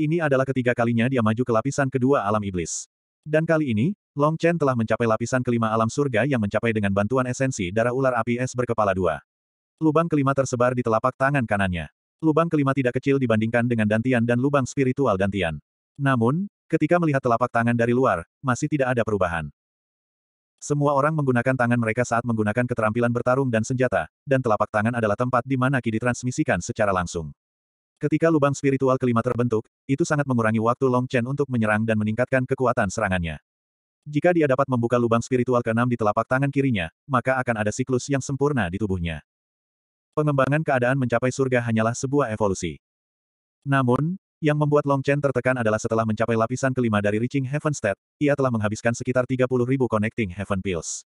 Ini adalah ketiga kalinya dia maju ke lapisan kedua alam iblis. Dan kali ini, Long Chen telah mencapai lapisan kelima alam surga yang mencapai dengan bantuan esensi darah ular api es berkepala dua. Lubang kelima tersebar di telapak tangan kanannya. Lubang kelima tidak kecil dibandingkan dengan dantian dan lubang spiritual dantian. Namun, ketika melihat telapak tangan dari luar, masih tidak ada perubahan. Semua orang menggunakan tangan mereka saat menggunakan keterampilan bertarung dan senjata, dan telapak tangan adalah tempat di mana ki ditransmisikan secara langsung. Ketika lubang spiritual kelima terbentuk, itu sangat mengurangi waktu Long Chen untuk menyerang dan meningkatkan kekuatan serangannya. Jika dia dapat membuka lubang spiritual keenam di telapak tangan kirinya, maka akan ada siklus yang sempurna di tubuhnya. Pengembangan keadaan mencapai surga hanyalah sebuah evolusi. Namun, yang membuat Long Chen tertekan adalah setelah mencapai lapisan kelima dari Reaching Heaven State, ia telah menghabiskan sekitar 30.000 Connecting Heaven Pills.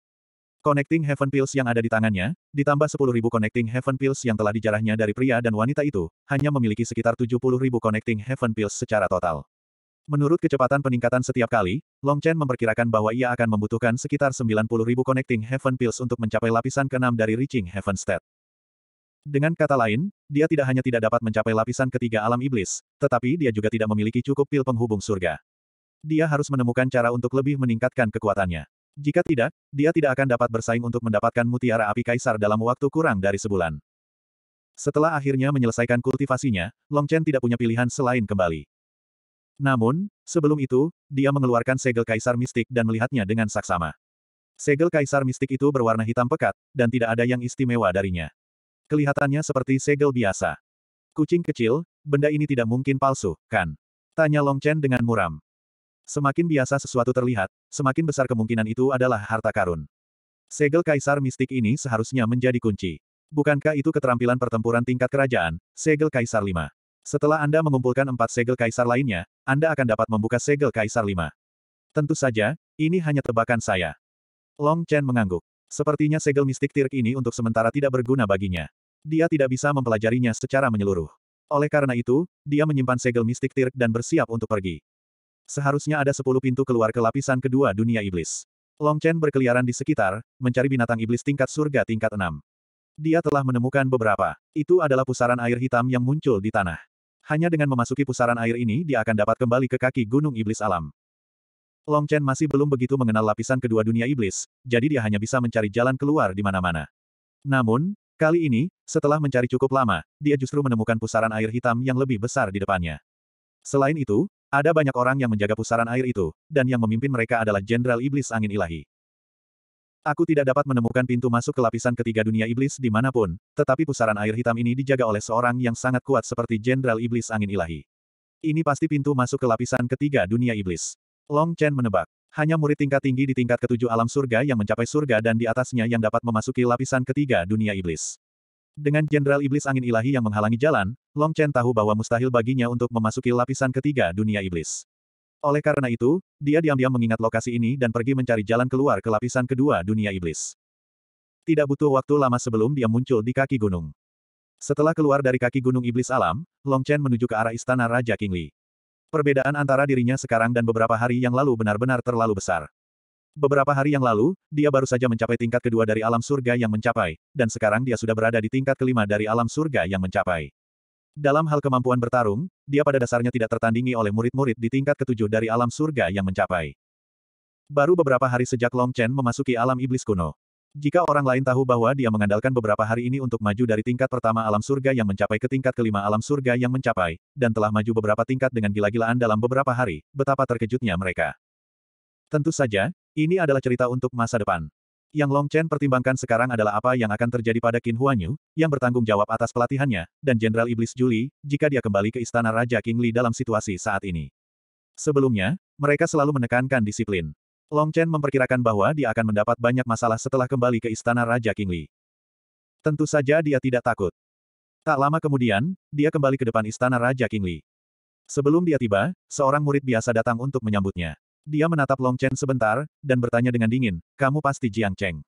Connecting Heaven Pills yang ada di tangannya, ditambah 10.000 Connecting Heaven Pills yang telah dijarahnya dari pria dan wanita itu, hanya memiliki sekitar 70.000 Connecting Heaven Pills secara total. Menurut kecepatan peningkatan setiap kali, Long Chen memperkirakan bahwa ia akan membutuhkan sekitar 90.000 Connecting Heaven Pills untuk mencapai lapisan keenam dari Reaching Heaven State. Dengan kata lain, dia tidak hanya tidak dapat mencapai lapisan ketiga alam iblis, tetapi dia juga tidak memiliki cukup pil penghubung surga. Dia harus menemukan cara untuk lebih meningkatkan kekuatannya. Jika tidak, dia tidak akan dapat bersaing untuk mendapatkan mutiara api kaisar dalam waktu kurang dari sebulan. Setelah akhirnya menyelesaikan kultivasinya, Long Chen tidak punya pilihan selain kembali. Namun, sebelum itu, dia mengeluarkan segel kaisar mistik dan melihatnya dengan saksama. Segel kaisar mistik itu berwarna hitam pekat, dan tidak ada yang istimewa darinya. Kelihatannya seperti segel biasa. Kucing kecil, benda ini tidak mungkin palsu, kan? Tanya Long Chen dengan muram. Semakin biasa sesuatu terlihat, semakin besar kemungkinan itu adalah harta karun. Segel kaisar mistik ini seharusnya menjadi kunci. Bukankah itu keterampilan pertempuran tingkat kerajaan, segel kaisar 5. Setelah Anda mengumpulkan empat segel kaisar lainnya, Anda akan dapat membuka segel kaisar 5. Tentu saja, ini hanya tebakan saya. Long Chen mengangguk. Sepertinya segel mistik tirk ini untuk sementara tidak berguna baginya. Dia tidak bisa mempelajarinya secara menyeluruh. Oleh karena itu, dia menyimpan segel mistik tirk dan bersiap untuk pergi. Seharusnya ada sepuluh pintu keluar ke lapisan kedua dunia iblis. Long Chen berkeliaran di sekitar, mencari binatang iblis tingkat surga tingkat enam. Dia telah menemukan beberapa. Itu adalah pusaran air hitam yang muncul di tanah. Hanya dengan memasuki pusaran air ini dia akan dapat kembali ke kaki gunung iblis alam. Long Chen masih belum begitu mengenal lapisan kedua dunia iblis, jadi dia hanya bisa mencari jalan keluar di mana-mana. Namun, kali ini, setelah mencari cukup lama, dia justru menemukan pusaran air hitam yang lebih besar di depannya. Selain itu, ada banyak orang yang menjaga pusaran air itu, dan yang memimpin mereka adalah Jenderal Iblis Angin Ilahi. Aku tidak dapat menemukan pintu masuk ke lapisan ketiga dunia iblis dimanapun, tetapi pusaran air hitam ini dijaga oleh seorang yang sangat kuat seperti Jenderal Iblis Angin Ilahi. Ini pasti pintu masuk ke lapisan ketiga dunia iblis. Long Chen menebak. Hanya murid tingkat tinggi di tingkat ketujuh alam surga yang mencapai surga dan di atasnya yang dapat memasuki lapisan ketiga dunia iblis. Dengan Jenderal Iblis Angin Ilahi yang menghalangi jalan, Long Chen tahu bahwa mustahil baginya untuk memasuki lapisan ketiga dunia iblis. Oleh karena itu, dia diam-diam mengingat lokasi ini dan pergi mencari jalan keluar ke lapisan kedua dunia iblis. Tidak butuh waktu lama sebelum dia muncul di kaki gunung. Setelah keluar dari kaki gunung iblis alam, Long Chen menuju ke arah istana Raja King Kingli. Perbedaan antara dirinya sekarang dan beberapa hari yang lalu benar-benar terlalu besar. Beberapa hari yang lalu, dia baru saja mencapai tingkat kedua dari alam surga yang mencapai, dan sekarang dia sudah berada di tingkat kelima dari alam surga yang mencapai. Dalam hal kemampuan bertarung, dia pada dasarnya tidak tertandingi oleh murid-murid di tingkat ketujuh dari alam surga yang mencapai. Baru beberapa hari sejak Long Chen memasuki alam iblis kuno. Jika orang lain tahu bahwa dia mengandalkan beberapa hari ini untuk maju dari tingkat pertama alam surga yang mencapai ke tingkat kelima alam surga yang mencapai, dan telah maju beberapa tingkat dengan gila-gilaan dalam beberapa hari, betapa terkejutnya mereka. Tentu saja, ini adalah cerita untuk masa depan. Yang Long Chen pertimbangkan sekarang adalah apa yang akan terjadi pada Qin Huanyu, yang bertanggung jawab atas pelatihannya, dan Jenderal Iblis Juli, jika dia kembali ke istana Raja King Li dalam situasi saat ini. Sebelumnya, mereka selalu menekankan disiplin. Long Chen memperkirakan bahwa dia akan mendapat banyak masalah setelah kembali ke istana Raja King Li. Tentu saja dia tidak takut. Tak lama kemudian, dia kembali ke depan istana Raja King Li. Sebelum dia tiba, seorang murid biasa datang untuk menyambutnya. Dia menatap Long Chen sebentar, dan bertanya dengan dingin, kamu pasti Jiang Cheng.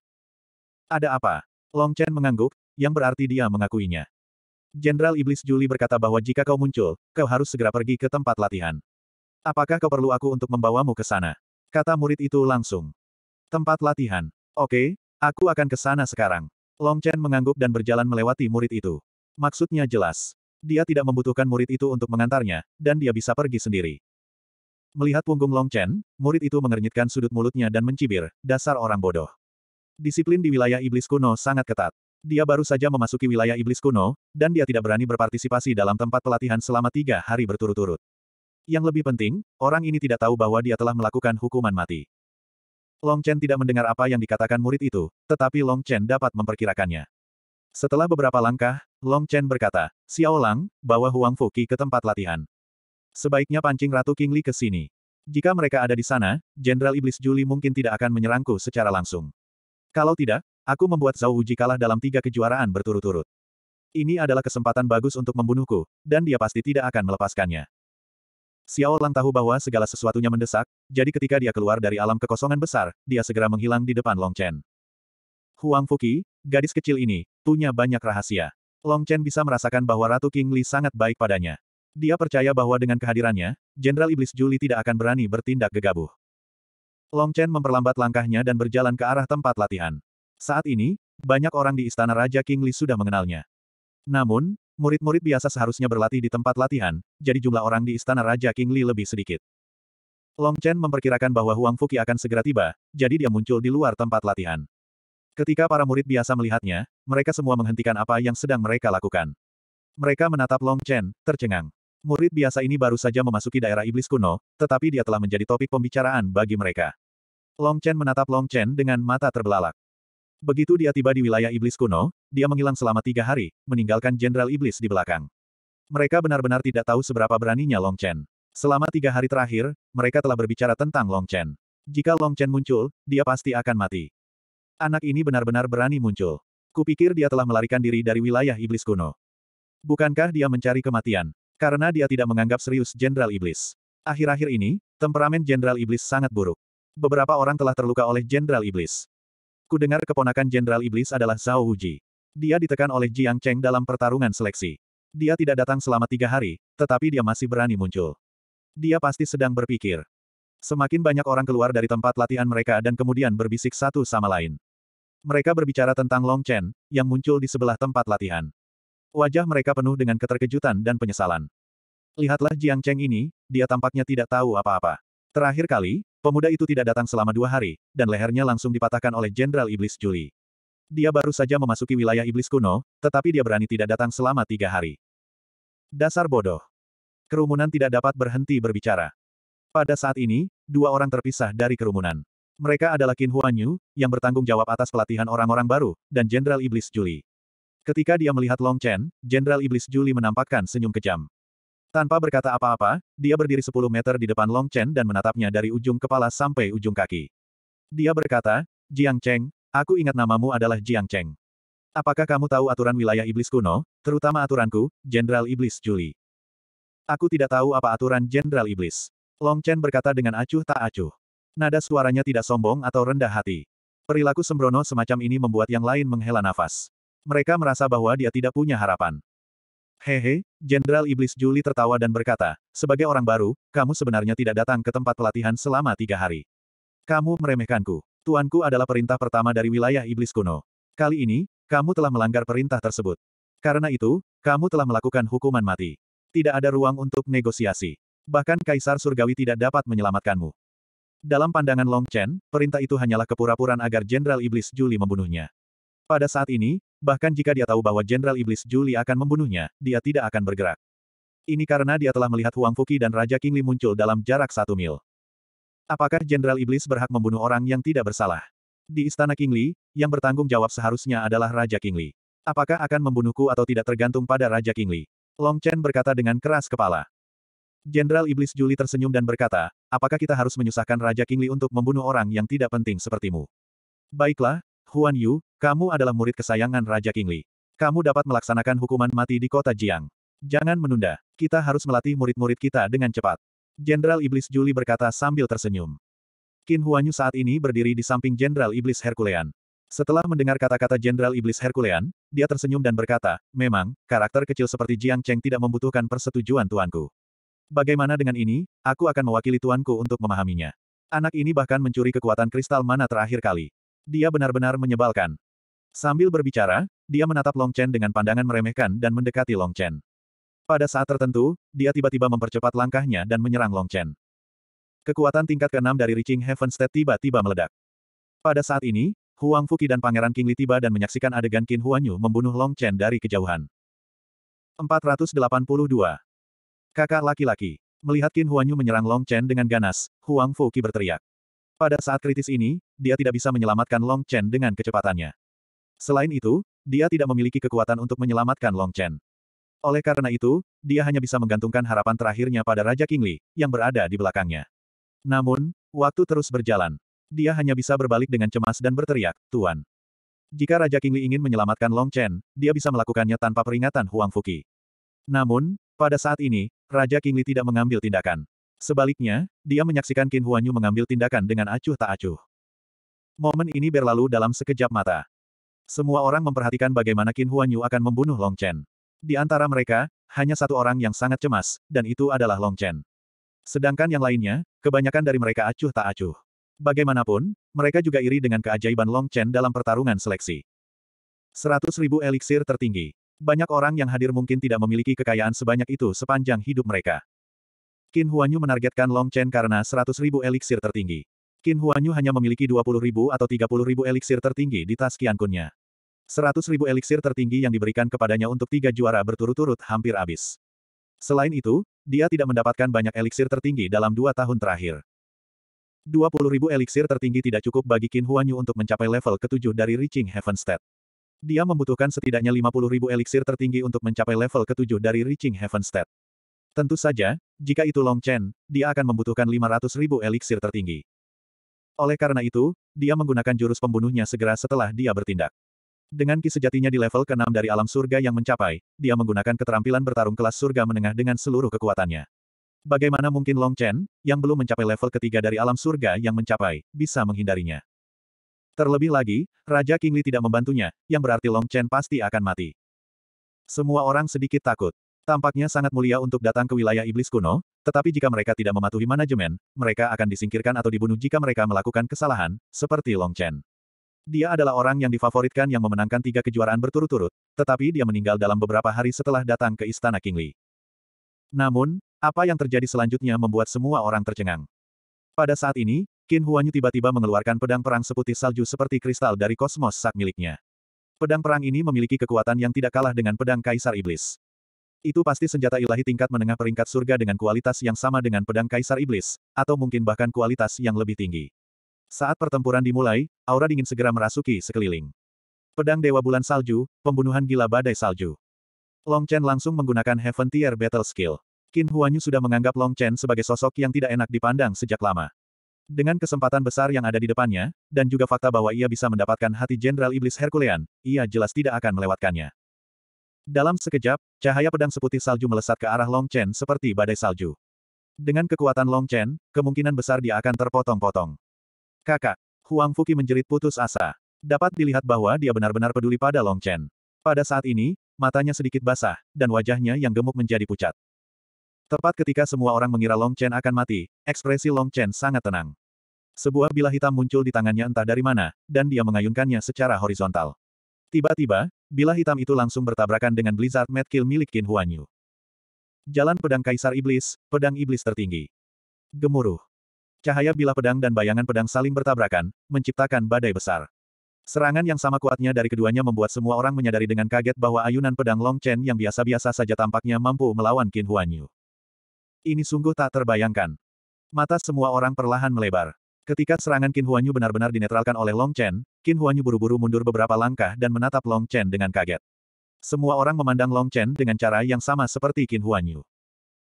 Ada apa? Long Chen mengangguk, yang berarti dia mengakuinya. Jenderal Iblis Juli berkata bahwa jika kau muncul, kau harus segera pergi ke tempat latihan. Apakah kau perlu aku untuk membawamu ke sana? Kata murid itu langsung. Tempat latihan. Oke, aku akan ke sana sekarang. Long Chen mengangguk dan berjalan melewati murid itu. Maksudnya jelas. Dia tidak membutuhkan murid itu untuk mengantarnya, dan dia bisa pergi sendiri. Melihat punggung Long Chen, murid itu mengernyitkan sudut mulutnya dan mencibir, dasar orang bodoh. Disiplin di wilayah iblis kuno sangat ketat. Dia baru saja memasuki wilayah iblis kuno, dan dia tidak berani berpartisipasi dalam tempat pelatihan selama tiga hari berturut-turut. Yang lebih penting, orang ini tidak tahu bahwa dia telah melakukan hukuman mati. Long Chen tidak mendengar apa yang dikatakan murid itu, tetapi Long Chen dapat memperkirakannya. Setelah beberapa langkah, Long Chen berkata, Xiao Lang, bawa Huang Fuqi ke tempat latihan. Sebaiknya pancing Ratu King Kingli ke sini. Jika mereka ada di sana, Jenderal Iblis Juli mungkin tidak akan menyerangku secara langsung. Kalau tidak, aku membuat Zhao Uji kalah dalam tiga kejuaraan berturut-turut. Ini adalah kesempatan bagus untuk membunuhku, dan dia pasti tidak akan melepaskannya. Xiao Lang tahu bahwa segala sesuatunya mendesak, jadi ketika dia keluar dari alam kekosongan besar, dia segera menghilang di depan Long Chen. Huang Fuki, gadis kecil ini, punya banyak rahasia. Long Chen bisa merasakan bahwa Ratu King Li sangat baik padanya. Dia percaya bahwa dengan kehadirannya, Jenderal Iblis Juli tidak akan berani bertindak gegabah. Long Chen memperlambat langkahnya dan berjalan ke arah tempat latihan. Saat ini, banyak orang di istana Raja King Li sudah mengenalnya. Namun, murid-murid biasa seharusnya berlatih di tempat latihan, jadi jumlah orang di istana Raja King Li lebih sedikit. Long Chen memperkirakan bahwa Huang Fuqi akan segera tiba, jadi dia muncul di luar tempat latihan. Ketika para murid biasa melihatnya, mereka semua menghentikan apa yang sedang mereka lakukan. Mereka menatap Long Chen, tercengang. Murid biasa ini baru saja memasuki daerah iblis kuno, tetapi dia telah menjadi topik pembicaraan bagi mereka. Long Chen menatap Long Chen dengan mata terbelalak. Begitu dia tiba di wilayah iblis kuno, dia menghilang selama tiga hari, meninggalkan Jenderal Iblis di belakang. Mereka benar-benar tidak tahu seberapa beraninya Long Chen. Selama tiga hari terakhir, mereka telah berbicara tentang Long Chen. Jika Long Chen muncul, dia pasti akan mati. Anak ini benar-benar berani muncul. Kupikir dia telah melarikan diri dari wilayah iblis kuno. Bukankah dia mencari kematian? Karena dia tidak menganggap serius Jenderal Iblis. Akhir-akhir ini, temperamen Jenderal Iblis sangat buruk. Beberapa orang telah terluka oleh Jenderal Iblis. Ku dengar keponakan Jenderal Iblis adalah Zhao Wuji. Dia ditekan oleh Jiang Cheng dalam pertarungan seleksi. Dia tidak datang selama tiga hari, tetapi dia masih berani muncul. Dia pasti sedang berpikir. Semakin banyak orang keluar dari tempat latihan mereka dan kemudian berbisik satu sama lain. Mereka berbicara tentang Long Chen, yang muncul di sebelah tempat latihan. Wajah mereka penuh dengan keterkejutan dan penyesalan. Lihatlah Jiang Cheng ini, dia tampaknya tidak tahu apa-apa. Terakhir kali, pemuda itu tidak datang selama dua hari, dan lehernya langsung dipatahkan oleh Jenderal Iblis Juli. Dia baru saja memasuki wilayah iblis kuno, tetapi dia berani tidak datang selama tiga hari. Dasar bodoh. Kerumunan tidak dapat berhenti berbicara. Pada saat ini, dua orang terpisah dari kerumunan. Mereka adalah Qin Huanyu, yang bertanggung jawab atas pelatihan orang-orang baru, dan Jenderal Iblis Juli. Ketika dia melihat Long Chen, Jenderal Iblis Juli menampakkan senyum kejam. Tanpa berkata apa-apa, dia berdiri 10 meter di depan Long Chen dan menatapnya dari ujung kepala sampai ujung kaki. Dia berkata, Jiang Cheng, aku ingat namamu adalah Jiang Cheng. Apakah kamu tahu aturan wilayah iblis kuno, terutama aturanku, Jenderal Iblis Juli? Aku tidak tahu apa aturan Jenderal Iblis. Long Chen berkata dengan acuh tak acuh. Nada suaranya tidak sombong atau rendah hati. Perilaku sembrono semacam ini membuat yang lain menghela nafas mereka merasa bahwa dia tidak punya harapan. Hehe, Jenderal Iblis Juli tertawa dan berkata, sebagai orang baru, kamu sebenarnya tidak datang ke tempat pelatihan selama tiga hari. Kamu meremehkanku. Tuanku adalah perintah pertama dari wilayah Iblis kuno. Kali ini, kamu telah melanggar perintah tersebut. Karena itu, kamu telah melakukan hukuman mati. Tidak ada ruang untuk negosiasi. Bahkan Kaisar Surgawi tidak dapat menyelamatkanmu. Dalam pandangan Long Chen, perintah itu hanyalah kepura-puraan agar Jenderal Iblis Juli membunuhnya. Pada saat ini, Bahkan jika dia tahu bahwa Jenderal Iblis Juli akan membunuhnya, dia tidak akan bergerak. Ini karena dia telah melihat Huang Fuki dan Raja Kingli muncul dalam jarak satu mil. Apakah Jenderal Iblis berhak membunuh orang yang tidak bersalah? Di Istana Kingli, yang bertanggung jawab seharusnya adalah Raja Kingli. Apakah akan membunuhku atau tidak tergantung pada Raja Kingli? Long Chen berkata dengan keras kepala. Jenderal Iblis Juli tersenyum dan berkata, apakah kita harus menyusahkan Raja Kingli untuk membunuh orang yang tidak penting sepertimu? Baiklah, Huan Yu, kamu adalah murid kesayangan Raja Kingli. Kamu dapat melaksanakan hukuman mati di kota Jiang. Jangan menunda, kita harus melatih murid-murid kita dengan cepat. Jenderal Iblis Juli berkata sambil tersenyum. Qin Yu saat ini berdiri di samping Jenderal Iblis Herculean. Setelah mendengar kata-kata Jenderal Iblis Herculean, dia tersenyum dan berkata, memang, karakter kecil seperti Jiang Cheng tidak membutuhkan persetujuan tuanku. Bagaimana dengan ini, aku akan mewakili tuanku untuk memahaminya. Anak ini bahkan mencuri kekuatan kristal mana terakhir kali. Dia benar-benar menyebalkan. Sambil berbicara, dia menatap Long Chen dengan pandangan meremehkan dan mendekati Long Chen. Pada saat tertentu, dia tiba-tiba mempercepat langkahnya dan menyerang Long Chen. Kekuatan tingkat ke-6 dari Reaching Heaven State tiba-tiba meledak. Pada saat ini, Huang Fuki dan Pangeran King Li tiba dan menyaksikan adegan Qin Huanyu membunuh Long Chen dari kejauhan. 482. Kakak laki-laki. Melihat Qin Huanyu menyerang Long Chen dengan ganas, Huang Fuki berteriak. Pada saat kritis ini, dia tidak bisa menyelamatkan Long Chen dengan kecepatannya. Selain itu, dia tidak memiliki kekuatan untuk menyelamatkan Long Chen. Oleh karena itu, dia hanya bisa menggantungkan harapan terakhirnya pada Raja Kingli, yang berada di belakangnya. Namun, waktu terus berjalan. Dia hanya bisa berbalik dengan cemas dan berteriak, Tuan. Jika Raja Kingli ingin menyelamatkan Long Chen, dia bisa melakukannya tanpa peringatan Huang Fuki. Namun, pada saat ini, Raja Kingli tidak mengambil tindakan. Sebaliknya, dia menyaksikan Qin Huanyu mengambil tindakan dengan acuh tak acuh. Momen ini berlalu dalam sekejap mata. Semua orang memperhatikan bagaimana Qin Huanyu akan membunuh Long Chen. Di antara mereka, hanya satu orang yang sangat cemas, dan itu adalah Long Chen. Sedangkan yang lainnya, kebanyakan dari mereka acuh tak acuh. Bagaimanapun, mereka juga iri dengan keajaiban Long Chen dalam pertarungan seleksi. Seratus ribu eliksir tertinggi. Banyak orang yang hadir mungkin tidak memiliki kekayaan sebanyak itu sepanjang hidup mereka. Qin Huanyu menargetkan Long Chen karena 100 ribu eliksir tertinggi. Qin Huanyu hanya memiliki 20 ribu atau 30 ribu eliksir tertinggi di tas Qiankunnya. 100 ribu eliksir tertinggi yang diberikan kepadanya untuk tiga juara berturut-turut hampir habis. Selain itu, dia tidak mendapatkan banyak eliksir tertinggi dalam dua tahun terakhir. 20 ribu eliksir tertinggi tidak cukup bagi Qin Huanyu untuk mencapai level ketujuh dari Reaching Heaven State. Dia membutuhkan setidaknya 50 ribu eliksir tertinggi untuk mencapai level ketujuh dari Reaching Heaven State. Tentu saja, jika itu Long Chen, dia akan membutuhkan 500 ribu eliksir tertinggi. Oleh karena itu, dia menggunakan jurus pembunuhnya segera setelah dia bertindak. Dengan ki sejatinya di level ke-6 dari alam surga yang mencapai, dia menggunakan keterampilan bertarung kelas surga menengah dengan seluruh kekuatannya. Bagaimana mungkin Long Chen, yang belum mencapai level ketiga dari alam surga yang mencapai, bisa menghindarinya? Terlebih lagi, Raja Kingli tidak membantunya, yang berarti Long Chen pasti akan mati. Semua orang sedikit takut. Tampaknya sangat mulia untuk datang ke wilayah iblis kuno, tetapi jika mereka tidak mematuhi manajemen, mereka akan disingkirkan atau dibunuh jika mereka melakukan kesalahan, seperti Long Chen. Dia adalah orang yang difavoritkan yang memenangkan tiga kejuaraan berturut-turut, tetapi dia meninggal dalam beberapa hari setelah datang ke Istana Kingli. Namun, apa yang terjadi selanjutnya membuat semua orang tercengang. Pada saat ini, Qin Huanyu tiba-tiba mengeluarkan pedang perang seputih salju seperti kristal dari kosmos sak miliknya. Pedang perang ini memiliki kekuatan yang tidak kalah dengan pedang Kaisar Iblis. Itu pasti senjata ilahi tingkat menengah peringkat surga dengan kualitas yang sama dengan pedang Kaisar Iblis, atau mungkin bahkan kualitas yang lebih tinggi. Saat pertempuran dimulai, aura dingin segera merasuki sekeliling. Pedang Dewa Bulan Salju, Pembunuhan Gila Badai Salju. Long Chen langsung menggunakan Heaven Tier Battle Skill. Qin Huanyu sudah menganggap Long Chen sebagai sosok yang tidak enak dipandang sejak lama. Dengan kesempatan besar yang ada di depannya, dan juga fakta bahwa ia bisa mendapatkan hati Jenderal Iblis Herculean, ia jelas tidak akan melewatkannya. Dalam sekejap, cahaya pedang seputih salju melesat ke arah Long Chen seperti badai salju. Dengan kekuatan Long Chen, kemungkinan besar dia akan terpotong-potong. Kakak, Huang Fuki menjerit putus asa. Dapat dilihat bahwa dia benar-benar peduli pada Long Chen. Pada saat ini, matanya sedikit basah, dan wajahnya yang gemuk menjadi pucat. Tepat ketika semua orang mengira Long Chen akan mati, ekspresi Long Chen sangat tenang. Sebuah bilah hitam muncul di tangannya entah dari mana, dan dia mengayunkannya secara horizontal. Tiba-tiba, bila hitam itu langsung bertabrakan dengan Blizzard Mad Kill milik Qin Huanyu. Jalan pedang Kaisar Iblis, pedang Iblis tertinggi. Gemuruh. Cahaya bila pedang dan bayangan pedang saling bertabrakan, menciptakan badai besar. Serangan yang sama kuatnya dari keduanya membuat semua orang menyadari dengan kaget bahwa ayunan pedang Long Chen yang biasa-biasa saja tampaknya mampu melawan Qin Huanyu. Ini sungguh tak terbayangkan. Mata semua orang perlahan melebar. Ketika serangan Qin Huanyu benar-benar dinetralkan oleh Long Chen, Qin Huanyu buru-buru mundur beberapa langkah dan menatap Long Chen dengan kaget. Semua orang memandang Long Chen dengan cara yang sama seperti Qin Huanyu.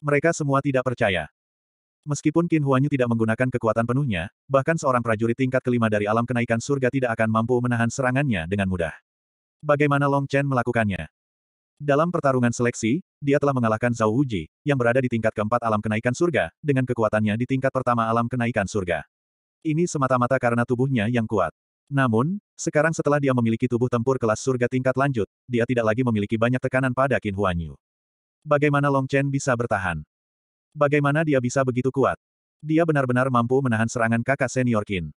Mereka semua tidak percaya. Meskipun Qin Huanyu tidak menggunakan kekuatan penuhnya, bahkan seorang prajurit tingkat kelima dari alam kenaikan surga tidak akan mampu menahan serangannya dengan mudah. Bagaimana Long Chen melakukannya? Dalam pertarungan seleksi, dia telah mengalahkan Zhao Wuji, yang berada di tingkat keempat alam kenaikan surga, dengan kekuatannya di tingkat pertama alam kenaikan surga. Ini semata-mata karena tubuhnya yang kuat. Namun, sekarang setelah dia memiliki tubuh tempur kelas surga tingkat lanjut, dia tidak lagi memiliki banyak tekanan pada Qin Huanyu. Bagaimana Long Chen bisa bertahan? Bagaimana dia bisa begitu kuat? Dia benar-benar mampu menahan serangan kakak senior Qin.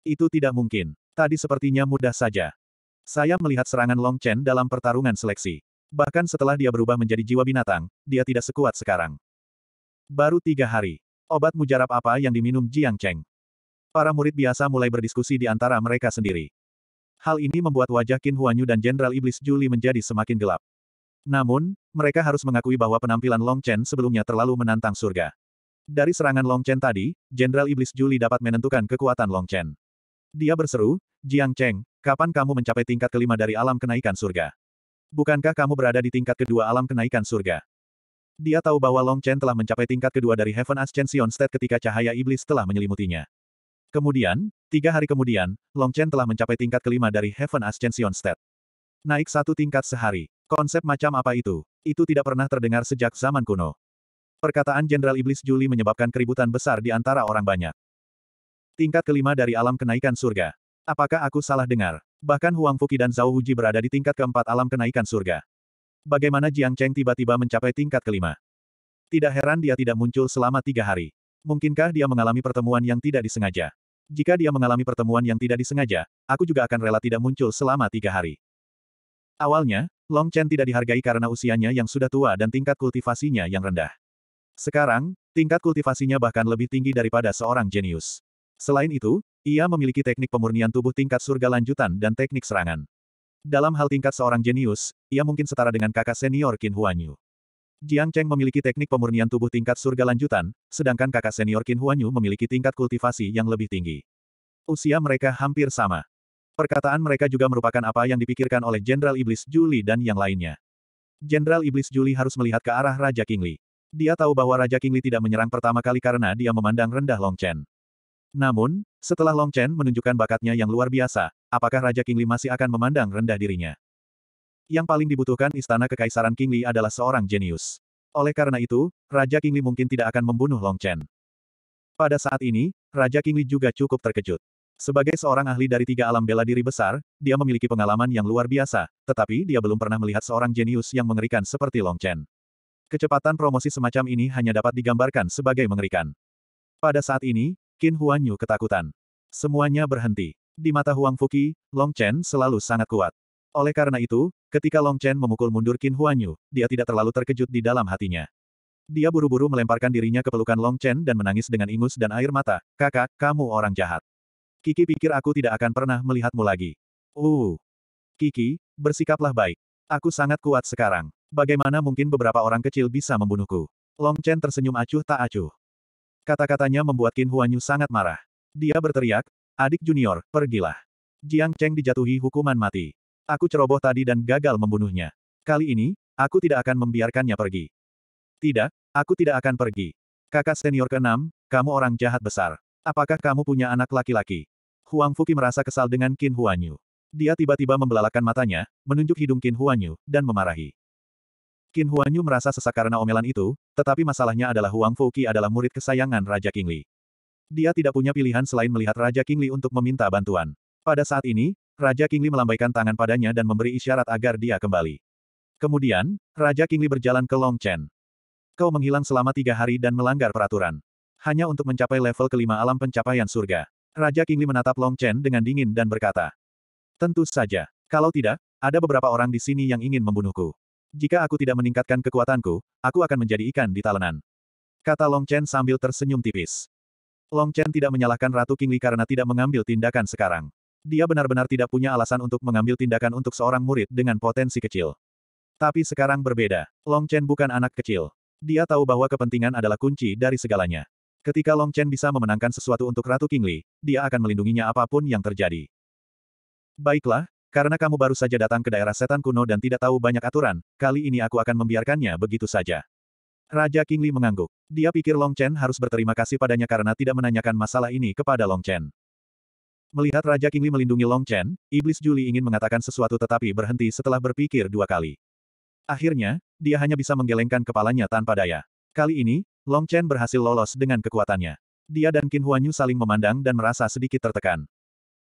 Itu tidak mungkin. Tadi sepertinya mudah saja. Saya melihat serangan Long Chen dalam pertarungan seleksi. Bahkan setelah dia berubah menjadi jiwa binatang, dia tidak sekuat sekarang. Baru tiga hari. Obat mujarab apa yang diminum Jiang Cheng? Para murid biasa mulai berdiskusi di antara mereka sendiri. Hal ini membuat wajah Qin Huanyu dan Jenderal Iblis Juli menjadi semakin gelap. Namun, mereka harus mengakui bahwa penampilan Long Chen sebelumnya terlalu menantang surga. Dari serangan Long Chen tadi, Jenderal Iblis Juli dapat menentukan kekuatan Long Chen. Dia berseru, Jiang Cheng, kapan kamu mencapai tingkat kelima dari alam kenaikan surga? Bukankah kamu berada di tingkat kedua alam kenaikan surga? Dia tahu bahwa Long Chen telah mencapai tingkat kedua dari Heaven Ascension State ketika cahaya iblis telah menyelimutinya. Kemudian, tiga hari kemudian, Long Chen telah mencapai tingkat kelima dari Heaven Ascension State. Naik satu tingkat sehari. Konsep macam apa itu? Itu tidak pernah terdengar sejak zaman kuno. Perkataan Jenderal Iblis Juli menyebabkan keributan besar di antara orang banyak. Tingkat kelima dari alam kenaikan surga. Apakah aku salah dengar? Bahkan Huang Fuki dan Zhao Huji berada di tingkat keempat alam kenaikan surga. Bagaimana Jiang Cheng tiba-tiba mencapai tingkat kelima? Tidak heran dia tidak muncul selama tiga hari. Mungkinkah dia mengalami pertemuan yang tidak disengaja? Jika dia mengalami pertemuan yang tidak disengaja, aku juga akan rela tidak muncul selama tiga hari. Awalnya, Long Chen tidak dihargai karena usianya yang sudah tua dan tingkat kultivasinya yang rendah. Sekarang, tingkat kultivasinya bahkan lebih tinggi daripada seorang jenius. Selain itu, ia memiliki teknik pemurnian tubuh tingkat surga lanjutan dan teknik serangan. Dalam hal tingkat seorang jenius, ia mungkin setara dengan kakak senior Qin Huanyu. Jiang Cheng memiliki teknik pemurnian tubuh tingkat surga lanjutan, sedangkan kakak senior Qin Huanyu memiliki tingkat kultivasi yang lebih tinggi. Usia mereka hampir sama. Perkataan mereka juga merupakan apa yang dipikirkan oleh Jenderal Iblis Juli dan yang lainnya. Jenderal Iblis Juli harus melihat ke arah Raja Kingli. Dia tahu bahwa Raja Kingli tidak menyerang pertama kali karena dia memandang rendah Long Chen. Namun, setelah Long Chen menunjukkan bakatnya yang luar biasa, apakah Raja Kingli masih akan memandang rendah dirinya? Yang paling dibutuhkan istana kekaisaran Kingli adalah seorang jenius. Oleh karena itu, Raja Kingli mungkin tidak akan membunuh Long Chen. Pada saat ini, Raja Kingli juga cukup terkejut. Sebagai seorang ahli dari tiga alam bela diri besar, dia memiliki pengalaman yang luar biasa, tetapi dia belum pernah melihat seorang jenius yang mengerikan seperti Long Chen. Kecepatan promosi semacam ini hanya dapat digambarkan sebagai mengerikan. Pada saat ini, Qin Huanyu ketakutan. Semuanya berhenti. Di mata Huang Fuki, Long Chen selalu sangat kuat. Oleh karena itu, ketika Long Chen memukul mundur Qin Huanyu, dia tidak terlalu terkejut di dalam hatinya. Dia buru-buru melemparkan dirinya ke pelukan Long Chen dan menangis dengan ingus dan air mata, kakak, kamu orang jahat. Kiki pikir aku tidak akan pernah melihatmu lagi. Uh. Kiki, bersikaplah baik. Aku sangat kuat sekarang. Bagaimana mungkin beberapa orang kecil bisa membunuhku? Long Chen tersenyum acuh tak acuh. Kata-katanya membuat Qin Huanyu sangat marah. Dia berteriak, adik junior, pergilah. Jiang Cheng dijatuhi hukuman mati. Aku ceroboh tadi dan gagal membunuhnya. Kali ini, aku tidak akan membiarkannya pergi. Tidak, aku tidak akan pergi. Kakak senior keenam, kamu orang jahat besar. Apakah kamu punya anak laki-laki? Huang Fuki merasa kesal dengan Qin Huanyu. Dia tiba-tiba membelalakan matanya, menunjuk hidung Qin Huanyu, dan memarahi. Qin Huanyu merasa sesak karena omelan itu, tetapi masalahnya adalah Huang Fuki adalah murid kesayangan Raja Qingli. Dia tidak punya pilihan selain melihat Raja Qingli untuk meminta bantuan. Pada saat ini, Raja Kingli melambaikan tangan padanya dan memberi isyarat agar dia kembali. Kemudian, Raja Kingli berjalan ke Long Chen. Kau menghilang selama tiga hari dan melanggar peraturan. Hanya untuk mencapai level kelima alam pencapaian surga. Raja Kingli menatap Long Chen dengan dingin dan berkata. Tentu saja. Kalau tidak, ada beberapa orang di sini yang ingin membunuhku. Jika aku tidak meningkatkan kekuatanku, aku akan menjadi ikan di talenan. Kata Long Chen sambil tersenyum tipis. Long Chen tidak menyalahkan Ratu Kingli karena tidak mengambil tindakan sekarang. Dia benar-benar tidak punya alasan untuk mengambil tindakan untuk seorang murid dengan potensi kecil. Tapi sekarang berbeda. Long Chen bukan anak kecil. Dia tahu bahwa kepentingan adalah kunci dari segalanya. Ketika Long Chen bisa memenangkan sesuatu untuk Ratu Kingli, dia akan melindunginya apapun yang terjadi. Baiklah, karena kamu baru saja datang ke daerah setan kuno dan tidak tahu banyak aturan, kali ini aku akan membiarkannya begitu saja. Raja Kingli mengangguk. Dia pikir Long Chen harus berterima kasih padanya karena tidak menanyakan masalah ini kepada Long Chen. Melihat Raja Kingli melindungi Long Chen, Iblis Juli ingin mengatakan sesuatu tetapi berhenti setelah berpikir dua kali. Akhirnya, dia hanya bisa menggelengkan kepalanya tanpa daya. Kali ini, Long Chen berhasil lolos dengan kekuatannya. Dia dan Qin Huanyu saling memandang dan merasa sedikit tertekan.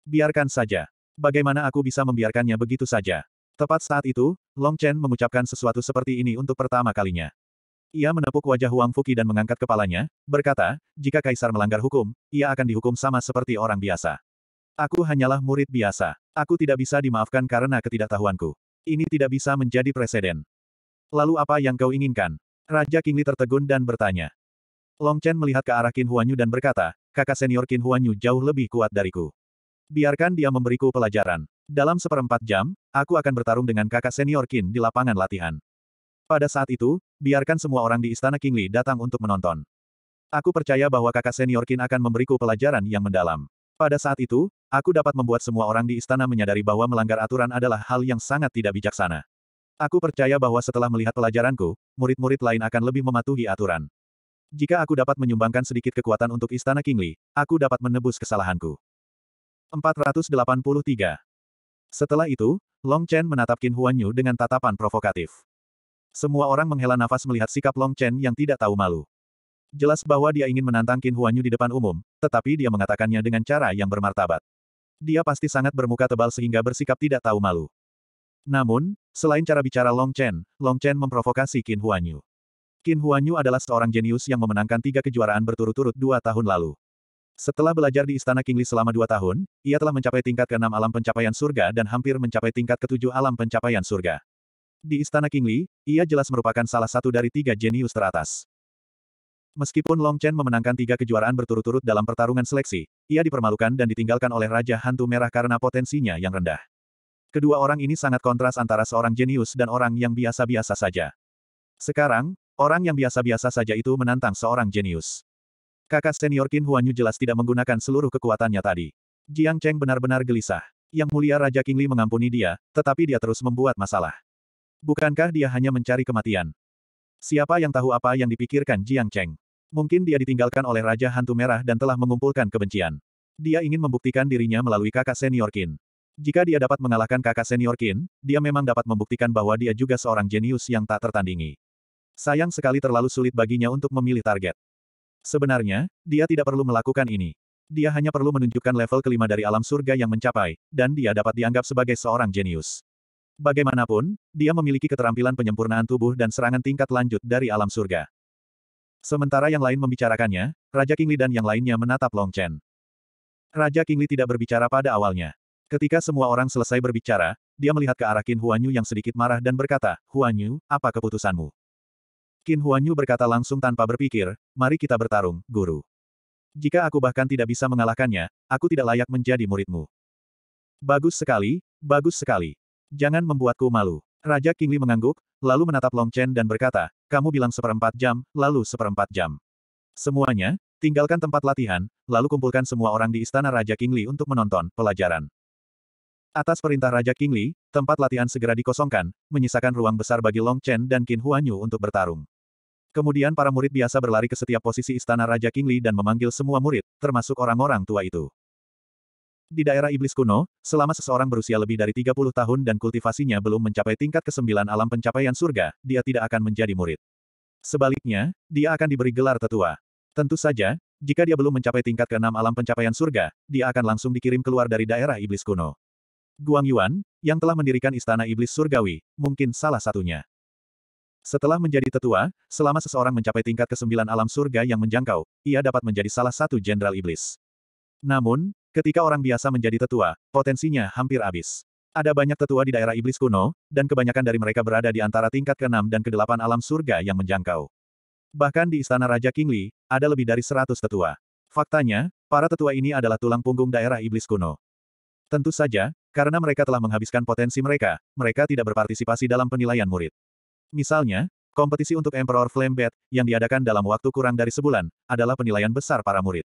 Biarkan saja. Bagaimana aku bisa membiarkannya begitu saja? Tepat saat itu, Long Chen mengucapkan sesuatu seperti ini untuk pertama kalinya. Ia menepuk wajah Huang Fuki dan mengangkat kepalanya, berkata, jika kaisar melanggar hukum, ia akan dihukum sama seperti orang biasa. Aku hanyalah murid biasa. Aku tidak bisa dimaafkan karena ketidaktahuanku. Ini tidak bisa menjadi presiden. Lalu apa yang kau inginkan? Raja Kingli tertegun dan bertanya. Long Chen melihat ke arah Qin Huanyu dan berkata, kakak senior Qin Huanyu jauh lebih kuat dariku. Biarkan dia memberiku pelajaran. Dalam seperempat jam, aku akan bertarung dengan kakak senior Qin di lapangan latihan. Pada saat itu, biarkan semua orang di istana Kingli datang untuk menonton. Aku percaya bahwa kakak senior Qin akan memberiku pelajaran yang mendalam. Pada saat itu, aku dapat membuat semua orang di istana menyadari bahwa melanggar aturan adalah hal yang sangat tidak bijaksana. Aku percaya bahwa setelah melihat pelajaranku, murid-murid lain akan lebih mematuhi aturan. Jika aku dapat menyumbangkan sedikit kekuatan untuk istana Kingli, aku dapat menebus kesalahanku. 483. Setelah itu, Long Chen menatap Qin Huan Yu dengan tatapan provokatif. Semua orang menghela nafas melihat sikap Long Chen yang tidak tahu malu. Jelas bahwa dia ingin menantang Qin Huanyu di depan umum, tetapi dia mengatakannya dengan cara yang bermartabat. Dia pasti sangat bermuka tebal sehingga bersikap tidak tahu malu. Namun, selain cara bicara Long Chen, Long Chen memprovokasi Qin Huanyu. Qin Huanyu adalah seorang jenius yang memenangkan tiga kejuaraan berturut-turut dua tahun lalu. Setelah belajar di Istana Kingli selama dua tahun, ia telah mencapai tingkat ke enam alam pencapaian surga dan hampir mencapai tingkat ketujuh alam pencapaian surga. Di Istana Kingli, ia jelas merupakan salah satu dari tiga jenius teratas. Meskipun Long Chen memenangkan tiga kejuaraan berturut-turut dalam pertarungan seleksi, ia dipermalukan dan ditinggalkan oleh Raja Hantu Merah karena potensinya yang rendah. Kedua orang ini sangat kontras antara seorang jenius dan orang yang biasa-biasa saja. Sekarang, orang yang biasa-biasa saja itu menantang seorang jenius. Kakak senior Qin Huanyu jelas tidak menggunakan seluruh kekuatannya tadi. Jiang Cheng benar-benar gelisah. Yang mulia Raja Qingli mengampuni dia, tetapi dia terus membuat masalah. Bukankah dia hanya mencari kematian? Siapa yang tahu apa yang dipikirkan Jiang Cheng? Mungkin dia ditinggalkan oleh Raja Hantu Merah dan telah mengumpulkan kebencian. Dia ingin membuktikan dirinya melalui kakak senior Qin. Jika dia dapat mengalahkan kakak senior Qin, dia memang dapat membuktikan bahwa dia juga seorang jenius yang tak tertandingi. Sayang sekali terlalu sulit baginya untuk memilih target. Sebenarnya, dia tidak perlu melakukan ini. Dia hanya perlu menunjukkan level kelima dari alam surga yang mencapai, dan dia dapat dianggap sebagai seorang jenius. Bagaimanapun, dia memiliki keterampilan penyempurnaan tubuh dan serangan tingkat lanjut dari alam surga. Sementara yang lain membicarakannya, Raja Kingli dan yang lainnya menatap Long Chen. Raja Kingli tidak berbicara pada awalnya. Ketika semua orang selesai berbicara, dia melihat ke arah Qin Huanyu yang sedikit marah dan berkata, Huanyu, apa keputusanmu? Qin Huanyu berkata langsung tanpa berpikir, mari kita bertarung, guru. Jika aku bahkan tidak bisa mengalahkannya, aku tidak layak menjadi muridmu. Bagus sekali, bagus sekali. Jangan membuatku malu. Raja Kingli mengangguk, lalu menatap Long Chen dan berkata, kamu bilang seperempat jam, lalu seperempat jam. Semuanya, tinggalkan tempat latihan, lalu kumpulkan semua orang di istana Raja Kingli untuk menonton pelajaran. Atas perintah Raja Kingli, tempat latihan segera dikosongkan, menyisakan ruang besar bagi Long Chen dan Qin Huanyu untuk bertarung. Kemudian para murid biasa berlari ke setiap posisi istana Raja Kingli dan memanggil semua murid, termasuk orang-orang tua itu. Di daerah iblis kuno, selama seseorang berusia lebih dari 30 tahun dan kultivasinya belum mencapai tingkat kesembilan alam pencapaian surga, dia tidak akan menjadi murid. Sebaliknya, dia akan diberi gelar tetua. Tentu saja, jika dia belum mencapai tingkat keenam alam pencapaian surga, dia akan langsung dikirim keluar dari daerah iblis kuno. Guang Yuan, yang telah mendirikan istana iblis surgawi, mungkin salah satunya. Setelah menjadi tetua, selama seseorang mencapai tingkat kesembilan alam surga yang menjangkau, ia dapat menjadi salah satu jenderal iblis. Namun, Ketika orang biasa menjadi tetua, potensinya hampir habis. Ada banyak tetua di daerah iblis kuno, dan kebanyakan dari mereka berada di antara tingkat ke-6 dan ke-8 alam surga yang menjangkau. Bahkan di istana Raja Kingli, ada lebih dari 100 tetua. Faktanya, para tetua ini adalah tulang punggung daerah iblis kuno. Tentu saja, karena mereka telah menghabiskan potensi mereka, mereka tidak berpartisipasi dalam penilaian murid. Misalnya, kompetisi untuk Emperor Flame Bat, yang diadakan dalam waktu kurang dari sebulan, adalah penilaian besar para murid.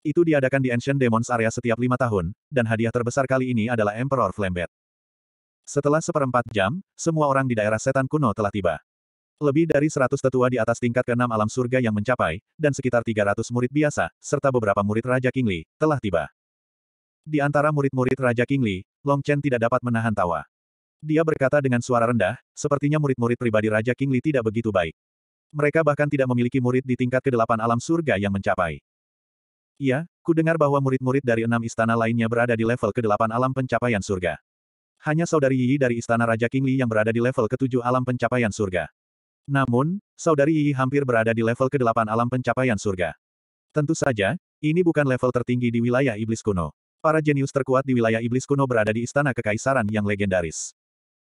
Itu diadakan di Ancient Demons Area setiap lima tahun, dan hadiah terbesar kali ini adalah Emperor Flambet. Setelah seperempat jam, semua orang di daerah setan kuno telah tiba. Lebih dari 100 tetua di atas tingkat ke-6 alam surga yang mencapai, dan sekitar tiga ratus murid biasa, serta beberapa murid Raja Kingli, telah tiba. Di antara murid-murid Raja Kingli, Long Chen tidak dapat menahan tawa. Dia berkata dengan suara rendah, sepertinya murid-murid pribadi Raja Kingli tidak begitu baik. Mereka bahkan tidak memiliki murid di tingkat ke-8 alam surga yang mencapai. Iya, ku dengar bahwa murid-murid dari enam istana lainnya berada di level ke-8 alam pencapaian surga. Hanya saudari Yi dari istana Raja Kingli yang berada di level ke-7 alam pencapaian surga. Namun, saudari Yi hampir berada di level ke-8 alam pencapaian surga. Tentu saja, ini bukan level tertinggi di wilayah iblis kuno. Para jenius terkuat di wilayah iblis kuno berada di istana kekaisaran yang legendaris.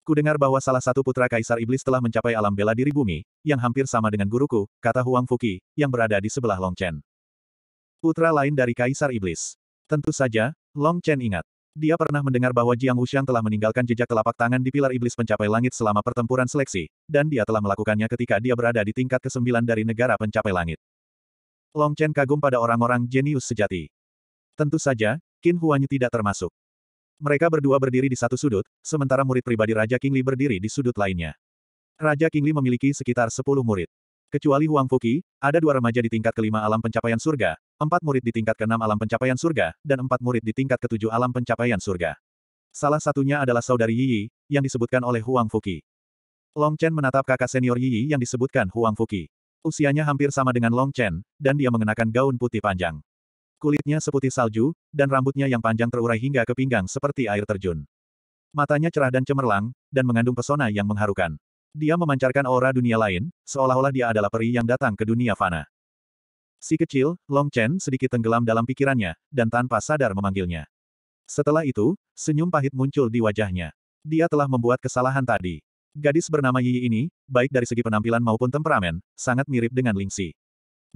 Ku dengar bahwa salah satu putra kaisar iblis telah mencapai alam bela diri bumi, yang hampir sama dengan guruku, kata Huang Fuki, yang berada di sebelah Long Chen. Putra lain dari Kaisar Iblis. Tentu saja, Long Chen ingat. Dia pernah mendengar bahwa Jiang Wuxiang telah meninggalkan jejak telapak tangan di pilar iblis pencapai langit selama pertempuran seleksi, dan dia telah melakukannya ketika dia berada di tingkat ke-9 dari negara pencapai langit. Long Chen kagum pada orang-orang jenius sejati. Tentu saja, Qin Huanyu tidak termasuk. Mereka berdua berdiri di satu sudut, sementara murid pribadi Raja Qingli berdiri di sudut lainnya. Raja Qingli memiliki sekitar 10 murid. Kecuali Huang Fuki, ada dua remaja di tingkat kelima alam pencapaian surga, empat murid di tingkat keenam alam pencapaian surga, dan empat murid di tingkat ketujuh alam pencapaian surga. Salah satunya adalah saudari Yi, Yi yang disebutkan oleh Huang Fuki. Long Chen menatap kakak senior Yi yang disebutkan Huang Fuki. Usianya hampir sama dengan Long Chen, dan dia mengenakan gaun putih panjang. Kulitnya seputih salju, dan rambutnya yang panjang terurai hingga ke pinggang seperti air terjun. Matanya cerah dan cemerlang, dan mengandung pesona yang mengharukan. Dia memancarkan aura dunia lain, seolah-olah dia adalah peri yang datang ke dunia fana. Si kecil, Long Chen sedikit tenggelam dalam pikirannya, dan tanpa sadar memanggilnya. Setelah itu, senyum pahit muncul di wajahnya. Dia telah membuat kesalahan tadi. Gadis bernama Yi ini, baik dari segi penampilan maupun temperamen, sangat mirip dengan Ling Xi.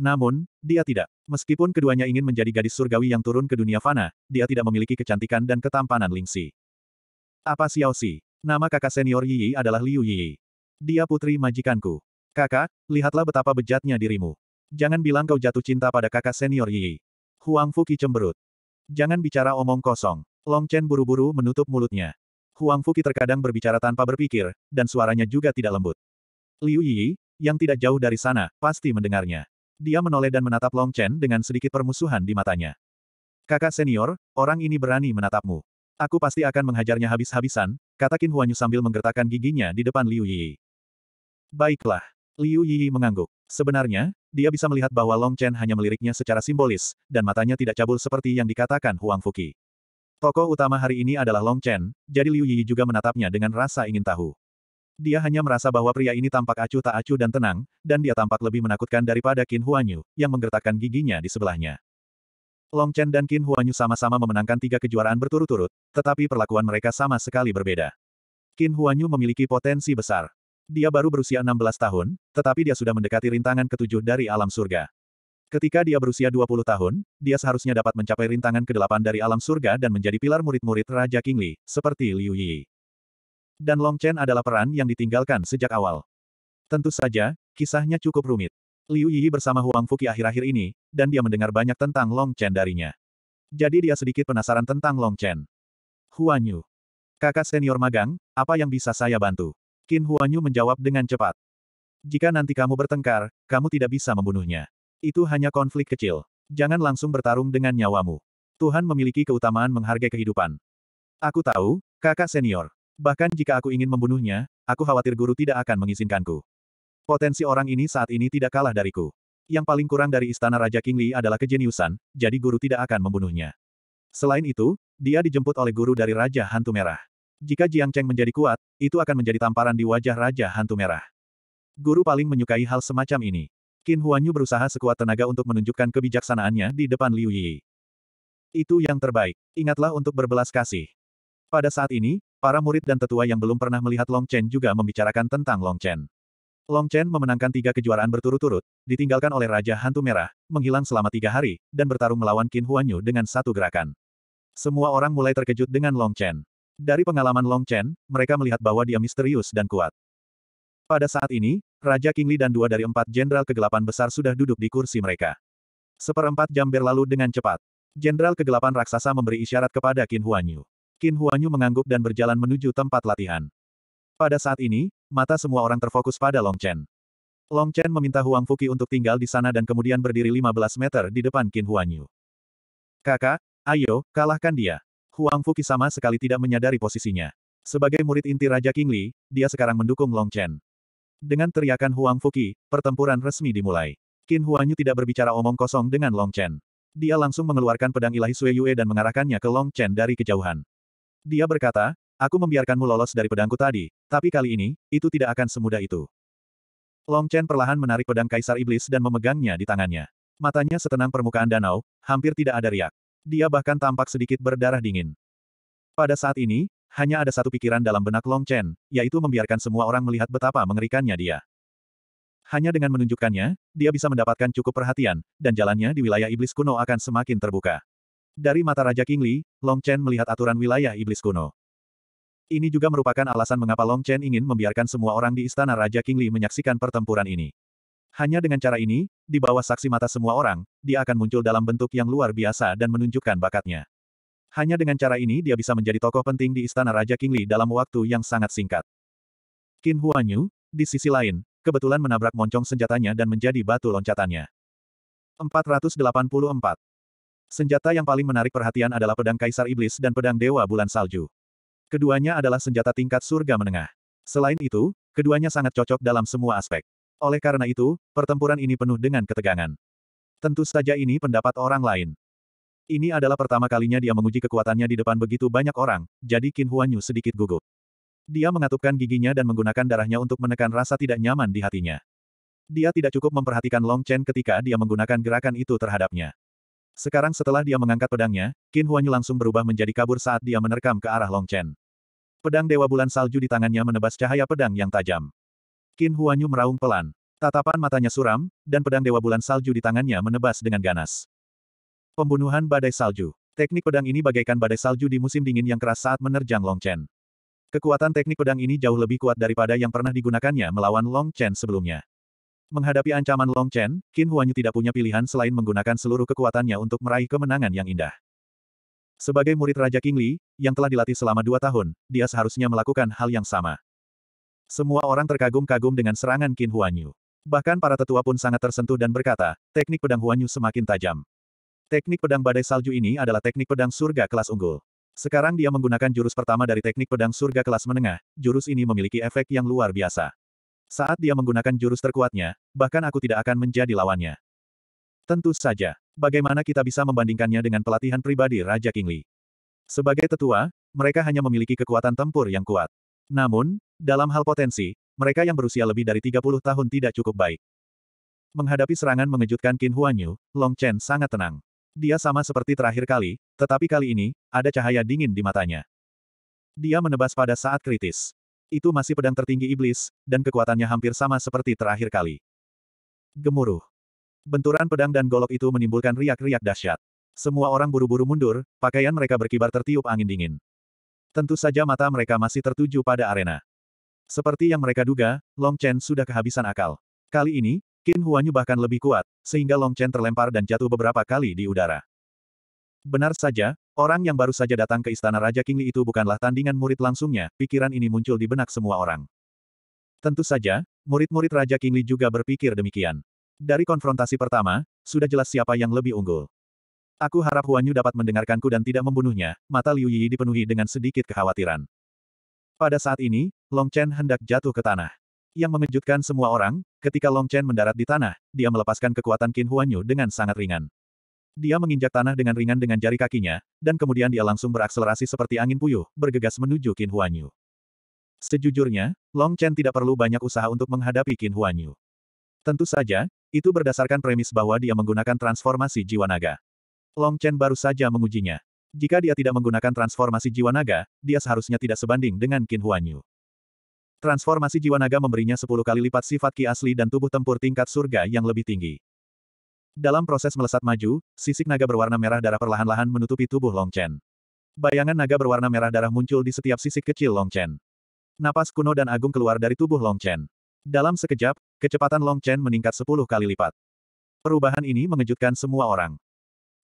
Namun, dia tidak. Meskipun keduanya ingin menjadi gadis surgawi yang turun ke dunia fana, dia tidak memiliki kecantikan dan ketampanan Ling Xi. Apa Xiao Xi? Nama kakak senior Yi adalah Liu Yi. Dia putri majikanku. Kakak, lihatlah betapa bejatnya dirimu. Jangan bilang kau jatuh cinta pada kakak senior Yi. Huang Fuki cemberut. Jangan bicara omong kosong. Long Chen buru-buru menutup mulutnya. Huang Fuki terkadang berbicara tanpa berpikir, dan suaranya juga tidak lembut. Liu Yi, yang tidak jauh dari sana, pasti mendengarnya. Dia menoleh dan menatap Long Chen dengan sedikit permusuhan di matanya. Kakak senior, orang ini berani menatapmu. Aku pasti akan menghajarnya habis-habisan, kata Huanyu sambil menggertakkan giginya di depan Liu Yi. Baiklah. Liu Yi mengangguk. Sebenarnya, dia bisa melihat bahwa Long Chen hanya meliriknya secara simbolis, dan matanya tidak cabul seperti yang dikatakan Huang Fuki. Tokoh utama hari ini adalah Long Chen, jadi Liu Yi juga menatapnya dengan rasa ingin tahu. Dia hanya merasa bahwa pria ini tampak acuh tak acuh dan tenang, dan dia tampak lebih menakutkan daripada Qin Huanyu, yang menggertakkan giginya di sebelahnya. Long Chen dan Qin Huanyu sama-sama memenangkan tiga kejuaraan berturut-turut, tetapi perlakuan mereka sama sekali berbeda. Qin Huanyu memiliki potensi besar. Dia baru berusia 16 tahun, tetapi dia sudah mendekati rintangan ketujuh dari alam surga. Ketika dia berusia 20 tahun, dia seharusnya dapat mencapai rintangan ke-8 dari alam surga dan menjadi pilar murid-murid Raja Kingli, seperti Liu Yi. Dan Long Chen adalah peran yang ditinggalkan sejak awal. Tentu saja, kisahnya cukup rumit. Liu Yi bersama Huang Fuqi akhir-akhir ini, dan dia mendengar banyak tentang Long Chen darinya. Jadi dia sedikit penasaran tentang Long Chen. Huan Yu. Kakak senior magang, apa yang bisa saya bantu? Qin Huanyu menjawab dengan cepat. Jika nanti kamu bertengkar, kamu tidak bisa membunuhnya. Itu hanya konflik kecil. Jangan langsung bertarung dengan nyawamu. Tuhan memiliki keutamaan menghargai kehidupan. Aku tahu, kakak senior. Bahkan jika aku ingin membunuhnya, aku khawatir guru tidak akan mengizinkanku. Potensi orang ini saat ini tidak kalah dariku. Yang paling kurang dari istana Raja King Li adalah kejeniusan, jadi guru tidak akan membunuhnya. Selain itu, dia dijemput oleh guru dari Raja Hantu Merah. Jika Jiang Cheng menjadi kuat, itu akan menjadi tamparan di wajah Raja Hantu Merah. Guru paling menyukai hal semacam ini. Qin Huanyu berusaha sekuat tenaga untuk menunjukkan kebijaksanaannya di depan Liu Yi. Itu yang terbaik. Ingatlah untuk berbelas kasih. Pada saat ini, para murid dan tetua yang belum pernah melihat Long Chen juga membicarakan tentang Long Chen. Long Chen memenangkan tiga kejuaraan berturut-turut, ditinggalkan oleh Raja Hantu Merah, menghilang selama tiga hari, dan bertarung melawan Qin Huanyu dengan satu gerakan. Semua orang mulai terkejut dengan Long Chen. Dari pengalaman Long Chen, mereka melihat bahwa dia misterius dan kuat. Pada saat ini, Raja King Li dan dua dari empat jenderal kegelapan besar sudah duduk di kursi mereka. Seperempat jam berlalu dengan cepat. Jenderal kegelapan raksasa memberi isyarat kepada Qin Huanyu. Qin Huanyu mengangguk dan berjalan menuju tempat latihan. Pada saat ini, mata semua orang terfokus pada Long Chen. Long Chen meminta Huang Fuqi untuk tinggal di sana dan kemudian berdiri 15 meter di depan Qin Huanyu. Kakak, ayo, kalahkan dia. Huang Fuki sama sekali tidak menyadari posisinya. Sebagai murid inti Raja Kingli, dia sekarang mendukung Long Chen. Dengan teriakan Huang Fuki, pertempuran resmi dimulai. Qin Huanyu tidak berbicara omong kosong dengan Long Chen. Dia langsung mengeluarkan pedang ilahi Sui Yue dan mengarahkannya ke Long Chen dari kejauhan. Dia berkata, aku membiarkanmu lolos dari pedangku tadi, tapi kali ini, itu tidak akan semudah itu. Long Chen perlahan menarik pedang Kaisar Iblis dan memegangnya di tangannya. Matanya setenang permukaan danau, hampir tidak ada riak. Dia bahkan tampak sedikit berdarah dingin. Pada saat ini, hanya ada satu pikiran dalam benak Long Chen, yaitu membiarkan semua orang melihat betapa mengerikannya dia. Hanya dengan menunjukkannya, dia bisa mendapatkan cukup perhatian, dan jalannya di wilayah iblis kuno akan semakin terbuka. Dari mata Raja King Kingli, Long Chen melihat aturan wilayah iblis kuno. Ini juga merupakan alasan mengapa Long Chen ingin membiarkan semua orang di istana Raja King Kingli menyaksikan pertempuran ini. Hanya dengan cara ini, di bawah saksi mata semua orang, dia akan muncul dalam bentuk yang luar biasa dan menunjukkan bakatnya. Hanya dengan cara ini dia bisa menjadi tokoh penting di istana Raja Kingli dalam waktu yang sangat singkat. Qin Huanyu, di sisi lain, kebetulan menabrak moncong senjatanya dan menjadi batu loncatannya. 484. Senjata yang paling menarik perhatian adalah pedang Kaisar Iblis dan pedang Dewa Bulan Salju. Keduanya adalah senjata tingkat surga menengah. Selain itu, keduanya sangat cocok dalam semua aspek. Oleh karena itu, pertempuran ini penuh dengan ketegangan. Tentu saja ini pendapat orang lain. Ini adalah pertama kalinya dia menguji kekuatannya di depan begitu banyak orang, jadi Qin Huanyu sedikit gugup. Dia mengatupkan giginya dan menggunakan darahnya untuk menekan rasa tidak nyaman di hatinya. Dia tidak cukup memperhatikan Long Chen ketika dia menggunakan gerakan itu terhadapnya. Sekarang setelah dia mengangkat pedangnya, Qin Huanyu langsung berubah menjadi kabur saat dia menerkam ke arah Long Chen. Pedang Dewa Bulan Salju di tangannya menebas cahaya pedang yang tajam. Qin Huanyu meraung pelan. Tatapan matanya suram, dan pedang Dewa Bulan Salju di tangannya menebas dengan ganas. Pembunuhan Badai Salju. Teknik pedang ini bagaikan badai salju di musim dingin yang keras saat menerjang Long Chen. Kekuatan teknik pedang ini jauh lebih kuat daripada yang pernah digunakannya melawan Long Chen sebelumnya. Menghadapi ancaman Long Chen, Qin Huanyu tidak punya pilihan selain menggunakan seluruh kekuatannya untuk meraih kemenangan yang indah. Sebagai murid Raja King Li, yang telah dilatih selama dua tahun, dia seharusnya melakukan hal yang sama. Semua orang terkagum-kagum dengan serangan Qin Huanyu. Bahkan para tetua pun sangat tersentuh dan berkata, teknik pedang Huanyu semakin tajam. Teknik pedang badai salju ini adalah teknik pedang surga kelas unggul. Sekarang dia menggunakan jurus pertama dari teknik pedang surga kelas menengah, jurus ini memiliki efek yang luar biasa. Saat dia menggunakan jurus terkuatnya, bahkan aku tidak akan menjadi lawannya. Tentu saja, bagaimana kita bisa membandingkannya dengan pelatihan pribadi Raja Kingli? Sebagai tetua, mereka hanya memiliki kekuatan tempur yang kuat. Namun, dalam hal potensi, mereka yang berusia lebih dari 30 tahun tidak cukup baik. Menghadapi serangan mengejutkan Qin Huanyu, Long Chen sangat tenang. Dia sama seperti terakhir kali, tetapi kali ini, ada cahaya dingin di matanya. Dia menebas pada saat kritis. Itu masih pedang tertinggi iblis, dan kekuatannya hampir sama seperti terakhir kali. Gemuruh. Benturan pedang dan golok itu menimbulkan riak-riak dahsyat. Semua orang buru-buru mundur, pakaian mereka berkibar tertiup angin dingin. Tentu saja mata mereka masih tertuju pada arena. Seperti yang mereka duga, Long Chen sudah kehabisan akal. Kali ini, Qin Huanyu bahkan lebih kuat, sehingga Long Chen terlempar dan jatuh beberapa kali di udara. Benar saja, orang yang baru saja datang ke istana Raja Kingli itu bukanlah tandingan murid langsungnya, pikiran ini muncul di benak semua orang. Tentu saja, murid-murid Raja Kingli juga berpikir demikian. Dari konfrontasi pertama, sudah jelas siapa yang lebih unggul. Aku harap Huanyu dapat mendengarkanku dan tidak membunuhnya, mata Liu Yi dipenuhi dengan sedikit kekhawatiran. Pada saat ini, Long Chen hendak jatuh ke tanah. Yang mengejutkan semua orang, ketika Long Chen mendarat di tanah, dia melepaskan kekuatan Qin Huanyu dengan sangat ringan. Dia menginjak tanah dengan ringan dengan jari kakinya, dan kemudian dia langsung berakselerasi seperti angin puyuh, bergegas menuju Qin Huanyu. Sejujurnya, Long Chen tidak perlu banyak usaha untuk menghadapi Qin Huanyu. Tentu saja, itu berdasarkan premis bahwa dia menggunakan transformasi jiwa naga. Long Chen baru saja mengujinya. Jika dia tidak menggunakan transformasi jiwa naga, dia seharusnya tidak sebanding dengan Qin Huanyu. Transformasi jiwa naga memberinya 10 kali lipat sifat ki asli dan tubuh tempur tingkat surga yang lebih tinggi. Dalam proses melesat maju, sisik naga berwarna merah darah perlahan-lahan menutupi tubuh Long Chen. Bayangan naga berwarna merah darah muncul di setiap sisik kecil Long Chen. Napas kuno dan agung keluar dari tubuh Long Chen. Dalam sekejap, kecepatan Long Chen meningkat 10 kali lipat. Perubahan ini mengejutkan semua orang.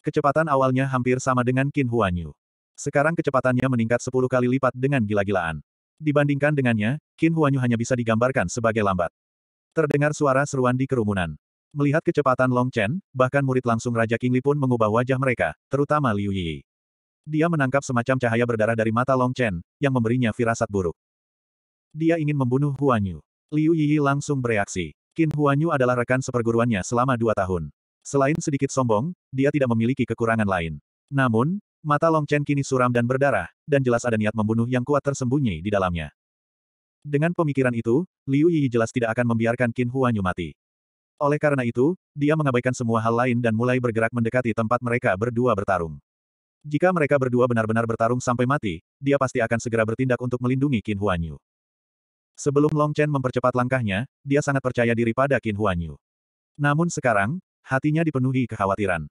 Kecepatan awalnya hampir sama dengan Qin Huanyu. Sekarang kecepatannya meningkat 10 kali lipat dengan gila-gilaan. Dibandingkan dengannya, Qin Huanyu hanya bisa digambarkan sebagai lambat. Terdengar suara seruan di kerumunan. Melihat kecepatan Long Chen, bahkan murid langsung Raja Qingli pun mengubah wajah mereka, terutama Liu Yi. Dia menangkap semacam cahaya berdarah dari mata Long Chen, yang memberinya firasat buruk. Dia ingin membunuh Huanyu. Liu Yi langsung bereaksi. Qin Huanyu adalah rekan seperguruannya selama dua tahun. Selain sedikit sombong, dia tidak memiliki kekurangan lain. Namun, mata Long Chen kini suram dan berdarah, dan jelas ada niat membunuh yang kuat tersembunyi di dalamnya. Dengan pemikiran itu, Liu Yi jelas tidak akan membiarkan Qin Huanyu mati. Oleh karena itu, dia mengabaikan semua hal lain dan mulai bergerak mendekati tempat mereka berdua bertarung. Jika mereka berdua benar-benar bertarung sampai mati, dia pasti akan segera bertindak untuk melindungi Qin Huanyu. Sebelum Long Chen mempercepat langkahnya, dia sangat percaya diri pada Qin Huanyu. Namun sekarang, hatinya dipenuhi kekhawatiran.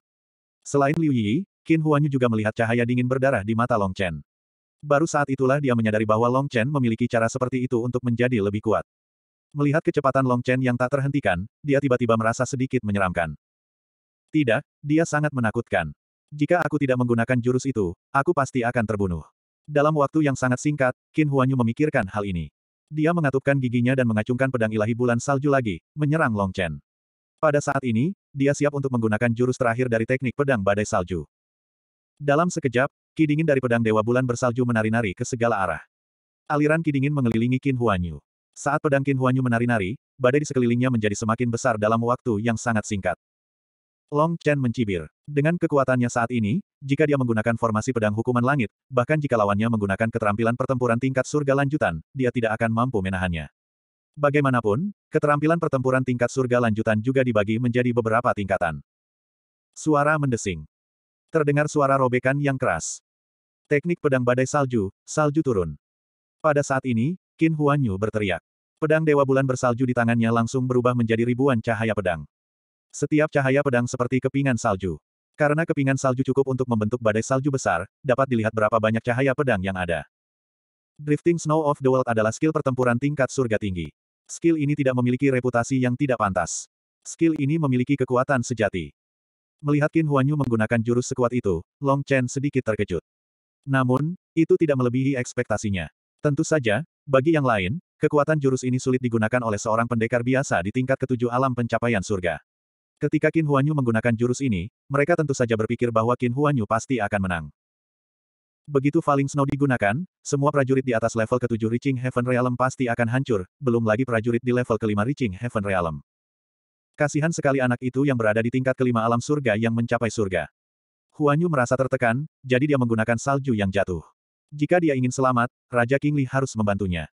Selain Liu Yi, Qin Huanyu juga melihat cahaya dingin berdarah di mata Long Chen. Baru saat itulah dia menyadari bahwa Long Chen memiliki cara seperti itu untuk menjadi lebih kuat. Melihat kecepatan Long Chen yang tak terhentikan, dia tiba-tiba merasa sedikit menyeramkan. Tidak, dia sangat menakutkan. Jika aku tidak menggunakan jurus itu, aku pasti akan terbunuh. Dalam waktu yang sangat singkat, Qin Huanyu memikirkan hal ini. Dia mengatupkan giginya dan mengacungkan pedang ilahi bulan salju lagi, menyerang Long Chen. Pada saat ini, dia siap untuk menggunakan jurus terakhir dari teknik pedang badai salju. Dalam sekejap, ki dingin dari pedang Dewa Bulan bersalju menari-nari ke segala arah. Aliran ki dingin mengelilingi Qin Huanyu. Saat pedang Qin Huanyu menari-nari, badai di sekelilingnya menjadi semakin besar dalam waktu yang sangat singkat. Long Chen mencibir. Dengan kekuatannya saat ini, jika dia menggunakan formasi pedang hukuman langit, bahkan jika lawannya menggunakan keterampilan pertempuran tingkat surga lanjutan, dia tidak akan mampu menahannya. Bagaimanapun, keterampilan pertempuran tingkat surga lanjutan juga dibagi menjadi beberapa tingkatan. Suara mendesing. Terdengar suara robekan yang keras. Teknik pedang badai salju, salju turun. Pada saat ini, Qin Huanyu berteriak. Pedang Dewa Bulan bersalju di tangannya langsung berubah menjadi ribuan cahaya pedang. Setiap cahaya pedang seperti kepingan salju. Karena kepingan salju cukup untuk membentuk badai salju besar, dapat dilihat berapa banyak cahaya pedang yang ada. Drifting Snow of the World adalah skill pertempuran tingkat surga tinggi. Skill ini tidak memiliki reputasi yang tidak pantas. Skill ini memiliki kekuatan sejati. Melihat Qin Huanyu menggunakan jurus sekuat itu, Long Chen sedikit terkejut. Namun, itu tidak melebihi ekspektasinya. Tentu saja, bagi yang lain, kekuatan jurus ini sulit digunakan oleh seorang pendekar biasa di tingkat ketujuh alam pencapaian surga. Ketika Qin Huanyu menggunakan jurus ini, mereka tentu saja berpikir bahwa Qin Huanyu pasti akan menang. Begitu Falling Snow digunakan, semua prajurit di atas level ke-7 Reaching Heaven Realm pasti akan hancur, belum lagi prajurit di level ke-5 Reaching Heaven Realm. Kasihan sekali anak itu yang berada di tingkat kelima alam surga yang mencapai surga. Huanyu merasa tertekan, jadi dia menggunakan salju yang jatuh. Jika dia ingin selamat, Raja Kingli harus membantunya.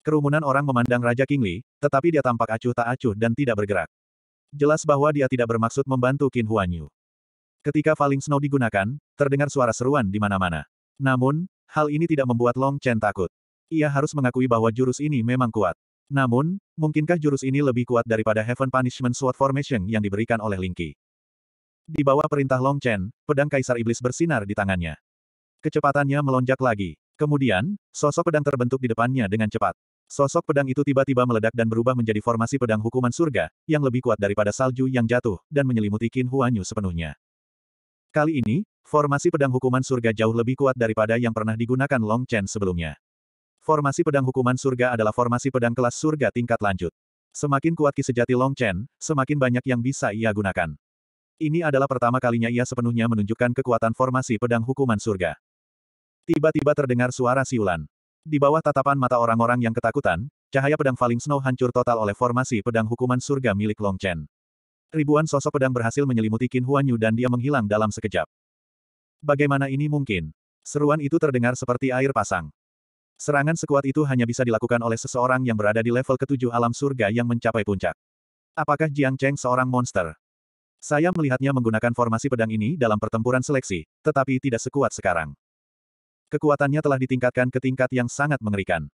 Kerumunan orang memandang Raja Kingli, tetapi dia tampak acuh tak acuh dan tidak bergerak. Jelas bahwa dia tidak bermaksud membantu Qin Huanyu. Ketika Falling Snow digunakan, terdengar suara seruan di mana-mana. Namun, hal ini tidak membuat Long Chen takut. Ia harus mengakui bahwa jurus ini memang kuat. Namun, mungkinkah jurus ini lebih kuat daripada Heaven Punishment Sword Formation yang diberikan oleh Qi? Di bawah perintah Long Chen, pedang Kaisar Iblis bersinar di tangannya. Kecepatannya melonjak lagi. Kemudian, sosok pedang terbentuk di depannya dengan cepat. Sosok pedang itu tiba-tiba meledak dan berubah menjadi formasi pedang hukuman surga, yang lebih kuat daripada salju yang jatuh, dan menyelimuti Qin Huanyu sepenuhnya. Kali ini, Formasi pedang hukuman surga jauh lebih kuat daripada yang pernah digunakan Long Chen sebelumnya. Formasi pedang hukuman surga adalah formasi pedang kelas surga tingkat lanjut. Semakin kuat ki sejati Long Chen, semakin banyak yang bisa ia gunakan. Ini adalah pertama kalinya ia sepenuhnya menunjukkan kekuatan formasi pedang hukuman surga. Tiba-tiba terdengar suara siulan. Di bawah tatapan mata orang-orang yang ketakutan, cahaya pedang Falling Snow hancur total oleh formasi pedang hukuman surga milik Long Chen. Ribuan sosok pedang berhasil menyelimuti Qin Huanyu dan dia menghilang dalam sekejap. Bagaimana ini mungkin? Seruan itu terdengar seperti air pasang. Serangan sekuat itu hanya bisa dilakukan oleh seseorang yang berada di level ketujuh alam surga yang mencapai puncak. Apakah Jiang Cheng seorang monster? Saya melihatnya menggunakan formasi pedang ini dalam pertempuran seleksi, tetapi tidak sekuat sekarang. Kekuatannya telah ditingkatkan ke tingkat yang sangat mengerikan.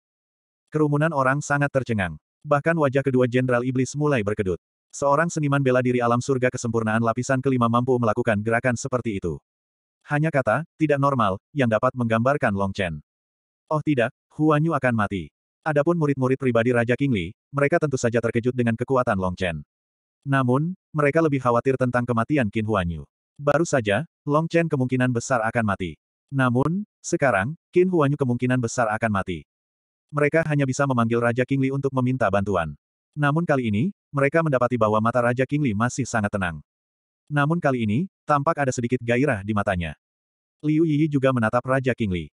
Kerumunan orang sangat tercengang. Bahkan wajah kedua Jenderal Iblis mulai berkedut. Seorang seniman bela diri alam surga kesempurnaan lapisan kelima mampu melakukan gerakan seperti itu. Hanya kata, tidak normal, yang dapat menggambarkan Long Chen. Oh tidak, Huanyu akan mati. Adapun murid-murid pribadi Raja Kingli, mereka tentu saja terkejut dengan kekuatan Long Chen. Namun, mereka lebih khawatir tentang kematian Qin Huanyu. Baru saja, Long Chen kemungkinan besar akan mati. Namun, sekarang, Qin Huanyu kemungkinan besar akan mati. Mereka hanya bisa memanggil Raja Kingli untuk meminta bantuan. Namun kali ini, mereka mendapati bahwa mata Raja Kingli masih sangat tenang. Namun kali ini, Tampak ada sedikit gairah di matanya. Liu Yi juga menatap Raja King Li.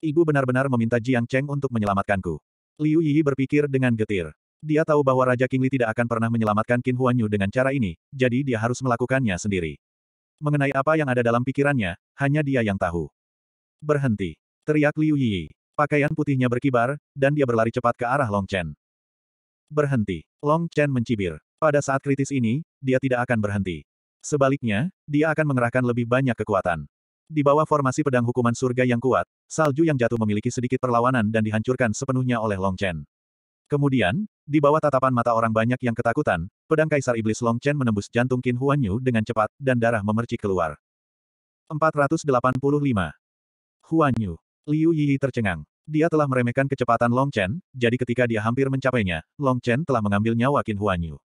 Ibu benar-benar meminta Jiang Cheng untuk menyelamatkanku. Liu Yi berpikir dengan getir. Dia tahu bahwa Raja King Li tidak akan pernah menyelamatkan Qin Huanyu dengan cara ini, jadi dia harus melakukannya sendiri. Mengenai apa yang ada dalam pikirannya, hanya dia yang tahu. Berhenti. Teriak Liu Yi. Pakaian putihnya berkibar, dan dia berlari cepat ke arah Long Chen. Berhenti. Long Chen mencibir. Pada saat kritis ini, dia tidak akan berhenti. Sebaliknya, dia akan mengerahkan lebih banyak kekuatan. Di bawah formasi pedang hukuman surga yang kuat, salju yang jatuh memiliki sedikit perlawanan dan dihancurkan sepenuhnya oleh Long Chen. Kemudian, di bawah tatapan mata orang banyak yang ketakutan, pedang Kaisar Iblis Long Chen menembus jantung Qin Huan Yu dengan cepat, dan darah memercik keluar. 485. Huan Yu. Liu Yi tercengang. Dia telah meremehkan kecepatan Long Chen, jadi ketika dia hampir mencapainya, Long Chen telah mengambil nyawa Qin Huan Yu.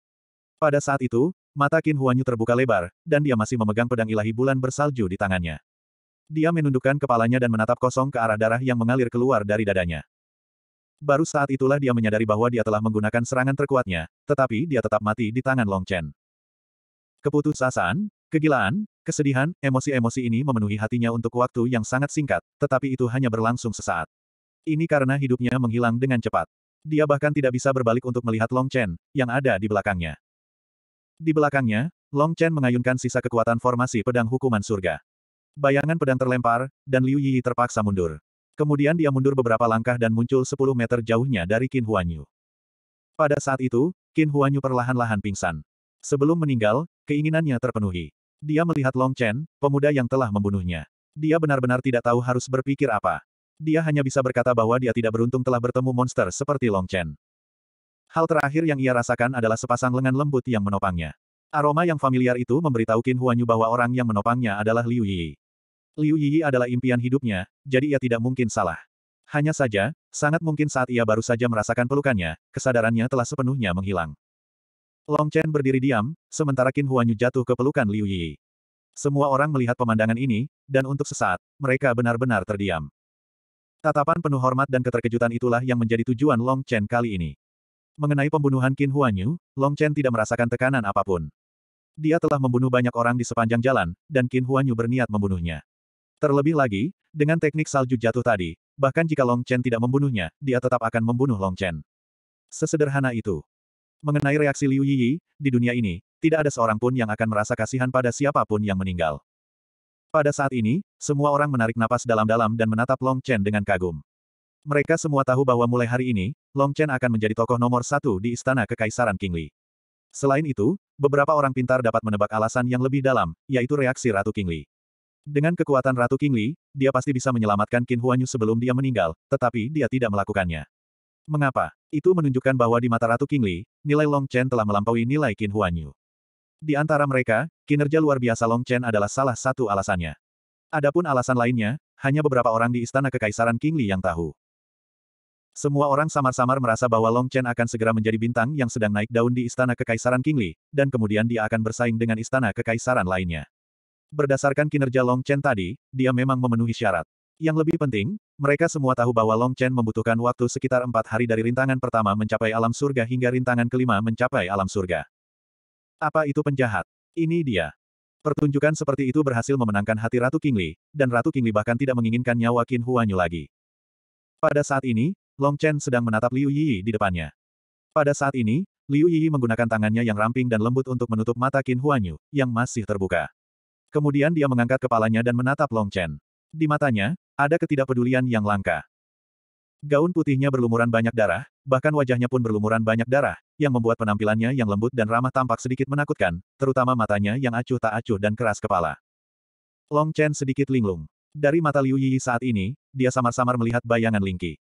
Pada saat itu, Mata Qin Huanyu terbuka lebar, dan dia masih memegang pedang ilahi bulan bersalju di tangannya. Dia menundukkan kepalanya dan menatap kosong ke arah darah yang mengalir keluar dari dadanya. Baru saat itulah dia menyadari bahwa dia telah menggunakan serangan terkuatnya, tetapi dia tetap mati di tangan Long Chen. Keputusasaan, kegilaan, kesedihan, emosi-emosi ini memenuhi hatinya untuk waktu yang sangat singkat, tetapi itu hanya berlangsung sesaat. Ini karena hidupnya menghilang dengan cepat. Dia bahkan tidak bisa berbalik untuk melihat Long Chen, yang ada di belakangnya. Di belakangnya, Long Chen mengayunkan sisa kekuatan formasi pedang hukuman surga. Bayangan pedang terlempar, dan Liu Yi terpaksa mundur. Kemudian dia mundur beberapa langkah dan muncul 10 meter jauhnya dari Qin Huanyu. Pada saat itu, Qin Huanyu perlahan-lahan pingsan. Sebelum meninggal, keinginannya terpenuhi. Dia melihat Long Chen, pemuda yang telah membunuhnya. Dia benar-benar tidak tahu harus berpikir apa. Dia hanya bisa berkata bahwa dia tidak beruntung telah bertemu monster seperti Long Chen. Hal terakhir yang ia rasakan adalah sepasang lengan lembut yang menopangnya. Aroma yang familiar itu memberitahu Qin Huanyu bahwa orang yang menopangnya adalah Liu Yi. Liu Yi adalah impian hidupnya, jadi ia tidak mungkin salah. Hanya saja, sangat mungkin saat ia baru saja merasakan pelukannya, kesadarannya telah sepenuhnya menghilang. Long Chen berdiri diam, sementara Qin Huanyu jatuh ke pelukan Liu Yi. Semua orang melihat pemandangan ini, dan untuk sesaat, mereka benar-benar terdiam. Tatapan penuh hormat dan keterkejutan itulah yang menjadi tujuan Long Chen kali ini. Mengenai pembunuhan Qin Huanyu, Long Chen tidak merasakan tekanan apapun. Dia telah membunuh banyak orang di sepanjang jalan, dan Qin Huanyu berniat membunuhnya. Terlebih lagi, dengan teknik salju jatuh tadi, bahkan jika Long Chen tidak membunuhnya, dia tetap akan membunuh Long Chen. Sesederhana itu. Mengenai reaksi Liu Yi, di dunia ini, tidak ada seorang pun yang akan merasa kasihan pada siapapun yang meninggal. Pada saat ini, semua orang menarik napas dalam-dalam dan menatap Long Chen dengan kagum. Mereka semua tahu bahwa mulai hari ini, Long Chen akan menjadi tokoh nomor satu di Istana Kekaisaran Li. Selain itu, beberapa orang pintar dapat menebak alasan yang lebih dalam, yaitu reaksi Ratu Li. Dengan kekuatan Ratu Li, dia pasti bisa menyelamatkan Qin Huanyu sebelum dia meninggal, tetapi dia tidak melakukannya. Mengapa? Itu menunjukkan bahwa di mata Ratu Li, nilai Long Chen telah melampaui nilai Qin Huanyu. Di antara mereka, kinerja luar biasa Long Chen adalah salah satu alasannya. Adapun alasan lainnya, hanya beberapa orang di Istana Kekaisaran Li yang tahu. Semua orang samar-samar merasa bahwa Long Chen akan segera menjadi bintang yang sedang naik daun di istana kekaisaran Kingli, dan kemudian dia akan bersaing dengan istana kekaisaran lainnya. Berdasarkan kinerja Long Chen tadi, dia memang memenuhi syarat. Yang lebih penting, mereka semua tahu bahwa Long Chen membutuhkan waktu sekitar empat hari dari rintangan pertama mencapai alam surga hingga rintangan kelima mencapai alam surga. Apa itu penjahat? Ini dia. Pertunjukan seperti itu berhasil memenangkan hati Ratu Kingli, dan Ratu Kingli bahkan tidak menginginkan nyawa Qin Huanyu lagi. Pada saat ini, Long Chen sedang menatap Liu Yi di depannya. Pada saat ini, Liu Yi menggunakan tangannya yang ramping dan lembut untuk menutup mata Qin Huanyu, yang masih terbuka. Kemudian dia mengangkat kepalanya dan menatap Long Chen. Di matanya, ada ketidakpedulian yang langka. Gaun putihnya berlumuran banyak darah, bahkan wajahnya pun berlumuran banyak darah, yang membuat penampilannya yang lembut dan ramah tampak sedikit menakutkan, terutama matanya yang acuh tak acuh dan keras kepala. Long Chen sedikit linglung. Dari mata Liu Yi saat ini, dia samar-samar melihat bayangan Lingqi.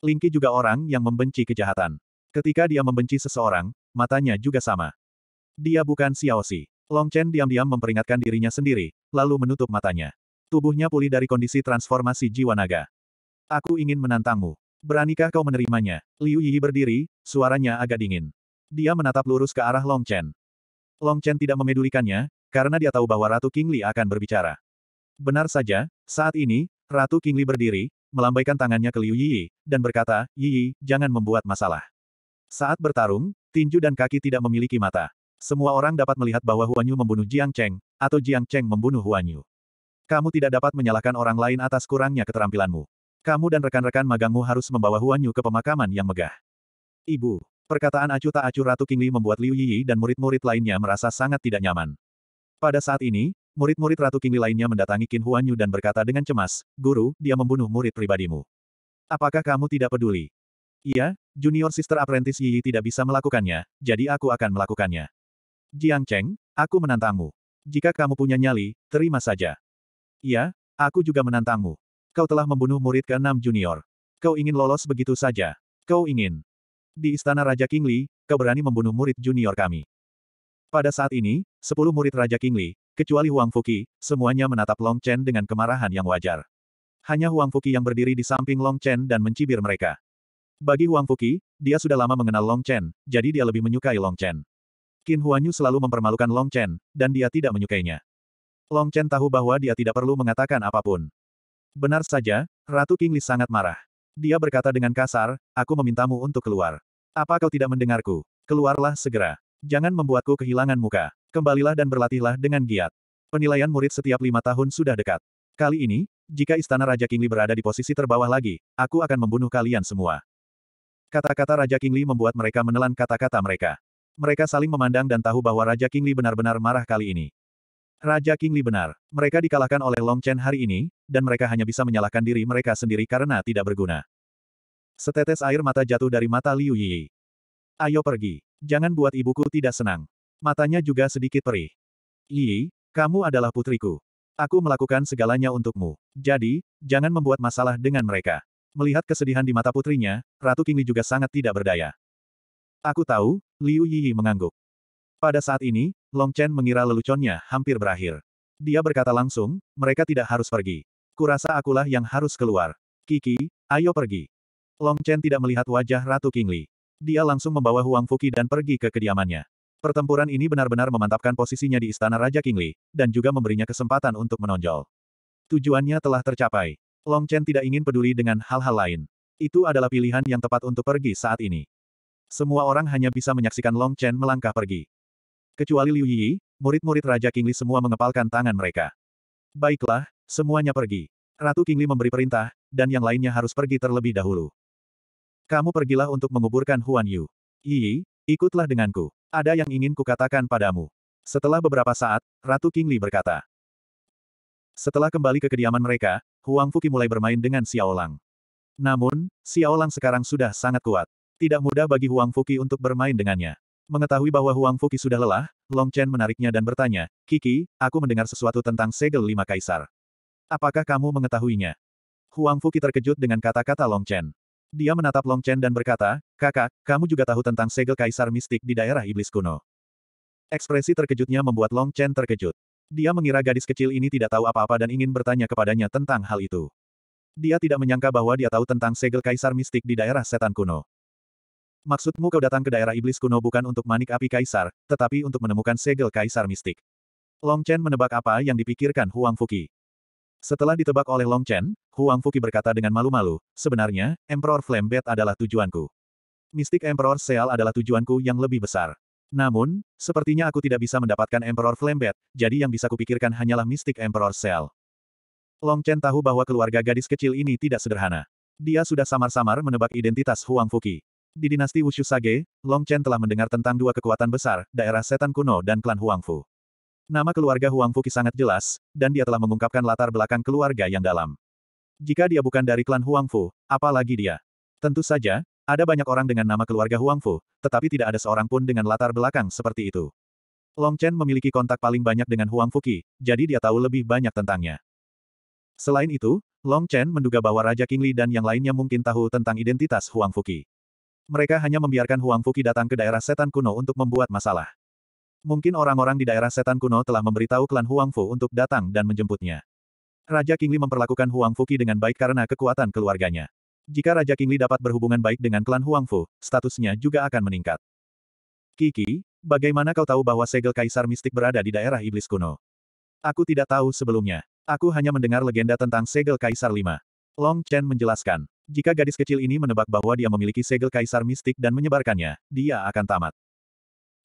Lingki juga orang yang membenci kejahatan. Ketika dia membenci seseorang, matanya juga sama. Dia bukan Xiao Xi. Long Chen diam-diam memperingatkan dirinya sendiri, lalu menutup matanya. Tubuhnya pulih dari kondisi transformasi jiwa naga. Aku ingin menantangmu. Beranikah kau menerimanya? Liu Yi berdiri, suaranya agak dingin. Dia menatap lurus ke arah Long Chen. Long Chen tidak memedulikannya, karena dia tahu bahwa Ratu King Li akan berbicara. Benar saja, saat ini, Ratu King Li berdiri, melambaikan tangannya ke Liu Yi dan berkata, Yi, jangan membuat masalah. Saat bertarung, tinju dan kaki tidak memiliki mata. Semua orang dapat melihat bahwa Huanyu membunuh Jiang Cheng, atau Jiang Cheng membunuh Huanyu. Kamu tidak dapat menyalahkan orang lain atas kurangnya keterampilanmu. Kamu dan rekan-rekan magangmu harus membawa Huanyu ke pemakaman yang megah. Ibu, perkataan acuh tak acuh Ratu King Li membuat Liu Yi dan murid-murid lainnya merasa sangat tidak nyaman. Pada saat ini, Murid-murid Ratu Kingli lainnya mendatangi Qin Huanyu dan berkata dengan cemas, Guru, dia membunuh murid pribadimu. Apakah kamu tidak peduli? Iya, junior sister apprentice Yi tidak bisa melakukannya, jadi aku akan melakukannya. Jiang Cheng, aku menantangmu. Jika kamu punya nyali, terima saja. Iya, aku juga menantangmu. Kau telah membunuh murid ke-6 junior. Kau ingin lolos begitu saja. Kau ingin. Di istana Raja Kingli, kau berani membunuh murid junior kami. Pada saat ini, sepuluh murid Raja Kingli, kecuali Huang Fuki, semuanya menatap Long Chen dengan kemarahan yang wajar. Hanya Huang Fuki yang berdiri di samping Long Chen dan mencibir mereka. Bagi Huang Fuki, dia sudah lama mengenal Long Chen, jadi dia lebih menyukai Long Chen. Qin Huanyu selalu mempermalukan Long Chen, dan dia tidak menyukainya. Long Chen tahu bahwa dia tidak perlu mengatakan apapun. Benar saja, Ratu Kingli sangat marah. Dia berkata dengan kasar, aku memintamu untuk keluar. Apa kau tidak mendengarku? Keluarlah segera. Jangan membuatku kehilangan muka. Kembalilah dan berlatihlah dengan giat. Penilaian murid setiap lima tahun sudah dekat. Kali ini, jika istana Raja Kingli berada di posisi terbawah lagi, aku akan membunuh kalian semua. Kata-kata Raja Kingli membuat mereka menelan kata-kata mereka. Mereka saling memandang dan tahu bahwa Raja Kingli benar-benar marah kali ini. Raja Kingli benar. Mereka dikalahkan oleh Long Chen hari ini, dan mereka hanya bisa menyalahkan diri mereka sendiri karena tidak berguna. Setetes air mata jatuh dari mata Liu Yi. Ayo pergi. Jangan buat ibuku tidak senang. Matanya juga sedikit perih. Yi, kamu adalah putriku. Aku melakukan segalanya untukmu. Jadi, jangan membuat masalah dengan mereka. Melihat kesedihan di mata putrinya, Ratu Kingli juga sangat tidak berdaya. Aku tahu, Liu Yiyi mengangguk. Pada saat ini, Long Chen mengira leluconnya hampir berakhir. Dia berkata langsung, mereka tidak harus pergi. Kurasa akulah yang harus keluar. Kiki, ayo pergi. Long Chen tidak melihat wajah Ratu Kingli. Dia langsung membawa Huang Fuki dan pergi ke kediamannya. Pertempuran ini benar-benar memantapkan posisinya di istana Raja Kingli, dan juga memberinya kesempatan untuk menonjol. Tujuannya telah tercapai. Long Chen tidak ingin peduli dengan hal-hal lain. Itu adalah pilihan yang tepat untuk pergi saat ini. Semua orang hanya bisa menyaksikan Long Chen melangkah pergi. Kecuali Liu Yi, murid-murid Raja Kingli semua mengepalkan tangan mereka. Baiklah, semuanya pergi. Ratu Kingli memberi perintah, dan yang lainnya harus pergi terlebih dahulu. Kamu pergilah untuk menguburkan Huan Yu. Yi, ikutlah denganku. Ada yang ingin kukatakan padamu. Setelah beberapa saat, Ratu King Li berkata. Setelah kembali ke kediaman mereka, Huang Fuki mulai bermain dengan Xiao Lang. Namun, Xiao Lang sekarang sudah sangat kuat. Tidak mudah bagi Huang Fuki untuk bermain dengannya. Mengetahui bahwa Huang Fuki sudah lelah, Long Chen menariknya dan bertanya, Kiki, aku mendengar sesuatu tentang segel lima kaisar. Apakah kamu mengetahuinya? Huang Fuki terkejut dengan kata-kata Long Chen. Dia menatap Long Chen dan berkata, kakak, kamu juga tahu tentang segel kaisar mistik di daerah iblis kuno. Ekspresi terkejutnya membuat Long Chen terkejut. Dia mengira gadis kecil ini tidak tahu apa-apa dan ingin bertanya kepadanya tentang hal itu. Dia tidak menyangka bahwa dia tahu tentang segel kaisar mistik di daerah setan kuno. Maksudmu kau datang ke daerah iblis kuno bukan untuk manik api kaisar, tetapi untuk menemukan segel kaisar mistik. Long Chen menebak apa yang dipikirkan Huang Fuki. Setelah ditebak oleh Long Chen, Huang Fuki berkata dengan malu-malu, sebenarnya, Emperor Flame Bat adalah tujuanku. Mistik Emperor Seal adalah tujuanku yang lebih besar. Namun, sepertinya aku tidak bisa mendapatkan Emperor Flame Bat, jadi yang bisa kupikirkan hanyalah Mistik Emperor Seal. Long Chen tahu bahwa keluarga gadis kecil ini tidak sederhana. Dia sudah samar-samar menebak identitas Huang Fuki. Di dinasti Wushu Sage, Long Chen telah mendengar tentang dua kekuatan besar, daerah setan kuno dan klan Huang Fu. Nama keluarga Huang Fuqi sangat jelas, dan dia telah mengungkapkan latar belakang keluarga yang dalam. Jika dia bukan dari klan Huang Fu, apalagi dia. Tentu saja, ada banyak orang dengan nama keluarga Huang Fu, tetapi tidak ada seorang pun dengan latar belakang seperti itu. Long Chen memiliki kontak paling banyak dengan Huang Fuqi, jadi dia tahu lebih banyak tentangnya. Selain itu, Long Chen menduga bahwa Raja King Kingli dan yang lainnya mungkin tahu tentang identitas Huang Fuqi. Mereka hanya membiarkan Huang Fuqi datang ke daerah setan kuno untuk membuat masalah. Mungkin orang-orang di daerah setan kuno telah memberitahu klan Huangfu untuk datang dan menjemputnya. Raja Kingli memperlakukan Qi dengan baik karena kekuatan keluarganya. Jika Raja Kingli dapat berhubungan baik dengan klan Huangfu, statusnya juga akan meningkat. Kiki, bagaimana kau tahu bahwa segel kaisar mistik berada di daerah iblis kuno? Aku tidak tahu sebelumnya. Aku hanya mendengar legenda tentang segel kaisar lima. Long Chen menjelaskan, jika gadis kecil ini menebak bahwa dia memiliki segel kaisar mistik dan menyebarkannya, dia akan tamat.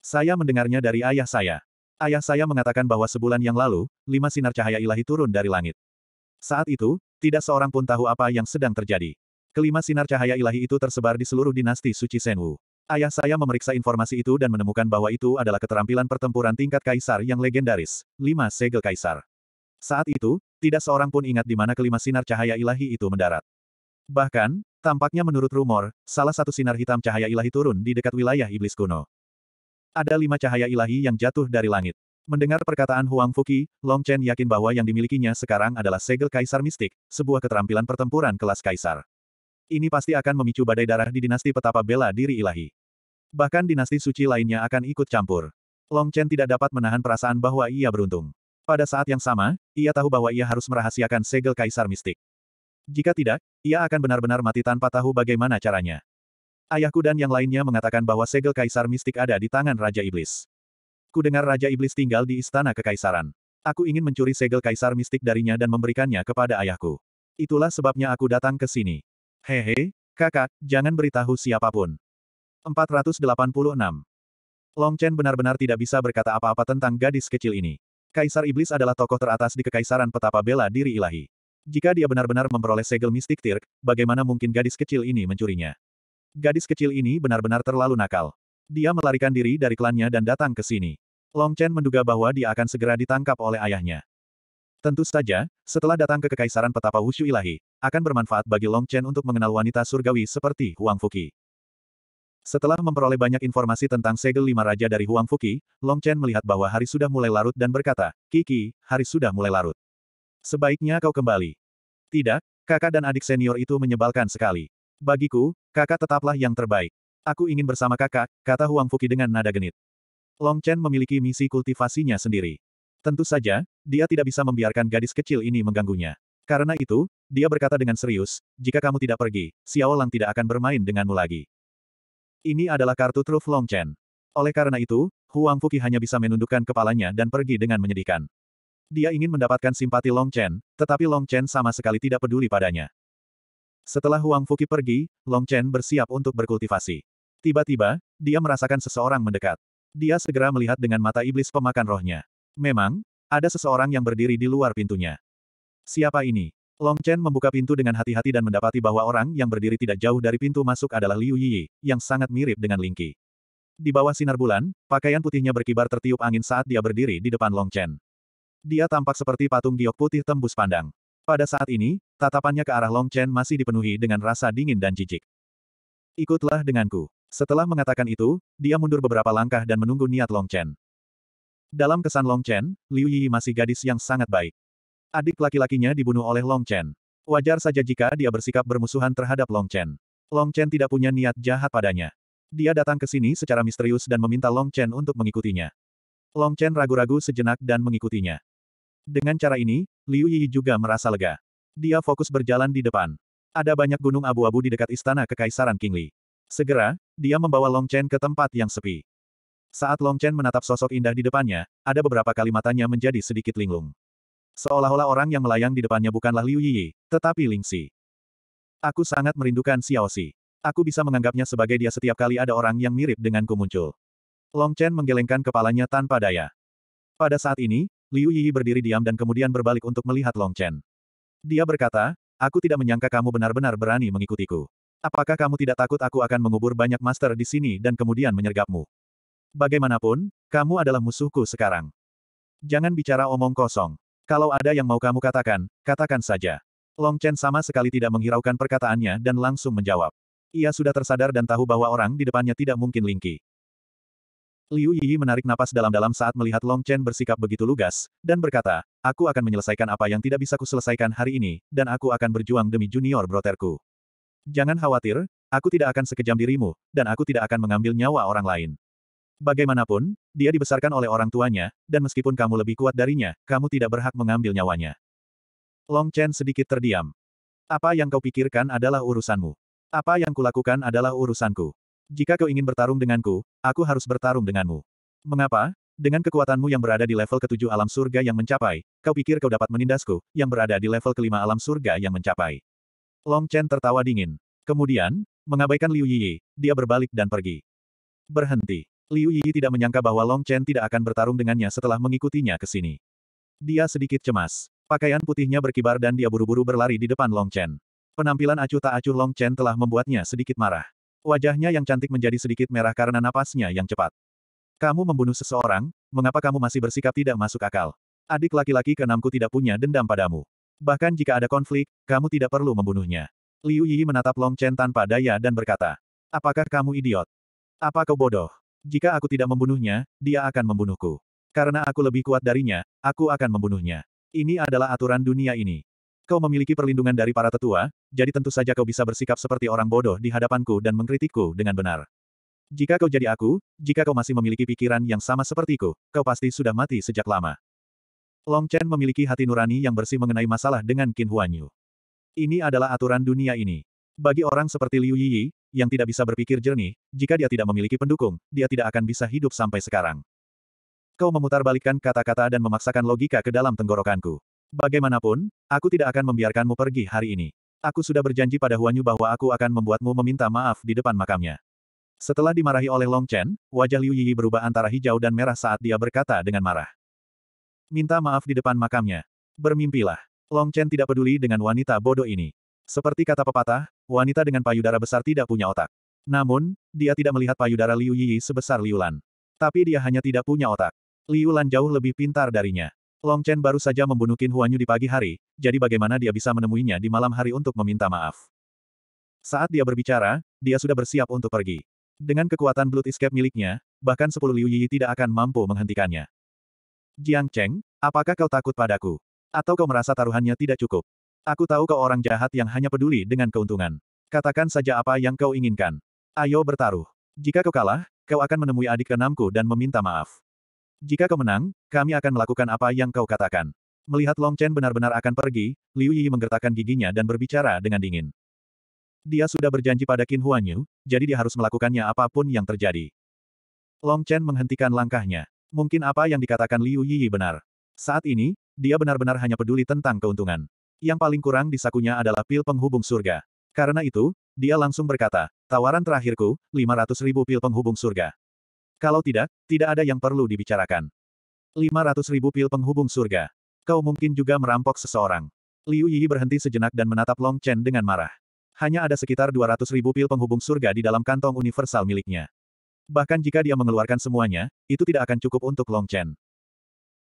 Saya mendengarnya dari ayah saya. Ayah saya mengatakan bahwa sebulan yang lalu, lima sinar cahaya ilahi turun dari langit. Saat itu, tidak seorang pun tahu apa yang sedang terjadi. Kelima sinar cahaya ilahi itu tersebar di seluruh dinasti suci Senwu. Ayah saya memeriksa informasi itu dan menemukan bahwa itu adalah keterampilan pertempuran tingkat kaisar yang legendaris, lima segel kaisar. Saat itu, tidak seorang pun ingat di mana kelima sinar cahaya ilahi itu mendarat. Bahkan, tampaknya menurut rumor, salah satu sinar hitam cahaya ilahi turun di dekat wilayah iblis kuno. Ada lima cahaya ilahi yang jatuh dari langit. Mendengar perkataan Huang Fuki, Long Chen yakin bahwa yang dimilikinya sekarang adalah segel kaisar mistik, sebuah keterampilan pertempuran kelas kaisar. Ini pasti akan memicu badai darah di dinasti petapa bela diri ilahi. Bahkan dinasti suci lainnya akan ikut campur. Long Chen tidak dapat menahan perasaan bahwa ia beruntung. Pada saat yang sama, ia tahu bahwa ia harus merahasiakan segel kaisar mistik. Jika tidak, ia akan benar-benar mati tanpa tahu bagaimana caranya. Ayahku dan yang lainnya mengatakan bahwa segel kaisar mistik ada di tangan Raja Iblis. Ku dengar Raja Iblis tinggal di istana kekaisaran. Aku ingin mencuri segel kaisar mistik darinya dan memberikannya kepada ayahku. Itulah sebabnya aku datang ke sini. Hehe, kakak, jangan beritahu siapapun. 486. Long Chen benar-benar tidak bisa berkata apa-apa tentang gadis kecil ini. Kaisar Iblis adalah tokoh teratas di kekaisaran petapa bela diri ilahi. Jika dia benar-benar memperoleh segel mistik Tirk, bagaimana mungkin gadis kecil ini mencurinya? Gadis kecil ini benar-benar terlalu nakal. Dia melarikan diri dari klannya dan datang ke sini. Long Chen menduga bahwa dia akan segera ditangkap oleh ayahnya. Tentu saja, setelah datang ke Kekaisaran Petapa Wushu Ilahi, akan bermanfaat bagi Long Chen untuk mengenal wanita surgawi seperti Huang Fuki. Setelah memperoleh banyak informasi tentang segel lima raja dari Huang Fuki, Long Chen melihat bahwa hari sudah mulai larut dan berkata, Kiki, hari sudah mulai larut. Sebaiknya kau kembali. Tidak, kakak dan adik senior itu menyebalkan sekali. Bagiku, kakak tetaplah yang terbaik. Aku ingin bersama kakak, kata Huang Fuki dengan nada genit. Long Chen memiliki misi kultivasinya sendiri. Tentu saja, dia tidak bisa membiarkan gadis kecil ini mengganggunya. Karena itu, dia berkata dengan serius, jika kamu tidak pergi, Xiao Lang tidak akan bermain denganmu lagi. Ini adalah kartu truf Long Chen. Oleh karena itu, Huang Fuki hanya bisa menundukkan kepalanya dan pergi dengan menyedihkan. Dia ingin mendapatkan simpati Long Chen, tetapi Long Chen sama sekali tidak peduli padanya. Setelah Huang Fuki pergi, Long Chen bersiap untuk berkultivasi. Tiba-tiba, dia merasakan seseorang mendekat. Dia segera melihat dengan mata iblis pemakan rohnya. Memang, ada seseorang yang berdiri di luar pintunya. Siapa ini? Long Chen membuka pintu dengan hati-hati dan mendapati bahwa orang yang berdiri tidak jauh dari pintu masuk adalah Liu Yi, yang sangat mirip dengan Ling Qi. Di bawah sinar bulan, pakaian putihnya berkibar tertiup angin saat dia berdiri di depan Long Chen. Dia tampak seperti patung giok putih tembus pandang. Pada saat ini, tatapannya ke arah Long Chen masih dipenuhi dengan rasa dingin dan jijik. Ikutlah denganku. Setelah mengatakan itu, dia mundur beberapa langkah dan menunggu niat Long Chen. Dalam kesan Long Chen, Liu Yi masih gadis yang sangat baik. Adik laki-lakinya dibunuh oleh Long Chen. Wajar saja jika dia bersikap bermusuhan terhadap Long Chen. Long Chen tidak punya niat jahat padanya. Dia datang ke sini secara misterius dan meminta Long Chen untuk mengikutinya. Long Chen ragu-ragu sejenak dan mengikutinya. Dengan cara ini, Liu Yi juga merasa lega. Dia fokus berjalan di depan. Ada banyak gunung abu-abu di dekat istana kekaisaran Qingli. Segera, dia membawa Long Chen ke tempat yang sepi. Saat Long Chen menatap sosok indah di depannya, ada beberapa kali menjadi sedikit linglung. Seolah-olah orang yang melayang di depannya bukanlah Liu Yi, tetapi Ling Si. Aku sangat merindukan Xiao Xi. Aku bisa menganggapnya sebagai dia setiap kali ada orang yang mirip denganku muncul. Long Chen menggelengkan kepalanya tanpa daya. Pada saat ini, Liu Yi berdiri diam dan kemudian berbalik untuk melihat Long Chen. Dia berkata, aku tidak menyangka kamu benar-benar berani mengikutiku. Apakah kamu tidak takut aku akan mengubur banyak master di sini dan kemudian menyergapmu? Bagaimanapun, kamu adalah musuhku sekarang. Jangan bicara omong kosong. Kalau ada yang mau kamu katakan, katakan saja. Long Chen sama sekali tidak menghiraukan perkataannya dan langsung menjawab. Ia sudah tersadar dan tahu bahwa orang di depannya tidak mungkin lingki. Liu Yi menarik napas dalam-dalam saat melihat Long Chen bersikap begitu lugas, dan berkata, aku akan menyelesaikan apa yang tidak bisa kuselesaikan hari ini, dan aku akan berjuang demi junior broterku. Jangan khawatir, aku tidak akan sekejam dirimu, dan aku tidak akan mengambil nyawa orang lain. Bagaimanapun, dia dibesarkan oleh orang tuanya, dan meskipun kamu lebih kuat darinya, kamu tidak berhak mengambil nyawanya. Long Chen sedikit terdiam. Apa yang kau pikirkan adalah urusanmu. Apa yang kulakukan adalah urusanku. Jika kau ingin bertarung denganku, aku harus bertarung denganmu. Mengapa? Dengan kekuatanmu yang berada di level ketujuh alam surga yang mencapai, kau pikir kau dapat menindasku, yang berada di level kelima alam surga yang mencapai. Long Chen tertawa dingin. Kemudian, mengabaikan Liu Yiyi, dia berbalik dan pergi. Berhenti. Liu Yiyi tidak menyangka bahwa Long Chen tidak akan bertarung dengannya setelah mengikutinya ke sini. Dia sedikit cemas. Pakaian putihnya berkibar dan dia buru-buru berlari di depan Long Chen. Penampilan acuh tak acuh Long Chen telah membuatnya sedikit marah. Wajahnya yang cantik menjadi sedikit merah karena napasnya yang cepat. Kamu membunuh seseorang, mengapa kamu masih bersikap tidak masuk akal? Adik laki-laki keenamku tidak punya dendam padamu. Bahkan jika ada konflik, kamu tidak perlu membunuhnya. Liu Yi menatap Long Chen tanpa daya dan berkata, Apakah kamu idiot? Apa kau bodoh? Jika aku tidak membunuhnya, dia akan membunuhku. Karena aku lebih kuat darinya, aku akan membunuhnya. Ini adalah aturan dunia ini. Kau memiliki perlindungan dari para tetua, jadi tentu saja kau bisa bersikap seperti orang bodoh di hadapanku dan mengkritikku dengan benar. Jika kau jadi aku, jika kau masih memiliki pikiran yang sama sepertiku, kau pasti sudah mati sejak lama. Long Chen memiliki hati nurani yang bersih mengenai masalah dengan Qin Huanyu. Ini adalah aturan dunia ini. Bagi orang seperti Liu Yi, yang tidak bisa berpikir jernih, jika dia tidak memiliki pendukung, dia tidak akan bisa hidup sampai sekarang. Kau memutarbalikkan kata-kata dan memaksakan logika ke dalam tenggorokanku. Bagaimanapun, aku tidak akan membiarkanmu pergi hari ini. Aku sudah berjanji pada Huanyu bahwa aku akan membuatmu meminta maaf di depan makamnya. Setelah dimarahi oleh Long Chen, wajah Liu Yi berubah antara hijau dan merah saat dia berkata dengan marah. Minta maaf di depan makamnya. Bermimpilah. Long Chen tidak peduli dengan wanita bodoh ini. Seperti kata pepatah, wanita dengan payudara besar tidak punya otak. Namun, dia tidak melihat payudara Liu Yi sebesar Liu Lan. Tapi dia hanya tidak punya otak. Liu Lan jauh lebih pintar darinya. Long Chen baru saja membunuh Qin Huanyu di pagi hari, jadi bagaimana dia bisa menemuinya di malam hari untuk meminta maaf? Saat dia berbicara, dia sudah bersiap untuk pergi. Dengan kekuatan Blood Escape miliknya, bahkan sepuluh Liu Yi tidak akan mampu menghentikannya. Jiang Cheng, apakah kau takut padaku? Atau kau merasa taruhannya tidak cukup? Aku tahu kau orang jahat yang hanya peduli dengan keuntungan. Katakan saja apa yang kau inginkan. Ayo bertaruh. Jika kau kalah, kau akan menemui adik keenamku dan meminta maaf. Jika kau menang, kami akan melakukan apa yang kau katakan. Melihat Long Chen benar-benar akan pergi, Liu Yi menggertakkan giginya dan berbicara dengan dingin. Dia sudah berjanji pada Qin Huanyu, jadi dia harus melakukannya apapun yang terjadi. Long Chen menghentikan langkahnya. Mungkin apa yang dikatakan Liu Yi benar. Saat ini, dia benar-benar hanya peduli tentang keuntungan. Yang paling kurang di sakunya adalah pil penghubung surga. Karena itu, dia langsung berkata, tawaran terakhirku, 500 ribu pil penghubung surga. Kalau tidak, tidak ada yang perlu dibicarakan. 500 ribu pil penghubung surga. Kau mungkin juga merampok seseorang. Liu Yi berhenti sejenak dan menatap Long Chen dengan marah. Hanya ada sekitar 200 ribu pil penghubung surga di dalam kantong universal miliknya. Bahkan jika dia mengeluarkan semuanya, itu tidak akan cukup untuk Long Chen.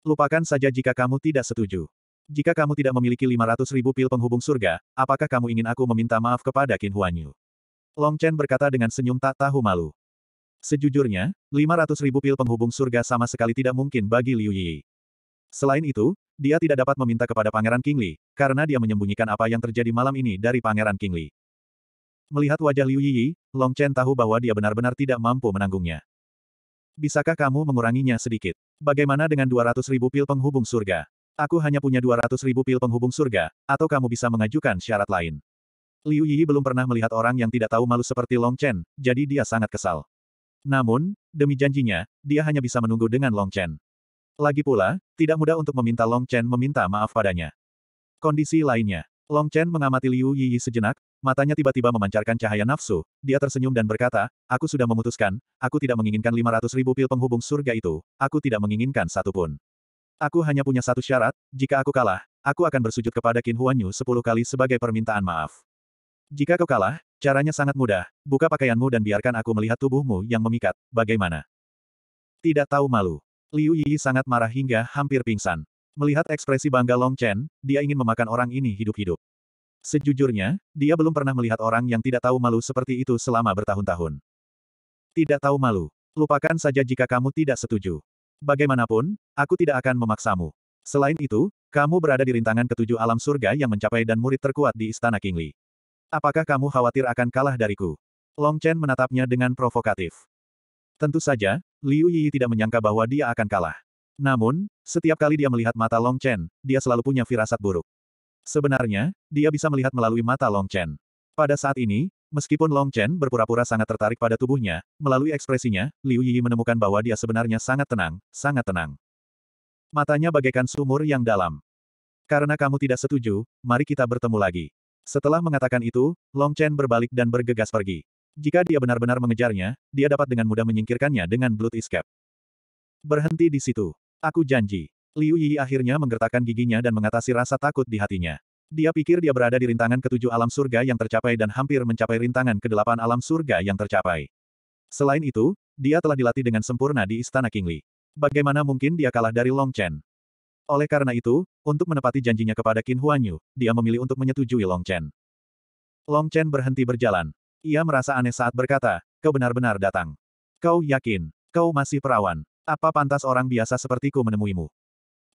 Lupakan saja jika kamu tidak setuju. Jika kamu tidak memiliki 500 ribu pil penghubung surga, apakah kamu ingin aku meminta maaf kepada Qin Huanyu? Long Chen berkata dengan senyum tak tahu malu. Sejujurnya, 500 ribu pil penghubung surga sama sekali tidak mungkin bagi Liu Yi. Selain itu, dia tidak dapat meminta kepada Pangeran Kingli, karena dia menyembunyikan apa yang terjadi malam ini dari Pangeran Kingli. Melihat wajah Liu Yi, Long Chen tahu bahwa dia benar-benar tidak mampu menanggungnya. Bisakah kamu menguranginya sedikit? Bagaimana dengan 200 ribu pil penghubung surga? Aku hanya punya 200 ribu pil penghubung surga, atau kamu bisa mengajukan syarat lain. Liu Yi belum pernah melihat orang yang tidak tahu malu seperti Long Chen, jadi dia sangat kesal. Namun, demi janjinya, dia hanya bisa menunggu dengan Long Chen. Lagi pula, tidak mudah untuk meminta Long Chen meminta maaf padanya. Kondisi lainnya. Long Chen mengamati Liu Yi sejenak, matanya tiba-tiba memancarkan cahaya nafsu, dia tersenyum dan berkata, aku sudah memutuskan, aku tidak menginginkan 500 ribu pil penghubung surga itu, aku tidak menginginkan satupun. Aku hanya punya satu syarat, jika aku kalah, aku akan bersujud kepada Qin Huanyu sepuluh kali sebagai permintaan maaf. Jika kau kalah, caranya sangat mudah. Buka pakaianmu dan biarkan aku melihat tubuhmu yang memikat. Bagaimana? Tidak tahu malu. Liu Yi sangat marah hingga hampir pingsan. Melihat ekspresi bangga Long Chen, dia ingin memakan orang ini hidup-hidup. Sejujurnya, dia belum pernah melihat orang yang tidak tahu malu seperti itu selama bertahun-tahun. Tidak tahu malu. Lupakan saja jika kamu tidak setuju. Bagaimanapun, aku tidak akan memaksamu. Selain itu, kamu berada di rintangan ketujuh alam surga yang mencapai dan murid terkuat di Istana Kingli. Apakah kamu khawatir akan kalah dariku? Long Chen menatapnya dengan provokatif. Tentu saja, Liu Yi tidak menyangka bahwa dia akan kalah. Namun, setiap kali dia melihat mata Long Chen, dia selalu punya firasat buruk. Sebenarnya, dia bisa melihat melalui mata Long Chen. Pada saat ini, meskipun Long Chen berpura-pura sangat tertarik pada tubuhnya, melalui ekspresinya, Liu Yi menemukan bahwa dia sebenarnya sangat tenang, sangat tenang. Matanya bagaikan sumur yang dalam. Karena kamu tidak setuju, mari kita bertemu lagi. Setelah mengatakan itu, Long Chen berbalik dan bergegas pergi. Jika dia benar-benar mengejarnya, dia dapat dengan mudah menyingkirkannya dengan Blood Escape. Berhenti di situ. Aku janji. Liu Yi akhirnya menggertakkan giginya dan mengatasi rasa takut di hatinya. Dia pikir dia berada di rintangan ketujuh alam surga yang tercapai dan hampir mencapai rintangan kedelapan alam surga yang tercapai. Selain itu, dia telah dilatih dengan sempurna di Istana Kingli. Bagaimana mungkin dia kalah dari Long Chen? Oleh karena itu, untuk menepati janjinya kepada Qin Huanyu, dia memilih untuk menyetujui Long Chen. Long Chen berhenti berjalan. Ia merasa aneh saat berkata, kau benar-benar datang. Kau yakin, kau masih perawan. Apa pantas orang biasa sepertiku menemuimu?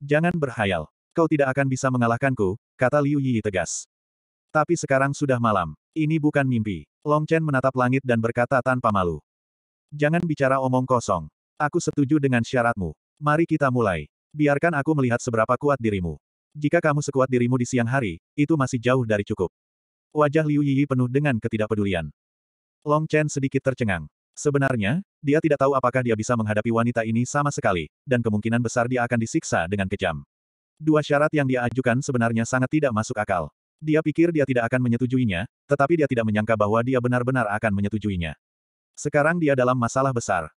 Jangan berhayal. Kau tidak akan bisa mengalahkanku, kata Liu Yi tegas. Tapi sekarang sudah malam. Ini bukan mimpi. Long Chen menatap langit dan berkata tanpa malu. Jangan bicara omong kosong. Aku setuju dengan syaratmu. Mari kita mulai. Biarkan aku melihat seberapa kuat dirimu. Jika kamu sekuat dirimu di siang hari, itu masih jauh dari cukup. Wajah Liu Yi penuh dengan ketidakpedulian. Long Chen sedikit tercengang. Sebenarnya, dia tidak tahu apakah dia bisa menghadapi wanita ini sama sekali, dan kemungkinan besar dia akan disiksa dengan kejam. Dua syarat yang dia ajukan sebenarnya sangat tidak masuk akal. Dia pikir dia tidak akan menyetujuinya, tetapi dia tidak menyangka bahwa dia benar-benar akan menyetujuinya. Sekarang dia dalam masalah besar.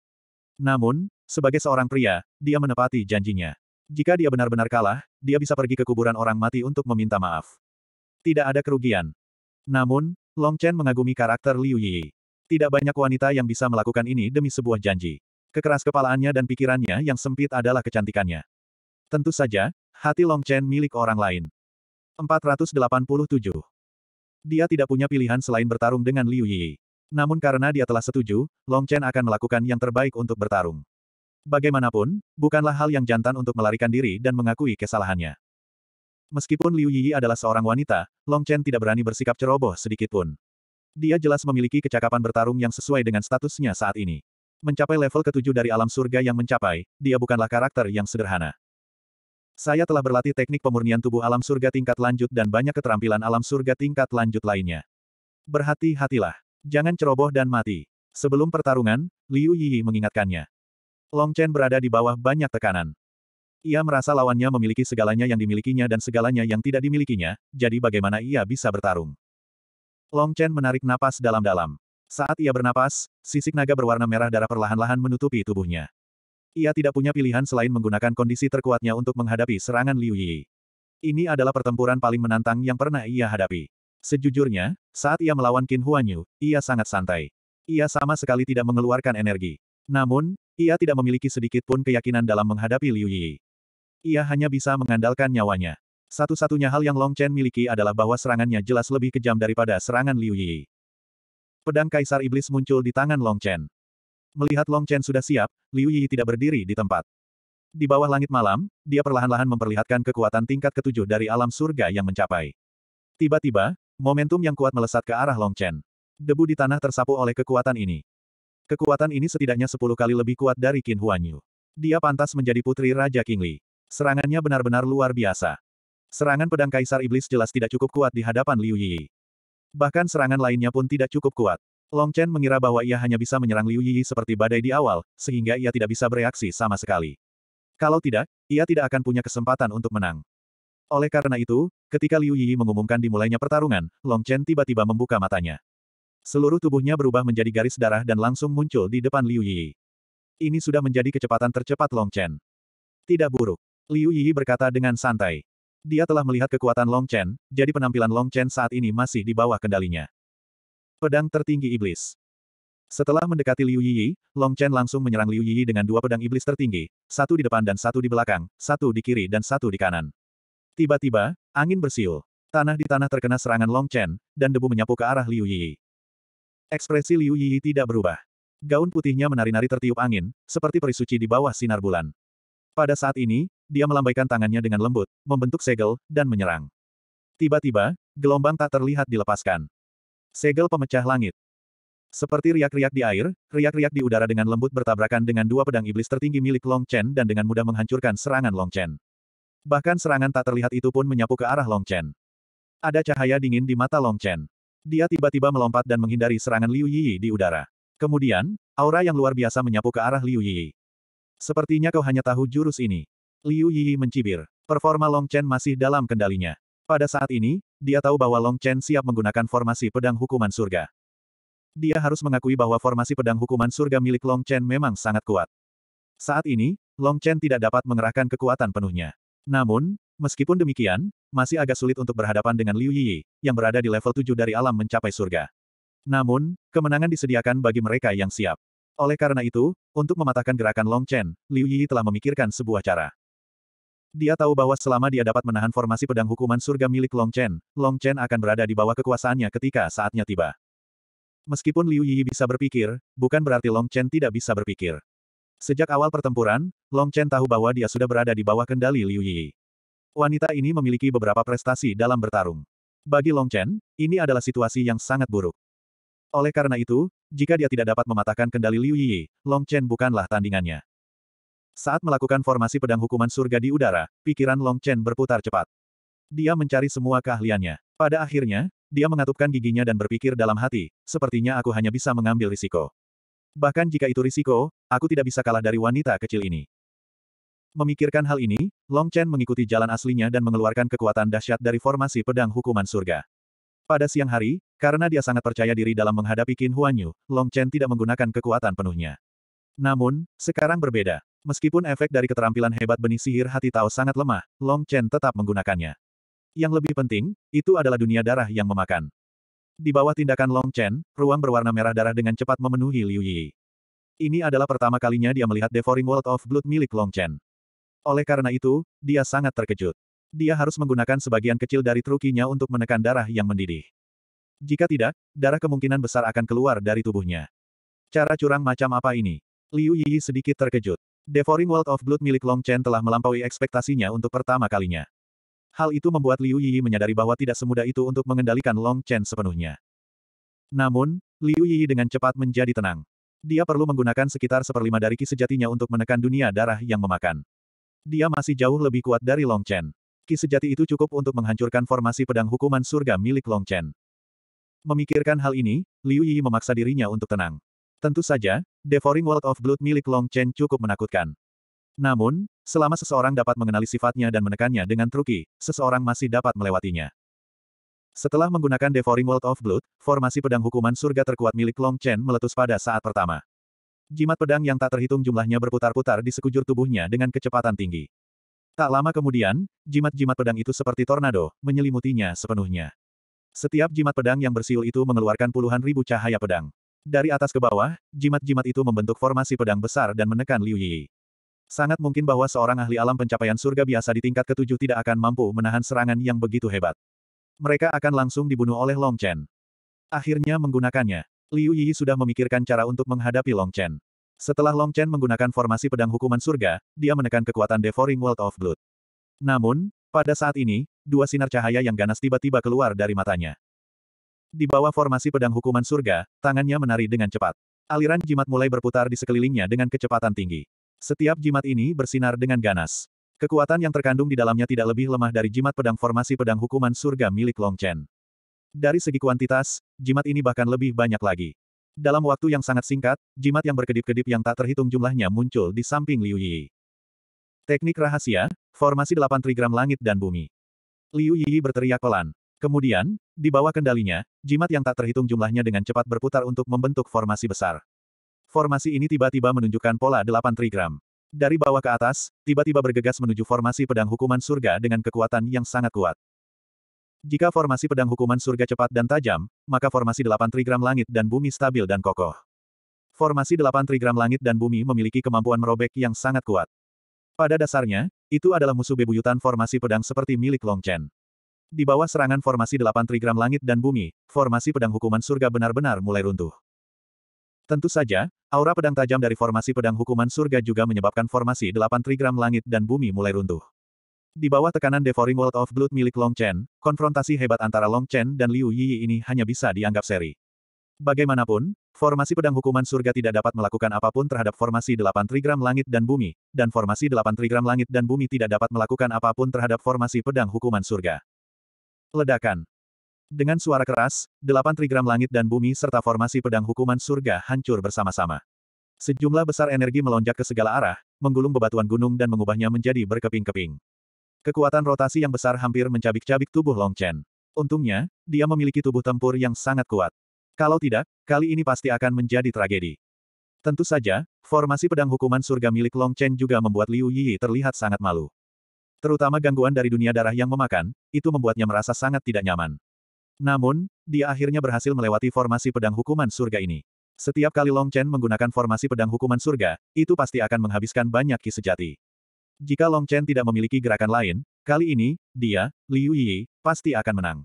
Namun, sebagai seorang pria, dia menepati janjinya. Jika dia benar-benar kalah, dia bisa pergi ke kuburan orang mati untuk meminta maaf. Tidak ada kerugian. Namun, Long Chen mengagumi karakter Liu Yi. Tidak banyak wanita yang bisa melakukan ini demi sebuah janji. Kekeras kepalaannya dan pikirannya yang sempit adalah kecantikannya. Tentu saja, hati Long Chen milik orang lain. 487. Dia tidak punya pilihan selain bertarung dengan Liu Yi. Namun karena dia telah setuju, Long Chen akan melakukan yang terbaik untuk bertarung. Bagaimanapun, bukanlah hal yang jantan untuk melarikan diri dan mengakui kesalahannya. Meskipun Liu Yi adalah seorang wanita, Long Chen tidak berani bersikap ceroboh sedikitpun. Dia jelas memiliki kecakapan bertarung yang sesuai dengan statusnya saat ini. Mencapai level ketujuh dari alam surga yang mencapai, dia bukanlah karakter yang sederhana. Saya telah berlatih teknik pemurnian tubuh alam surga tingkat lanjut dan banyak keterampilan alam surga tingkat lanjut lainnya. Berhati-hatilah. Jangan ceroboh dan mati. Sebelum pertarungan, Liu Yi mengingatkannya. Long Chen berada di bawah banyak tekanan. Ia merasa lawannya memiliki segalanya yang dimilikinya dan segalanya yang tidak dimilikinya, jadi bagaimana ia bisa bertarung. Long Chen menarik napas dalam-dalam. Saat ia bernapas, sisik naga berwarna merah darah perlahan-lahan menutupi tubuhnya. Ia tidak punya pilihan selain menggunakan kondisi terkuatnya untuk menghadapi serangan Liu Yi. Ini adalah pertempuran paling menantang yang pernah ia hadapi. Sejujurnya, saat ia melawan Qin Huanyu, ia sangat santai. Ia sama sekali tidak mengeluarkan energi. Namun, ia tidak memiliki sedikit pun keyakinan dalam menghadapi Liu Yi. Ia hanya bisa mengandalkan nyawanya. Satu-satunya hal yang Long Chen miliki adalah bahwa serangannya jelas lebih kejam daripada serangan Liu Yi. Pedang Kaisar Iblis muncul di tangan Long Chen. Melihat Long Chen sudah siap, Liu Yi tidak berdiri di tempat. Di bawah langit malam, dia perlahan-lahan memperlihatkan kekuatan tingkat ketujuh dari alam surga yang mencapai. Tiba-tiba, momentum yang kuat melesat ke arah Long Chen. Debu di tanah tersapu oleh kekuatan ini. Kekuatan ini setidaknya sepuluh kali lebih kuat dari Qin Huanyu. Dia pantas menjadi putri Raja Qingli. Serangannya benar-benar luar biasa. Serangan pedang Kaisar Iblis jelas tidak cukup kuat di hadapan Liu Yi. Bahkan serangan lainnya pun tidak cukup kuat. Long Chen mengira bahwa ia hanya bisa menyerang Liu Yi seperti badai di awal, sehingga ia tidak bisa bereaksi sama sekali. Kalau tidak, ia tidak akan punya kesempatan untuk menang. Oleh karena itu, ketika Liu Yi mengumumkan dimulainya pertarungan, Long Chen tiba-tiba membuka matanya. Seluruh tubuhnya berubah menjadi garis darah dan langsung muncul di depan Liu Yi. Ini sudah menjadi kecepatan tercepat Long Chen. Tidak buruk. Liu Yi berkata dengan santai. Dia telah melihat kekuatan Long Chen, jadi penampilan Long Chen saat ini masih di bawah kendalinya. Pedang tertinggi iblis. Setelah mendekati Liu Yi, Long Chen langsung menyerang Liu Yi dengan dua pedang iblis tertinggi, satu di depan dan satu di belakang, satu di kiri dan satu di kanan. Tiba-tiba, angin bersiul. Tanah di tanah terkena serangan Long Chen, dan debu menyapu ke arah Liu Yi. Ekspresi Liu Yi tidak berubah. Gaun putihnya menari-nari tertiup angin, seperti perisuci di bawah sinar bulan. Pada saat ini, dia melambaikan tangannya dengan lembut, membentuk segel, dan menyerang. Tiba-tiba, gelombang tak terlihat dilepaskan. Segel pemecah langit. Seperti riak-riak di air, riak-riak di udara dengan lembut bertabrakan dengan dua pedang iblis tertinggi milik Long Chen dan dengan mudah menghancurkan serangan Long Chen. Bahkan serangan tak terlihat itu pun menyapu ke arah Long Chen. Ada cahaya dingin di mata Long Chen. Dia tiba-tiba melompat dan menghindari serangan Liu Yi di udara. Kemudian, aura yang luar biasa menyapu ke arah Liu Yi. Sepertinya kau hanya tahu jurus ini. Liu Yi mencibir. Performa Long Chen masih dalam kendalinya. Pada saat ini, dia tahu bahwa Long Chen siap menggunakan formasi pedang hukuman surga. Dia harus mengakui bahwa formasi pedang hukuman surga milik Long Chen memang sangat kuat. Saat ini, Long Chen tidak dapat mengerahkan kekuatan penuhnya. Namun, Meskipun demikian, masih agak sulit untuk berhadapan dengan Liu Yi yang berada di level 7 dari alam mencapai surga. Namun, kemenangan disediakan bagi mereka yang siap. Oleh karena itu, untuk mematahkan gerakan Long Chen, Liu Yi telah memikirkan sebuah cara. Dia tahu bahwa selama dia dapat menahan formasi pedang hukuman surga milik Long Chen, Long Chen akan berada di bawah kekuasaannya ketika saatnya tiba. Meskipun Liu Yi bisa berpikir, bukan berarti Long Chen tidak bisa berpikir. Sejak awal pertempuran, Long Chen tahu bahwa dia sudah berada di bawah kendali Liu Yi. Wanita ini memiliki beberapa prestasi dalam bertarung. Bagi Long Chen, ini adalah situasi yang sangat buruk. Oleh karena itu, jika dia tidak dapat mematahkan kendali Liu Yi, Long Chen bukanlah tandingannya. Saat melakukan formasi pedang hukuman surga di udara, pikiran Long Chen berputar cepat. Dia mencari semua keahliannya. Pada akhirnya, dia mengatupkan giginya dan berpikir dalam hati, sepertinya aku hanya bisa mengambil risiko. Bahkan jika itu risiko, aku tidak bisa kalah dari wanita kecil ini. Memikirkan hal ini, Long Chen mengikuti jalan aslinya dan mengeluarkan kekuatan dahsyat dari formasi pedang hukuman surga. Pada siang hari, karena dia sangat percaya diri dalam menghadapi Qin Huanyu, Long Chen tidak menggunakan kekuatan penuhnya. Namun, sekarang berbeda. Meskipun efek dari keterampilan hebat benih sihir hati Tao sangat lemah, Long Chen tetap menggunakannya. Yang lebih penting, itu adalah dunia darah yang memakan. Di bawah tindakan Long Chen, ruang berwarna merah darah dengan cepat memenuhi Liu Yi. Ini adalah pertama kalinya dia melihat Devouring World of Blood milik Long Chen. Oleh karena itu, dia sangat terkejut. Dia harus menggunakan sebagian kecil dari trukinya untuk menekan darah yang mendidih. Jika tidak, darah kemungkinan besar akan keluar dari tubuhnya. Cara curang macam apa ini? Liu Yi sedikit terkejut. Devouring World of Blood milik Long Chen telah melampaui ekspektasinya untuk pertama kalinya. Hal itu membuat Liu Yi menyadari bahwa tidak semudah itu untuk mengendalikan Long Chen sepenuhnya. Namun, Liu Yi dengan cepat menjadi tenang. Dia perlu menggunakan sekitar seperlima dari ki sejatinya untuk menekan dunia darah yang memakan. Dia masih jauh lebih kuat dari Long Chen. Ki sejati itu cukup untuk menghancurkan formasi pedang hukuman surga milik Long Chen. Memikirkan hal ini, Liu Yi memaksa dirinya untuk tenang. Tentu saja, Devouring World of Blood milik Long Chen cukup menakutkan. Namun, selama seseorang dapat mengenali sifatnya dan menekannya dengan truki, seseorang masih dapat melewatinya. Setelah menggunakan Devouring World of Blood, formasi pedang hukuman surga terkuat milik Long Chen meletus pada saat pertama. Jimat pedang yang tak terhitung jumlahnya berputar-putar di sekujur tubuhnya dengan kecepatan tinggi. Tak lama kemudian, jimat-jimat pedang itu seperti tornado, menyelimutinya sepenuhnya. Setiap jimat pedang yang bersiul itu mengeluarkan puluhan ribu cahaya pedang. Dari atas ke bawah, jimat-jimat itu membentuk formasi pedang besar dan menekan Liu Yi. Sangat mungkin bahwa seorang ahli alam pencapaian surga biasa di tingkat ketujuh tidak akan mampu menahan serangan yang begitu hebat. Mereka akan langsung dibunuh oleh Long Chen. Akhirnya menggunakannya. Liu Yi sudah memikirkan cara untuk menghadapi Long Chen. Setelah Long Chen menggunakan formasi pedang hukuman surga, dia menekan kekuatan Devouring World of Blood. Namun, pada saat ini, dua sinar cahaya yang ganas tiba-tiba keluar dari matanya. Di bawah formasi pedang hukuman surga, tangannya menari dengan cepat. Aliran jimat mulai berputar di sekelilingnya dengan kecepatan tinggi. Setiap jimat ini bersinar dengan ganas. Kekuatan yang terkandung di dalamnya tidak lebih lemah dari jimat pedang formasi pedang hukuman surga milik Long Chen. Dari segi kuantitas, jimat ini bahkan lebih banyak lagi. Dalam waktu yang sangat singkat, jimat yang berkedip-kedip yang tak terhitung jumlahnya muncul di samping Liu Yi. Teknik rahasia, formasi delapan trigram langit dan bumi. Liu Yi berteriak pelan. Kemudian, di bawah kendalinya, jimat yang tak terhitung jumlahnya dengan cepat berputar untuk membentuk formasi besar. Formasi ini tiba-tiba menunjukkan pola delapan trigram. Dari bawah ke atas, tiba-tiba bergegas menuju formasi pedang hukuman surga dengan kekuatan yang sangat kuat. Jika formasi pedang hukuman surga cepat dan tajam, maka formasi delapan trigram langit dan bumi stabil dan kokoh. Formasi delapan trigram langit dan bumi memiliki kemampuan merobek yang sangat kuat. Pada dasarnya, itu adalah musuh bebuyutan formasi pedang seperti milik Long Chen. Di bawah serangan formasi delapan trigram langit dan bumi, formasi pedang hukuman surga benar-benar mulai runtuh. Tentu saja, aura pedang tajam dari formasi pedang hukuman surga juga menyebabkan formasi delapan trigram langit dan bumi mulai runtuh. Di bawah tekanan Devouring World of Blood milik Long Chen, konfrontasi hebat antara Long Chen dan Liu Yi ini hanya bisa dianggap seri. Bagaimanapun, formasi pedang hukuman surga tidak dapat melakukan apapun terhadap formasi delapan trigram langit dan bumi, dan formasi delapan trigram langit dan bumi tidak dapat melakukan apapun terhadap formasi pedang hukuman surga. Ledakan. Dengan suara keras, delapan trigram langit dan bumi serta formasi pedang hukuman surga hancur bersama-sama. Sejumlah besar energi melonjak ke segala arah, menggulung bebatuan gunung dan mengubahnya menjadi berkeping-keping. Kekuatan rotasi yang besar hampir mencabik-cabik tubuh Long Chen. Untungnya, dia memiliki tubuh tempur yang sangat kuat. Kalau tidak, kali ini pasti akan menjadi tragedi. Tentu saja, formasi pedang hukuman surga milik Long Chen juga membuat Liu Yi terlihat sangat malu. Terutama gangguan dari dunia darah yang memakan, itu membuatnya merasa sangat tidak nyaman. Namun, dia akhirnya berhasil melewati formasi pedang hukuman surga ini. Setiap kali Long Chen menggunakan formasi pedang hukuman surga, itu pasti akan menghabiskan banyak ki sejati. Jika Long Chen tidak memiliki gerakan lain, kali ini, dia, Liu Yi, pasti akan menang.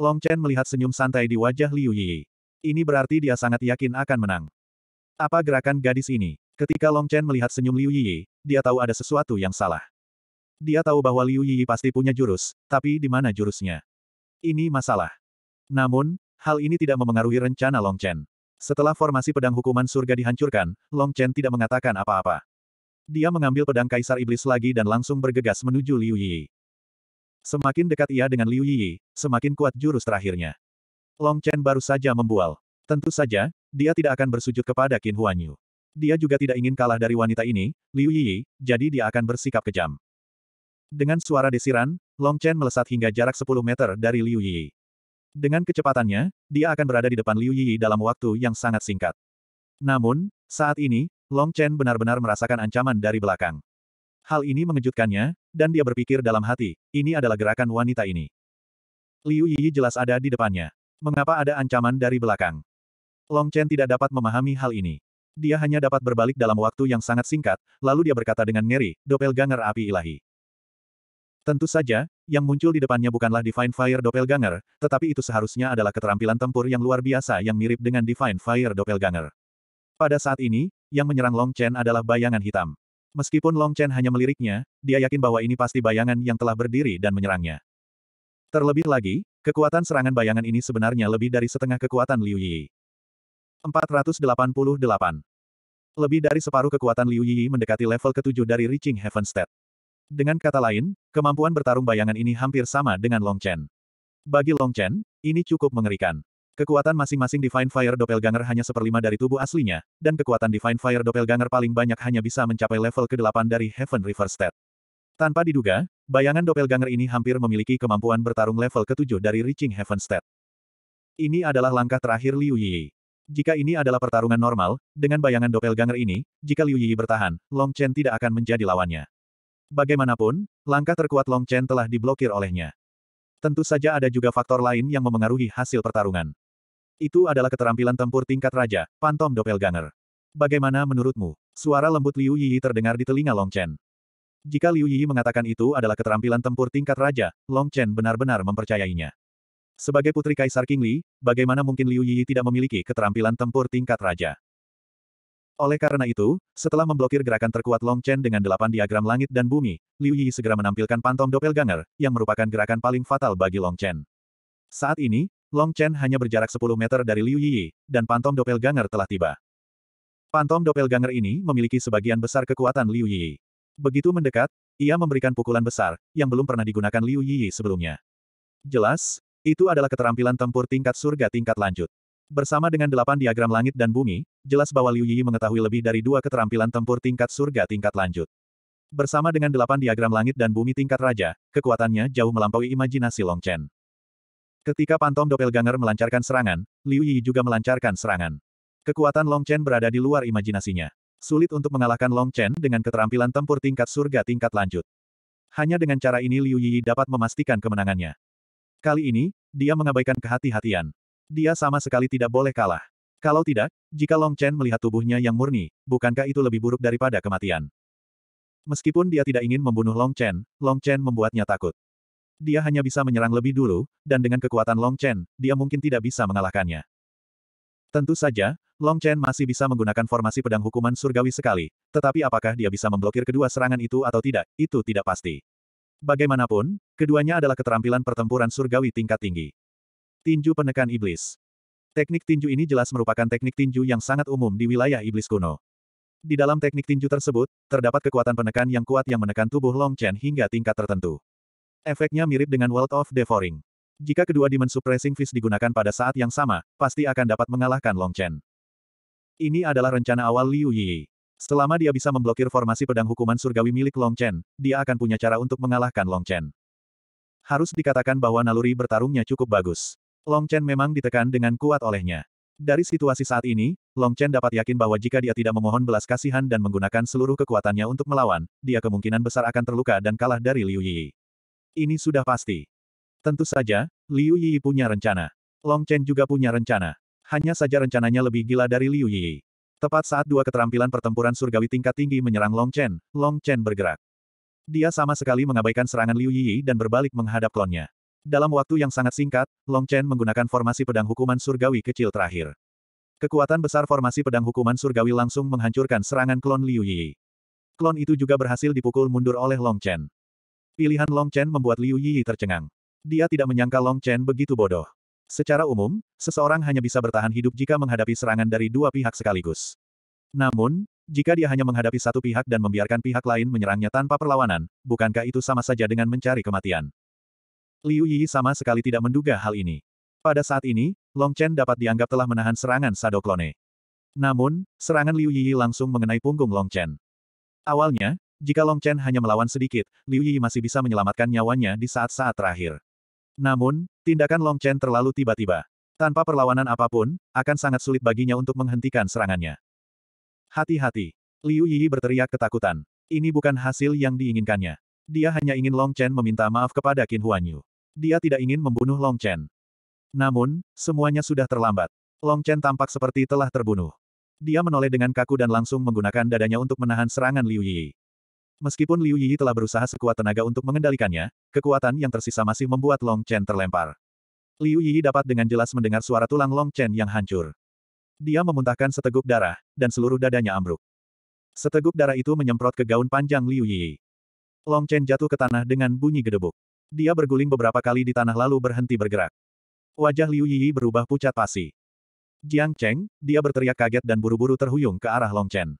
Long Chen melihat senyum santai di wajah Liu Yi. Ini berarti dia sangat yakin akan menang. Apa gerakan gadis ini? Ketika Long Chen melihat senyum Liu Yi, dia tahu ada sesuatu yang salah. Dia tahu bahwa Liu Yi pasti punya jurus, tapi di mana jurusnya? Ini masalah. Namun, hal ini tidak memengaruhi rencana Long Chen. Setelah formasi pedang hukuman surga dihancurkan, Long Chen tidak mengatakan apa-apa. Dia mengambil pedang Kaisar Iblis lagi dan langsung bergegas menuju Liu Yi. Semakin dekat ia dengan Liu Yi, semakin kuat jurus terakhirnya. Long Chen baru saja membual. Tentu saja, dia tidak akan bersujud kepada Qin Huanyu. Dia juga tidak ingin kalah dari wanita ini, Liu Yi, jadi dia akan bersikap kejam. Dengan suara desiran, Long Chen melesat hingga jarak 10 meter dari Liu Yi. Dengan kecepatannya, dia akan berada di depan Liu Yi dalam waktu yang sangat singkat. Namun, saat ini, Long Chen benar-benar merasakan ancaman dari belakang. Hal ini mengejutkannya, dan dia berpikir dalam hati, ini adalah gerakan wanita ini. Liu Yi jelas ada di depannya. Mengapa ada ancaman dari belakang? Long Chen tidak dapat memahami hal ini. Dia hanya dapat berbalik dalam waktu yang sangat singkat, lalu dia berkata dengan ngeri, doppelganger api ilahi. Tentu saja, yang muncul di depannya bukanlah Divine Fire Doppelganger, tetapi itu seharusnya adalah keterampilan tempur yang luar biasa yang mirip dengan Divine Fire Doppelganger. Pada saat ini, yang menyerang Long Chen adalah bayangan hitam. Meskipun Long Chen hanya meliriknya, dia yakin bahwa ini pasti bayangan yang telah berdiri dan menyerangnya. Terlebih lagi, kekuatan serangan bayangan ini sebenarnya lebih dari setengah kekuatan Liu Yi. 488. Lebih dari separuh kekuatan Liu Yi mendekati level ketujuh dari Reaching Heaven State. Dengan kata lain, kemampuan bertarung bayangan ini hampir sama dengan Long Chen. Bagi Long Chen, ini cukup mengerikan. Kekuatan masing-masing Divine Fire Doppelganger hanya seperlima dari tubuh aslinya, dan kekuatan Divine Fire Doppelganger paling banyak hanya bisa mencapai level ke-8 dari Heaven River State. Tanpa diduga, bayangan Doppelganger ini hampir memiliki kemampuan bertarung level ke-7 dari Reaching Heaven State. Ini adalah langkah terakhir Liu Yi. Jika ini adalah pertarungan normal, dengan bayangan Doppelganger ini, jika Liu Yi bertahan, Long Chen tidak akan menjadi lawannya. Bagaimanapun, langkah terkuat Long Chen telah diblokir olehnya. Tentu saja ada juga faktor lain yang memengaruhi hasil pertarungan. Itu adalah keterampilan tempur tingkat raja, Pantom Doppelganger. Bagaimana menurutmu? Suara lembut Liu Yi terdengar di telinga Long Chen. Jika Liu Yi mengatakan itu adalah keterampilan tempur tingkat raja, Long Chen benar-benar mempercayainya. Sebagai putri Kaisar King Li, bagaimana mungkin Liu Yi tidak memiliki keterampilan tempur tingkat raja? Oleh karena itu, setelah memblokir gerakan terkuat Long Chen dengan delapan diagram langit dan bumi, Liu Yi segera menampilkan Pantom Doppelganger, yang merupakan gerakan paling fatal bagi Long Chen. Saat ini, Long Chen hanya berjarak 10 meter dari Liu Yiyi, dan Pantom Doppelganger telah tiba. Pantom Doppelganger ini memiliki sebagian besar kekuatan Liu Yiyi. Begitu mendekat, ia memberikan pukulan besar, yang belum pernah digunakan Liu Yiyi sebelumnya. Jelas, itu adalah keterampilan tempur tingkat surga tingkat lanjut. Bersama dengan delapan diagram langit dan bumi, jelas bahwa Liu Yiyi mengetahui lebih dari dua keterampilan tempur tingkat surga tingkat lanjut. Bersama dengan delapan diagram langit dan bumi tingkat raja, kekuatannya jauh melampaui imajinasi Long Chen. Ketika Pantom Doppelganger melancarkan serangan, Liu Yi juga melancarkan serangan. Kekuatan Long Chen berada di luar imajinasinya. Sulit untuk mengalahkan Long Chen dengan keterampilan tempur tingkat surga tingkat lanjut. Hanya dengan cara ini Liu Yi dapat memastikan kemenangannya. Kali ini, dia mengabaikan kehati-hatian. Dia sama sekali tidak boleh kalah. Kalau tidak, jika Long Chen melihat tubuhnya yang murni, bukankah itu lebih buruk daripada kematian? Meskipun dia tidak ingin membunuh Long Chen, Long Chen membuatnya takut. Dia hanya bisa menyerang lebih dulu, dan dengan kekuatan Long Chen, dia mungkin tidak bisa mengalahkannya. Tentu saja, Long Chen masih bisa menggunakan formasi pedang hukuman surgawi sekali, tetapi apakah dia bisa memblokir kedua serangan itu atau tidak, itu tidak pasti. Bagaimanapun, keduanya adalah keterampilan pertempuran surgawi tingkat tinggi. Tinju penekan iblis. Teknik tinju ini jelas merupakan teknik tinju yang sangat umum di wilayah iblis kuno. Di dalam teknik tinju tersebut, terdapat kekuatan penekan yang kuat yang menekan tubuh Long Chen hingga tingkat tertentu. Efeknya mirip dengan World of Devouring. Jika kedua dimensi suppressing fist digunakan pada saat yang sama, pasti akan dapat mengalahkan Long Chen. Ini adalah rencana awal Liu Yi. Selama dia bisa memblokir formasi pedang hukuman surgawi milik Long Chen, dia akan punya cara untuk mengalahkan Long Chen. Harus dikatakan bahwa naluri bertarungnya cukup bagus. Long Chen memang ditekan dengan kuat olehnya. Dari situasi saat ini, Long Chen dapat yakin bahwa jika dia tidak memohon belas kasihan dan menggunakan seluruh kekuatannya untuk melawan, dia kemungkinan besar akan terluka dan kalah dari Liu Yi. Ini sudah pasti. Tentu saja, Liu Yi punya rencana. Long Chen juga punya rencana. Hanya saja rencananya lebih gila dari Liu Yi. Tepat saat dua keterampilan pertempuran surgawi tingkat tinggi menyerang Long Chen, Long Chen bergerak. Dia sama sekali mengabaikan serangan Liu Yi dan berbalik menghadap klonnya. Dalam waktu yang sangat singkat, Long Chen menggunakan formasi pedang hukuman surgawi kecil terakhir. Kekuatan besar formasi pedang hukuman surgawi langsung menghancurkan serangan klon Liu Yi. Klon itu juga berhasil dipukul mundur oleh Long Chen. Pilihan Long Chen membuat Liu Yi tercengang. Dia tidak menyangka Long Chen begitu bodoh. Secara umum, seseorang hanya bisa bertahan hidup jika menghadapi serangan dari dua pihak sekaligus. Namun, jika dia hanya menghadapi satu pihak dan membiarkan pihak lain menyerangnya tanpa perlawanan, bukankah itu sama saja dengan mencari kematian? Liu Yi sama sekali tidak menduga hal ini. Pada saat ini, Long Chen dapat dianggap telah menahan serangan Sado Klone. Namun, serangan Liu Yi langsung mengenai punggung Long Chen. Awalnya, jika Long Chen hanya melawan sedikit, Liu Yi masih bisa menyelamatkan nyawanya di saat-saat terakhir. Namun, tindakan Long Chen terlalu tiba-tiba. Tanpa perlawanan apapun, akan sangat sulit baginya untuk menghentikan serangannya. Hati-hati. Liu Yi berteriak ketakutan. Ini bukan hasil yang diinginkannya. Dia hanya ingin Long Chen meminta maaf kepada Qin Huanyu. Dia tidak ingin membunuh Long Chen. Namun, semuanya sudah terlambat. Long Chen tampak seperti telah terbunuh. Dia menoleh dengan kaku dan langsung menggunakan dadanya untuk menahan serangan Liu Yi. Meskipun Liu Yi telah berusaha sekuat tenaga untuk mengendalikannya, kekuatan yang tersisa masih membuat Long Chen terlempar. Liu Yi dapat dengan jelas mendengar suara tulang Long Chen yang hancur. Dia memuntahkan seteguk darah, dan seluruh dadanya ambruk. Seteguk darah itu menyemprot ke gaun panjang Liu Yi. Long Chen jatuh ke tanah dengan bunyi gedebuk. Dia berguling beberapa kali di tanah lalu berhenti bergerak. Wajah Liu Yi berubah pucat pasi. Jiang Cheng, dia berteriak kaget dan buru-buru terhuyung ke arah Long Chen.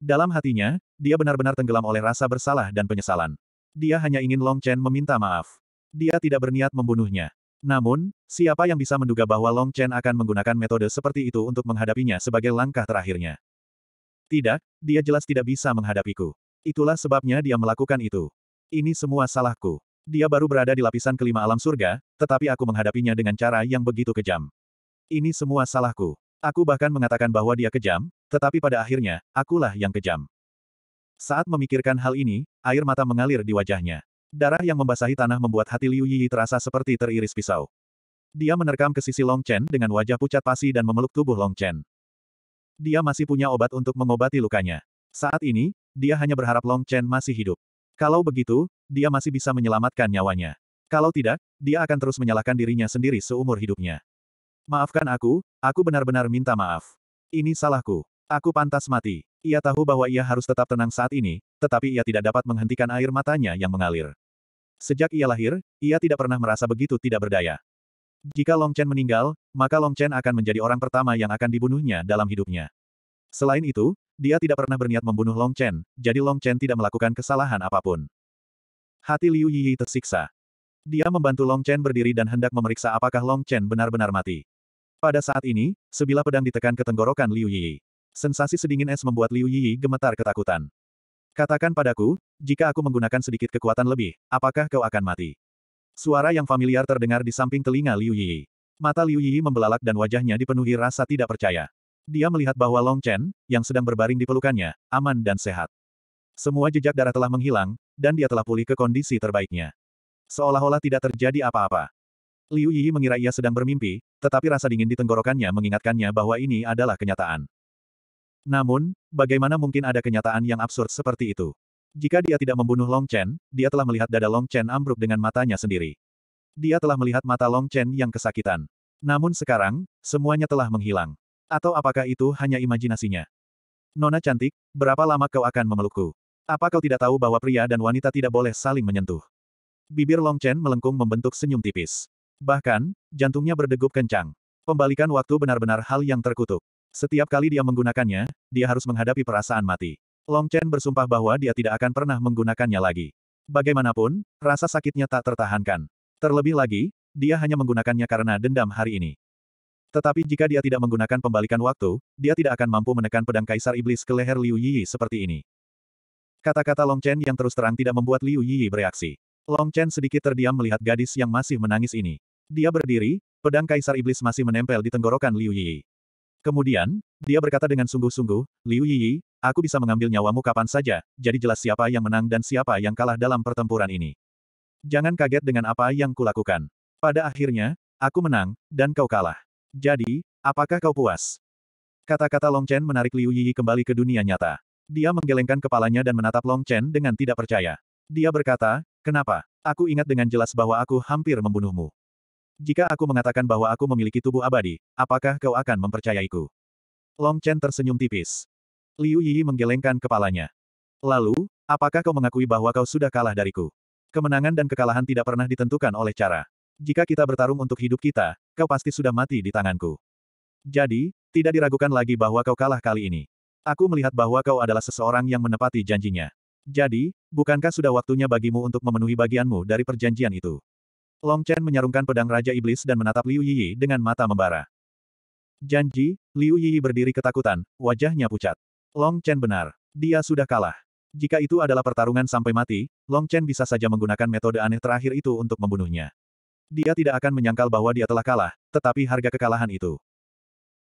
Dalam hatinya, dia benar-benar tenggelam oleh rasa bersalah dan penyesalan. Dia hanya ingin Long Chen meminta maaf. Dia tidak berniat membunuhnya. Namun, siapa yang bisa menduga bahwa Long Chen akan menggunakan metode seperti itu untuk menghadapinya sebagai langkah terakhirnya? Tidak, dia jelas tidak bisa menghadapiku. Itulah sebabnya dia melakukan itu. Ini semua salahku. Dia baru berada di lapisan kelima alam surga, tetapi aku menghadapinya dengan cara yang begitu kejam. Ini semua salahku. Aku bahkan mengatakan bahwa dia kejam, tetapi pada akhirnya, akulah yang kejam. Saat memikirkan hal ini, air mata mengalir di wajahnya. Darah yang membasahi tanah membuat hati Liu Yi terasa seperti teriris pisau. Dia menerkam ke sisi Long Chen dengan wajah pucat pasi dan memeluk tubuh Long Chen. Dia masih punya obat untuk mengobati lukanya. Saat ini, dia hanya berharap Long Chen masih hidup. Kalau begitu, dia masih bisa menyelamatkan nyawanya. Kalau tidak, dia akan terus menyalahkan dirinya sendiri seumur hidupnya. Maafkan aku, aku benar-benar minta maaf. Ini salahku. Aku pantas mati. Ia tahu bahwa ia harus tetap tenang saat ini, tetapi ia tidak dapat menghentikan air matanya yang mengalir. Sejak ia lahir, ia tidak pernah merasa begitu tidak berdaya. Jika Long Chen meninggal, maka Long Chen akan menjadi orang pertama yang akan dibunuhnya dalam hidupnya. Selain itu, dia tidak pernah berniat membunuh Long Chen, jadi Long Chen tidak melakukan kesalahan apapun. Hati Liu Yi tersiksa. Dia membantu Long Chen berdiri dan hendak memeriksa apakah Long Chen benar-benar mati. Pada saat ini, sebilah pedang ditekan ke tenggorokan Liu Yi. Sensasi sedingin es membuat Liu Yi gemetar ketakutan. Katakan padaku, jika aku menggunakan sedikit kekuatan lebih, apakah kau akan mati? Suara yang familiar terdengar di samping telinga Liu Yi. Mata Liu Yi membelalak dan wajahnya dipenuhi rasa tidak percaya. Dia melihat bahwa Long Chen, yang sedang berbaring di pelukannya, aman dan sehat. Semua jejak darah telah menghilang, dan dia telah pulih ke kondisi terbaiknya. Seolah-olah tidak terjadi apa-apa. Liu Yi mengira ia sedang bermimpi, tetapi rasa dingin di tenggorokannya mengingatkannya bahwa ini adalah kenyataan. Namun, bagaimana mungkin ada kenyataan yang absurd seperti itu? Jika dia tidak membunuh Long Chen, dia telah melihat dada Long Chen ambruk dengan matanya sendiri. Dia telah melihat mata Long Chen yang kesakitan. Namun sekarang, semuanya telah menghilang. Atau apakah itu hanya imajinasinya? Nona cantik, berapa lama kau akan memelukku? Apa kau tidak tahu bahwa pria dan wanita tidak boleh saling menyentuh? Bibir Long Chen melengkung membentuk senyum tipis. Bahkan, jantungnya berdegup kencang. Pembalikan waktu benar-benar hal yang terkutuk. Setiap kali dia menggunakannya, dia harus menghadapi perasaan mati. Long Chen bersumpah bahwa dia tidak akan pernah menggunakannya lagi. Bagaimanapun, rasa sakitnya tak tertahankan. Terlebih lagi, dia hanya menggunakannya karena dendam hari ini. Tetapi jika dia tidak menggunakan pembalikan waktu, dia tidak akan mampu menekan pedang kaisar iblis ke leher Liu Yi seperti ini. Kata-kata Long Chen yang terus terang tidak membuat Liu Yi bereaksi. Long Chen sedikit terdiam melihat gadis yang masih menangis ini. Dia berdiri, pedang Kaisar Iblis masih menempel di tenggorokan Liu Yi. Kemudian, dia berkata dengan sungguh-sungguh, Liu Yi, aku bisa mengambil nyawamu kapan saja, jadi jelas siapa yang menang dan siapa yang kalah dalam pertempuran ini. Jangan kaget dengan apa yang kulakukan. Pada akhirnya, aku menang, dan kau kalah. Jadi, apakah kau puas? Kata-kata Long Chen menarik Liu Yi kembali ke dunia nyata. Dia menggelengkan kepalanya dan menatap Long Chen dengan tidak percaya. Dia berkata, Kenapa? Aku ingat dengan jelas bahwa aku hampir membunuhmu. Jika aku mengatakan bahwa aku memiliki tubuh abadi, apakah kau akan mempercayaiku? Long Chen tersenyum tipis. Liu Yi menggelengkan kepalanya. Lalu, apakah kau mengakui bahwa kau sudah kalah dariku? Kemenangan dan kekalahan tidak pernah ditentukan oleh cara. Jika kita bertarung untuk hidup kita, kau pasti sudah mati di tanganku. Jadi, tidak diragukan lagi bahwa kau kalah kali ini. Aku melihat bahwa kau adalah seseorang yang menepati janjinya. Jadi, bukankah sudah waktunya bagimu untuk memenuhi bagianmu dari perjanjian itu? Long Chen menyarungkan pedang Raja Iblis dan menatap Liu Yiyi dengan mata membara. Janji, Liu Yiyi berdiri ketakutan, wajahnya pucat. Long Chen benar. Dia sudah kalah. Jika itu adalah pertarungan sampai mati, Long Chen bisa saja menggunakan metode aneh terakhir itu untuk membunuhnya. Dia tidak akan menyangkal bahwa dia telah kalah, tetapi harga kekalahan itu.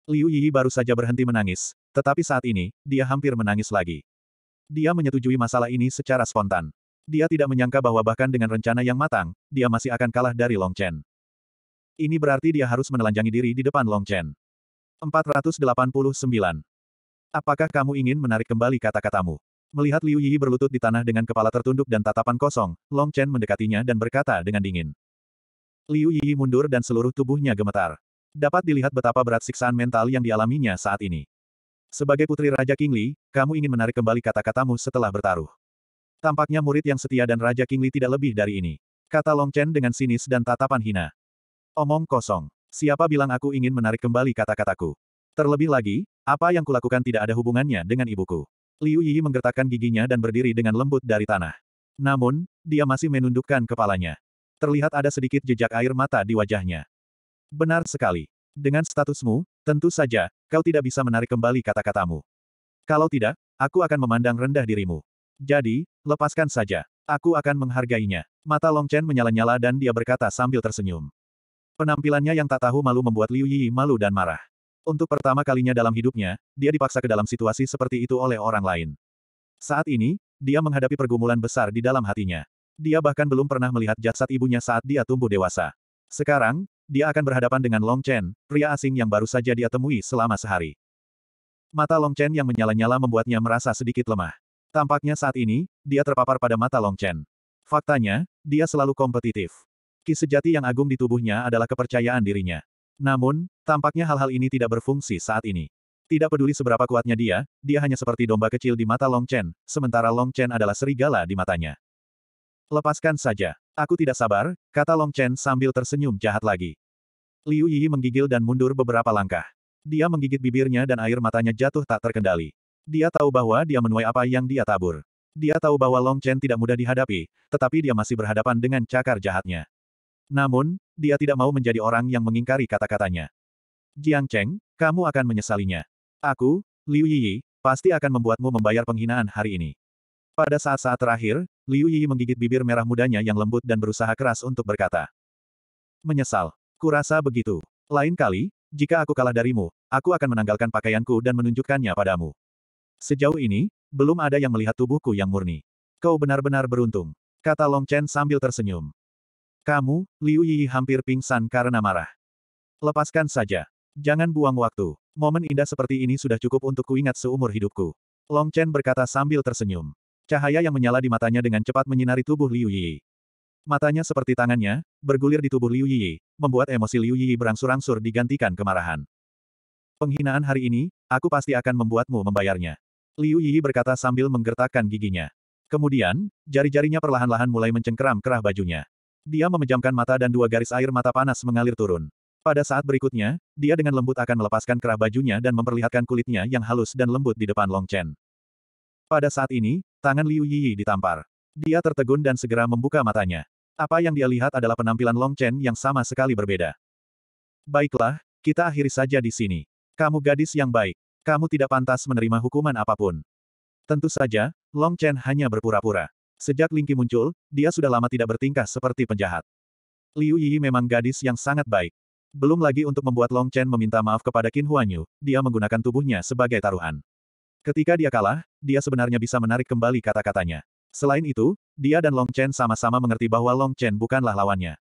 Liu Yiyi baru saja berhenti menangis, tetapi saat ini, dia hampir menangis lagi. Dia menyetujui masalah ini secara spontan. Dia tidak menyangka bahwa bahkan dengan rencana yang matang, dia masih akan kalah dari Long Chen. Ini berarti dia harus menelanjangi diri di depan Long Chen. 489. Apakah kamu ingin menarik kembali kata-katamu? Melihat Liu Yi berlutut di tanah dengan kepala tertunduk dan tatapan kosong, Long Chen mendekatinya dan berkata dengan dingin. Liu Yi mundur dan seluruh tubuhnya gemetar. Dapat dilihat betapa berat siksaan mental yang dialaminya saat ini. Sebagai putri Raja Kingli, kamu ingin menarik kembali kata-katamu setelah bertaruh. Tampaknya murid yang setia dan Raja Kingli tidak lebih dari ini. Kata Long Chen dengan sinis dan tatapan hina. Omong kosong. Siapa bilang aku ingin menarik kembali kata-kataku? Terlebih lagi, apa yang kulakukan tidak ada hubungannya dengan ibuku. Liu Yi menggertakkan giginya dan berdiri dengan lembut dari tanah. Namun, dia masih menundukkan kepalanya. Terlihat ada sedikit jejak air mata di wajahnya. Benar sekali. Dengan statusmu, tentu saja, kau tidak bisa menarik kembali kata-katamu. Kalau tidak, aku akan memandang rendah dirimu. Jadi, lepaskan saja. Aku akan menghargainya. Mata Long Chen menyala-nyala dan dia berkata sambil tersenyum. Penampilannya yang tak tahu malu membuat Liu Yi malu dan marah. Untuk pertama kalinya dalam hidupnya, dia dipaksa ke dalam situasi seperti itu oleh orang lain. Saat ini, dia menghadapi pergumulan besar di dalam hatinya. Dia bahkan belum pernah melihat jasad ibunya saat dia tumbuh dewasa. Sekarang, dia akan berhadapan dengan Long Chen, pria asing yang baru saja dia temui selama sehari. Mata Long Chen yang menyala-nyala membuatnya merasa sedikit lemah. Tampaknya saat ini, dia terpapar pada mata Long Chen. Faktanya, dia selalu kompetitif. Ki sejati yang agung di tubuhnya adalah kepercayaan dirinya. Namun, tampaknya hal-hal ini tidak berfungsi saat ini. Tidak peduli seberapa kuatnya dia, dia hanya seperti domba kecil di mata Long Chen, sementara Long Chen adalah serigala di matanya. Lepaskan saja. Aku tidak sabar, kata Long Chen sambil tersenyum jahat lagi. Liu Yi menggigil dan mundur beberapa langkah. Dia menggigit bibirnya dan air matanya jatuh tak terkendali. Dia tahu bahwa dia menuai apa yang dia tabur. Dia tahu bahwa Long Chen tidak mudah dihadapi, tetapi dia masih berhadapan dengan cakar jahatnya. Namun, dia tidak mau menjadi orang yang mengingkari kata-katanya. Jiang Cheng, kamu akan menyesalinya. Aku, Liu Yi, pasti akan membuatmu membayar penghinaan hari ini. Pada saat-saat terakhir, Liu Yi menggigit bibir merah mudanya yang lembut dan berusaha keras untuk berkata. Menyesal. Kurasa begitu. Lain kali, jika aku kalah darimu, aku akan menanggalkan pakaianku dan menunjukkannya padamu. Sejauh ini, belum ada yang melihat tubuhku yang murni. Kau benar-benar beruntung. Kata Long Chen sambil tersenyum. Kamu, Liu Yi hampir pingsan karena marah. Lepaskan saja. Jangan buang waktu. Momen indah seperti ini sudah cukup untuk kuingat seumur hidupku. Long Chen berkata sambil tersenyum. Cahaya yang menyala di matanya dengan cepat menyinari tubuh Liu Yi. Matanya seperti tangannya, bergulir di tubuh Liu Yi, membuat emosi Liu Yi berangsur-angsur digantikan kemarahan. Penghinaan hari ini, aku pasti akan membuatmu membayarnya. Liu Yi berkata sambil menggertakkan giginya. Kemudian, jari-jarinya perlahan-lahan mulai mencengkeram kerah bajunya. Dia memejamkan mata dan dua garis air mata panas mengalir turun. Pada saat berikutnya, dia dengan lembut akan melepaskan kerah bajunya dan memperlihatkan kulitnya yang halus dan lembut di depan Long Chen. Pada saat ini, Tangan Liu Yi Yiyi ditampar. Dia tertegun dan segera membuka matanya. Apa yang dia lihat adalah penampilan Long Chen yang sama sekali berbeda. Baiklah, kita akhiri saja di sini. Kamu gadis yang baik. Kamu tidak pantas menerima hukuman apapun. Tentu saja, Long Chen hanya berpura-pura. Sejak Lingqi muncul, dia sudah lama tidak bertingkah seperti penjahat. Liu Yi memang gadis yang sangat baik. Belum lagi untuk membuat Long Chen meminta maaf kepada Qin Huanyu, dia menggunakan tubuhnya sebagai taruhan. Ketika dia kalah, dia sebenarnya bisa menarik kembali kata-katanya. Selain itu, dia dan Long Chen sama-sama mengerti bahwa Long Chen bukanlah lawannya.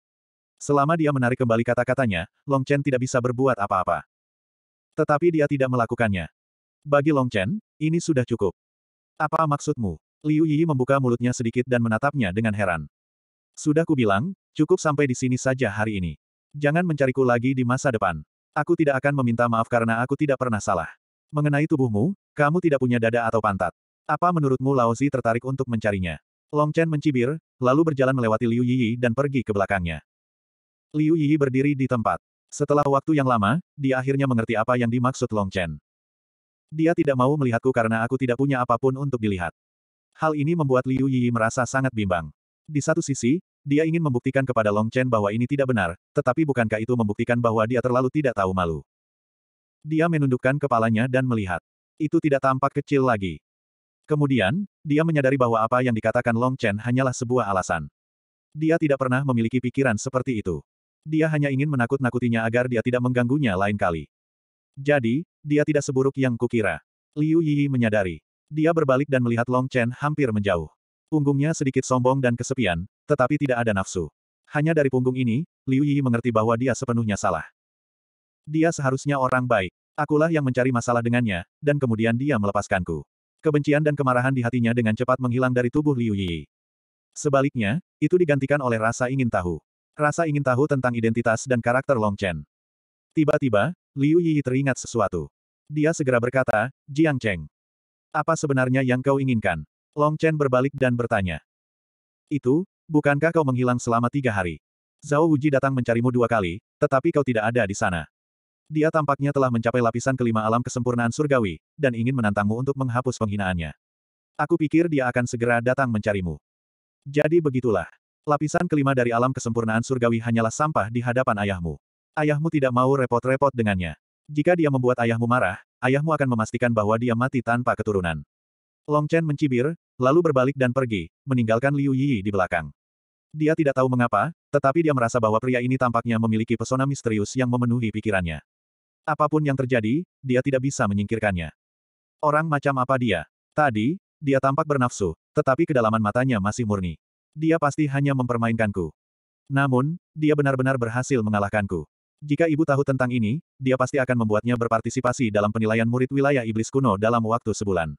Selama dia menarik kembali kata-katanya, Long Chen tidak bisa berbuat apa-apa. Tetapi dia tidak melakukannya. Bagi Long Chen, ini sudah cukup. Apa maksudmu? Liu Yi membuka mulutnya sedikit dan menatapnya dengan heran. Sudah kubilang, cukup sampai di sini saja hari ini. Jangan mencariku lagi di masa depan. Aku tidak akan meminta maaf karena aku tidak pernah salah. Mengenai tubuhmu, kamu tidak punya dada atau pantat. Apa menurutmu Zi tertarik untuk mencarinya? Long Chen mencibir, lalu berjalan melewati Liu Yiyi dan pergi ke belakangnya. Liu Yiyi berdiri di tempat. Setelah waktu yang lama, dia akhirnya mengerti apa yang dimaksud Long Chen. Dia tidak mau melihatku karena aku tidak punya apapun untuk dilihat. Hal ini membuat Liu Yiyi merasa sangat bimbang. Di satu sisi, dia ingin membuktikan kepada Long Chen bahwa ini tidak benar, tetapi bukankah itu membuktikan bahwa dia terlalu tidak tahu malu? Dia menundukkan kepalanya dan melihat itu tidak tampak kecil lagi. Kemudian, dia menyadari bahwa apa yang dikatakan Long Chen hanyalah sebuah alasan. Dia tidak pernah memiliki pikiran seperti itu. Dia hanya ingin menakut-nakutinya agar dia tidak mengganggunya lain kali. Jadi, dia tidak seburuk yang kukira. Liu Yi menyadari. Dia berbalik dan melihat Long Chen hampir menjauh. Punggungnya sedikit sombong dan kesepian, tetapi tidak ada nafsu. Hanya dari punggung ini, Liu Yi mengerti bahwa dia sepenuhnya salah. Dia seharusnya orang baik. Akulah yang mencari masalah dengannya, dan kemudian dia melepaskanku. Kebencian dan kemarahan di hatinya dengan cepat menghilang dari tubuh Liu Yi. Sebaliknya, itu digantikan oleh rasa ingin tahu. Rasa ingin tahu tentang identitas dan karakter Long Chen. Tiba-tiba, Liu Yi teringat sesuatu. Dia segera berkata, Jiang Cheng. Apa sebenarnya yang kau inginkan? Long Chen berbalik dan bertanya. Itu, bukankah kau menghilang selama tiga hari? Zhao Wuji datang mencarimu dua kali, tetapi kau tidak ada di sana. Dia tampaknya telah mencapai lapisan kelima alam kesempurnaan surgawi, dan ingin menantangmu untuk menghapus penghinaannya. Aku pikir dia akan segera datang mencarimu. Jadi begitulah. Lapisan kelima dari alam kesempurnaan surgawi hanyalah sampah di hadapan ayahmu. Ayahmu tidak mau repot-repot dengannya. Jika dia membuat ayahmu marah, ayahmu akan memastikan bahwa dia mati tanpa keturunan. Long Chen mencibir, lalu berbalik dan pergi, meninggalkan Liu Yi di belakang. Dia tidak tahu mengapa, tetapi dia merasa bahwa pria ini tampaknya memiliki pesona misterius yang memenuhi pikirannya. Apapun yang terjadi, dia tidak bisa menyingkirkannya. Orang macam apa dia? Tadi, dia tampak bernafsu, tetapi kedalaman matanya masih murni. Dia pasti hanya mempermainkanku. Namun, dia benar-benar berhasil mengalahkanku. Jika ibu tahu tentang ini, dia pasti akan membuatnya berpartisipasi dalam penilaian murid wilayah iblis kuno dalam waktu sebulan.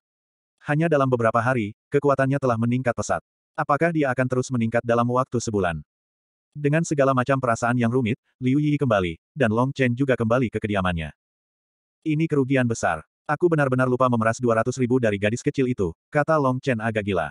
Hanya dalam beberapa hari, kekuatannya telah meningkat pesat. Apakah dia akan terus meningkat dalam waktu sebulan? Dengan segala macam perasaan yang rumit, Liu Yi kembali, dan Long Chen juga kembali ke kediamannya. Ini kerugian besar. Aku benar-benar lupa memeras 200 ribu dari gadis kecil itu, kata Long Chen agak gila.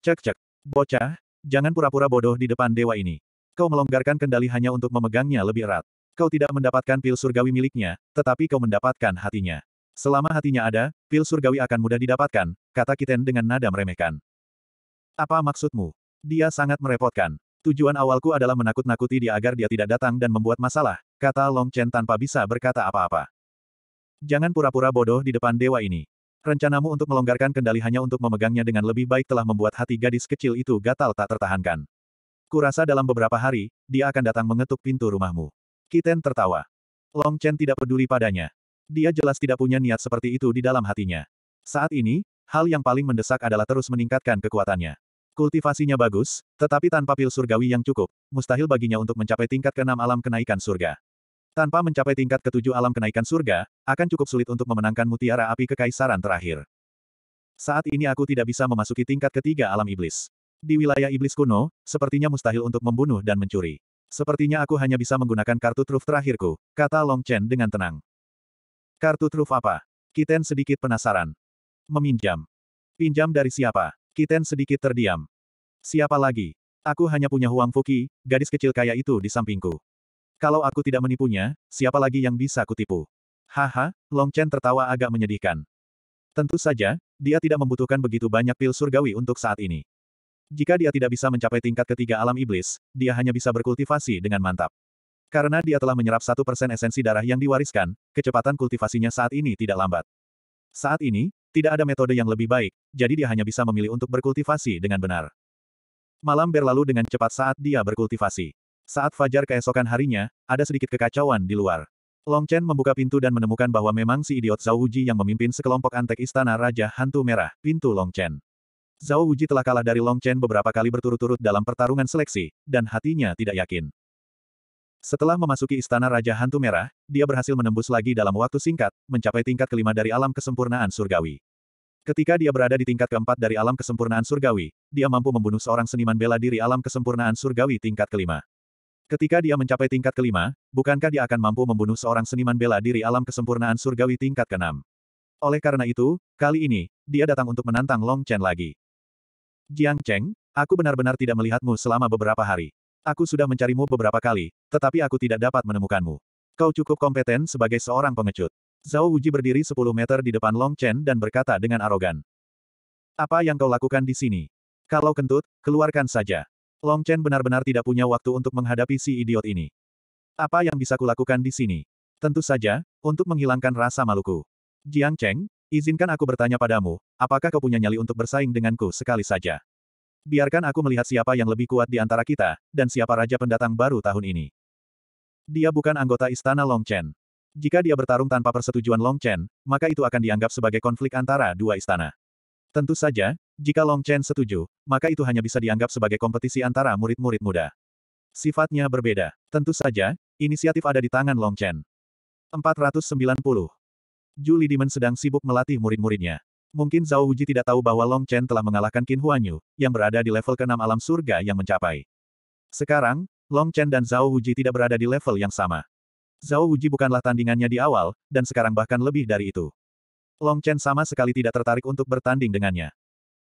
Cek-cek, bocah, jangan pura-pura bodoh di depan dewa ini. Kau melonggarkan kendali hanya untuk memegangnya lebih erat. Kau tidak mendapatkan pil surgawi miliknya, tetapi kau mendapatkan hatinya. Selama hatinya ada, pil surgawi akan mudah didapatkan, kata Kiten dengan nada meremehkan. Apa maksudmu? Dia sangat merepotkan. Tujuan awalku adalah menakut-nakuti dia agar dia tidak datang dan membuat masalah, kata Long Chen tanpa bisa berkata apa-apa. Jangan pura-pura bodoh di depan dewa ini. Rencanamu untuk melonggarkan kendali hanya untuk memegangnya dengan lebih baik telah membuat hati gadis kecil itu gatal tak tertahankan. Kurasa dalam beberapa hari, dia akan datang mengetuk pintu rumahmu. Kiten tertawa. Long Chen tidak peduli padanya. Dia jelas tidak punya niat seperti itu di dalam hatinya. Saat ini, hal yang paling mendesak adalah terus meningkatkan kekuatannya. Kultivasinya bagus, tetapi tanpa pil surgawi yang cukup, mustahil baginya untuk mencapai tingkat keenam alam kenaikan surga. Tanpa mencapai tingkat ketujuh alam kenaikan surga, akan cukup sulit untuk memenangkan mutiara api kekaisaran terakhir. Saat ini aku tidak bisa memasuki tingkat ketiga alam iblis. Di wilayah iblis kuno, sepertinya mustahil untuk membunuh dan mencuri. Sepertinya aku hanya bisa menggunakan kartu truf terakhirku, kata Long Chen dengan tenang. Kartu truf apa? Kiten sedikit penasaran. Meminjam. Pinjam dari siapa? Kiten sedikit terdiam. Siapa lagi? Aku hanya punya Huang Fuki, gadis kecil kaya itu di sampingku. Kalau aku tidak menipunya, siapa lagi yang bisa kutipu? Haha, Long Chen tertawa agak menyedihkan. Tentu saja, dia tidak membutuhkan begitu banyak pil surgawi untuk saat ini. Jika dia tidak bisa mencapai tingkat ketiga alam iblis, dia hanya bisa berkultivasi dengan mantap. Karena dia telah menyerap satu persen esensi darah yang diwariskan, kecepatan kultivasinya saat ini tidak lambat. Saat ini, tidak ada metode yang lebih baik, jadi dia hanya bisa memilih untuk berkultivasi dengan benar. Malam berlalu dengan cepat saat dia berkultivasi. Saat fajar keesokan harinya, ada sedikit kekacauan di luar. Long Chen membuka pintu dan menemukan bahwa memang si idiot Zhao Wuji yang memimpin sekelompok antek istana Raja Hantu Merah, pintu Long Chen. Zhao Wuji telah kalah dari Long Chen beberapa kali berturut-turut dalam pertarungan seleksi, dan hatinya tidak yakin. Setelah memasuki istana Raja Hantu Merah, dia berhasil menembus lagi dalam waktu singkat, mencapai tingkat kelima dari alam kesempurnaan surgawi. Ketika dia berada di tingkat keempat dari alam kesempurnaan surgawi, dia mampu membunuh seorang seniman bela diri alam kesempurnaan surgawi tingkat kelima. Ketika dia mencapai tingkat kelima, bukankah dia akan mampu membunuh seorang seniman bela diri alam kesempurnaan surgawi tingkat keenam? Oleh karena itu, kali ini, dia datang untuk menantang Long Chen lagi. Jiang Cheng, aku benar-benar tidak melihatmu selama beberapa hari. Aku sudah mencarimu beberapa kali, tetapi aku tidak dapat menemukanmu. Kau cukup kompeten sebagai seorang pengecut. Zhao Wujie berdiri 10 meter di depan Long Chen dan berkata dengan arogan. Apa yang kau lakukan di sini? Kalau kentut, keluarkan saja. Long Chen benar-benar tidak punya waktu untuk menghadapi si idiot ini. Apa yang bisa kulakukan di sini? Tentu saja, untuk menghilangkan rasa maluku. Jiang Cheng, izinkan aku bertanya padamu, apakah kau punya nyali untuk bersaing denganku sekali saja? Biarkan aku melihat siapa yang lebih kuat di antara kita, dan siapa raja pendatang baru tahun ini. Dia bukan anggota istana Long Chen Jika dia bertarung tanpa persetujuan Long Chen maka itu akan dianggap sebagai konflik antara dua istana. Tentu saja, jika Long Chen setuju, maka itu hanya bisa dianggap sebagai kompetisi antara murid-murid muda. Sifatnya berbeda. Tentu saja, inisiatif ada di tangan Longchen. 490. Juli Dimen sedang sibuk melatih murid-muridnya. Mungkin Zhao Wuji tidak tahu bahwa Long Chen telah mengalahkan Qin Huanyu, yang berada di level ke-6 alam surga yang mencapai. Sekarang, Long Chen dan Zhao Wuji tidak berada di level yang sama. Zhao Wuji bukanlah tandingannya di awal, dan sekarang bahkan lebih dari itu. Long Chen sama sekali tidak tertarik untuk bertanding dengannya.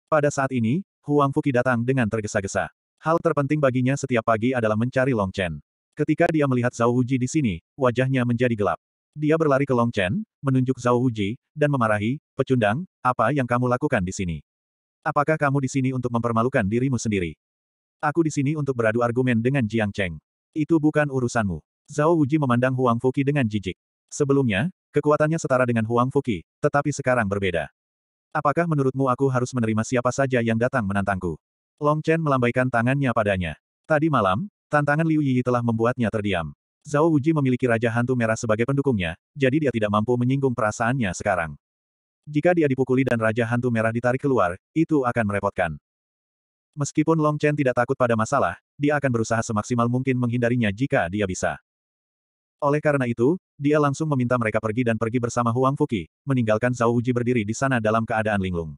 Pada saat ini, Huang Fuqi datang dengan tergesa-gesa. Hal terpenting baginya setiap pagi adalah mencari Long Chen. Ketika dia melihat Zhao Wuji di sini, wajahnya menjadi gelap. Dia berlari ke Long Chen, menunjuk Zhao Huji, dan memarahi, pecundang, apa yang kamu lakukan di sini? Apakah kamu di sini untuk mempermalukan dirimu sendiri? Aku di sini untuk beradu argumen dengan Jiang Cheng. Itu bukan urusanmu. Zhao Huji memandang Huang Fuki dengan jijik. Sebelumnya, kekuatannya setara dengan Huang Fuki, tetapi sekarang berbeda. Apakah menurutmu aku harus menerima siapa saja yang datang menantangku? Long Chen melambaikan tangannya padanya. Tadi malam, tantangan Liu Yi telah membuatnya terdiam. Zhao Wuji memiliki Raja Hantu Merah sebagai pendukungnya, jadi dia tidak mampu menyinggung perasaannya sekarang. Jika dia dipukuli dan Raja Hantu Merah ditarik keluar, itu akan merepotkan. Meskipun Long Chen tidak takut pada masalah, dia akan berusaha semaksimal mungkin menghindarinya jika dia bisa. Oleh karena itu, dia langsung meminta mereka pergi dan pergi bersama Huang Fuki, meninggalkan Zhao Wuji berdiri di sana dalam keadaan linglung.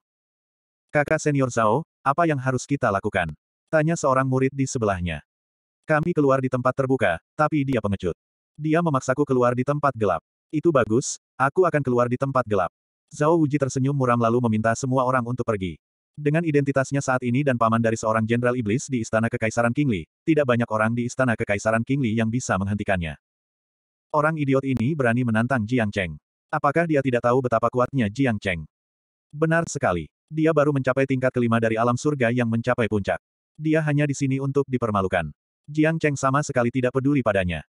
Kakak senior Zhao, apa yang harus kita lakukan? Tanya seorang murid di sebelahnya. Kami keluar di tempat terbuka, tapi dia pengecut. Dia memaksaku keluar di tempat gelap. Itu bagus, aku akan keluar di tempat gelap. Zhao Wuji tersenyum muram lalu meminta semua orang untuk pergi. Dengan identitasnya saat ini dan paman dari seorang jenderal iblis di Istana Kekaisaran Kingli, tidak banyak orang di Istana Kekaisaran Kingli yang bisa menghentikannya. Orang idiot ini berani menantang Jiang Cheng. Apakah dia tidak tahu betapa kuatnya Jiang Cheng? Benar sekali. Dia baru mencapai tingkat kelima dari alam surga yang mencapai puncak. Dia hanya di sini untuk dipermalukan. Jiang Cheng sama sekali tidak peduli padanya.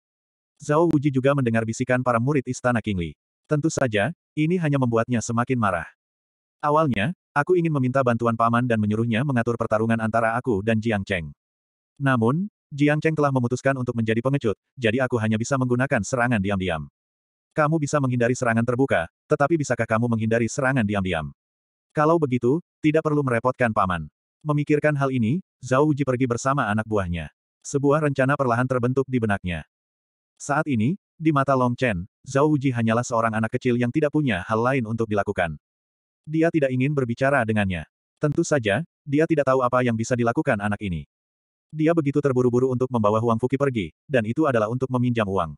Zhao Wuji juga mendengar bisikan para murid istana Kingli. Tentu saja, ini hanya membuatnya semakin marah. Awalnya, aku ingin meminta bantuan paman dan menyuruhnya mengatur pertarungan antara aku dan Jiang Cheng. Namun, Jiang Cheng telah memutuskan untuk menjadi pengecut, jadi aku hanya bisa menggunakan serangan diam-diam. Kamu bisa menghindari serangan terbuka, tetapi bisakah kamu menghindari serangan diam-diam? Kalau begitu, tidak perlu merepotkan paman. Memikirkan hal ini, Zhao Wuji pergi bersama anak buahnya. Sebuah rencana perlahan terbentuk di benaknya. Saat ini, di mata Long Chen, Zhao Wuji hanyalah seorang anak kecil yang tidak punya hal lain untuk dilakukan. Dia tidak ingin berbicara dengannya. Tentu saja, dia tidak tahu apa yang bisa dilakukan anak ini. Dia begitu terburu-buru untuk membawa Huang Fuki pergi, dan itu adalah untuk meminjam uang.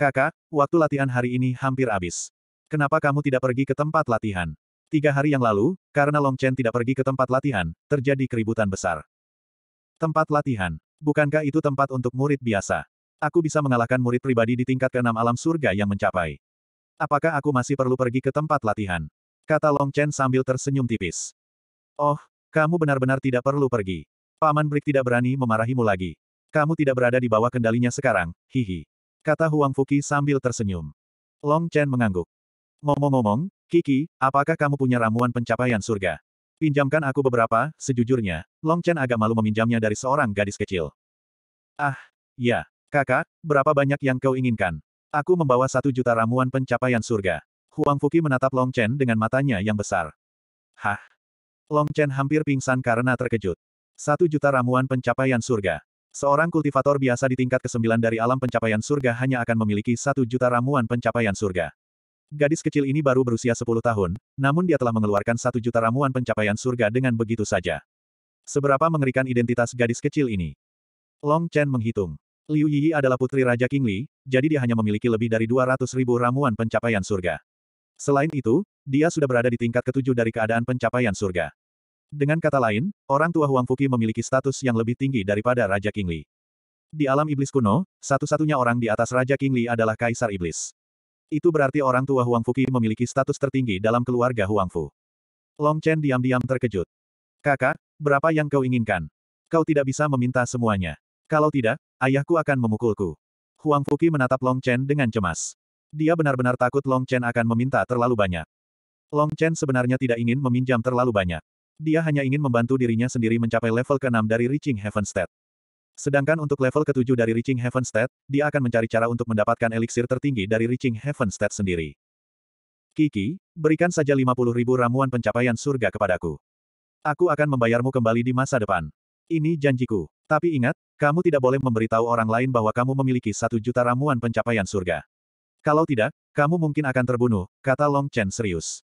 Kakak, waktu latihan hari ini hampir habis. Kenapa kamu tidak pergi ke tempat latihan? Tiga hari yang lalu, karena Long Chen tidak pergi ke tempat latihan, terjadi keributan besar. Tempat latihan. Bukankah itu tempat untuk murid biasa? Aku bisa mengalahkan murid pribadi di tingkat keenam alam surga yang mencapai. Apakah aku masih perlu pergi ke tempat latihan? Kata Long Chen sambil tersenyum tipis. Oh, kamu benar-benar tidak perlu pergi. Paman Brick tidak berani memarahimu lagi. Kamu tidak berada di bawah kendalinya sekarang, hihi. Kata Huang Fuki sambil tersenyum. Long Chen mengangguk. Ngomong-ngomong, Kiki, apakah kamu punya ramuan pencapaian surga? Pinjamkan aku beberapa, sejujurnya, Long Chen agak malu meminjamnya dari seorang gadis kecil. Ah, ya, kakak, berapa banyak yang kau inginkan? Aku membawa satu juta ramuan pencapaian surga. Huang Fuki menatap Long Chen dengan matanya yang besar. Hah? Long Chen hampir pingsan karena terkejut. Satu juta ramuan pencapaian surga. Seorang kultivator biasa di tingkat ke-9 dari alam pencapaian surga hanya akan memiliki satu juta ramuan pencapaian surga. Gadis kecil ini baru berusia 10 tahun, namun dia telah mengeluarkan satu juta ramuan pencapaian surga dengan begitu saja. Seberapa mengerikan identitas gadis kecil ini? Long Chen menghitung. Liu Yi adalah putri Raja Li, jadi dia hanya memiliki lebih dari 200 ribu ramuan pencapaian surga. Selain itu, dia sudah berada di tingkat ketujuh dari keadaan pencapaian surga. Dengan kata lain, orang tua Huang Fuki memiliki status yang lebih tinggi daripada Raja Li. Di alam iblis kuno, satu-satunya orang di atas Raja Li adalah Kaisar Iblis. Itu berarti orang tua Huang Fuqi memiliki status tertinggi dalam keluarga Huang Fu. Long Chen diam-diam terkejut. Kakak, berapa yang kau inginkan? Kau tidak bisa meminta semuanya. Kalau tidak, ayahku akan memukulku. Huang Fuqi menatap Long Chen dengan cemas. Dia benar-benar takut Long Chen akan meminta terlalu banyak. Long Chen sebenarnya tidak ingin meminjam terlalu banyak. Dia hanya ingin membantu dirinya sendiri mencapai level keenam dari Reaching Heaven State. Sedangkan untuk level ketujuh dari Reaching Heaven State, dia akan mencari cara untuk mendapatkan eliksir tertinggi dari Reaching Heaven State sendiri. Kiki, berikan saja 50 ribu ramuan pencapaian surga kepadaku. Aku akan membayarmu kembali di masa depan. Ini janjiku. Tapi ingat, kamu tidak boleh memberitahu orang lain bahwa kamu memiliki satu juta ramuan pencapaian surga. Kalau tidak, kamu mungkin akan terbunuh, kata Long Chen serius.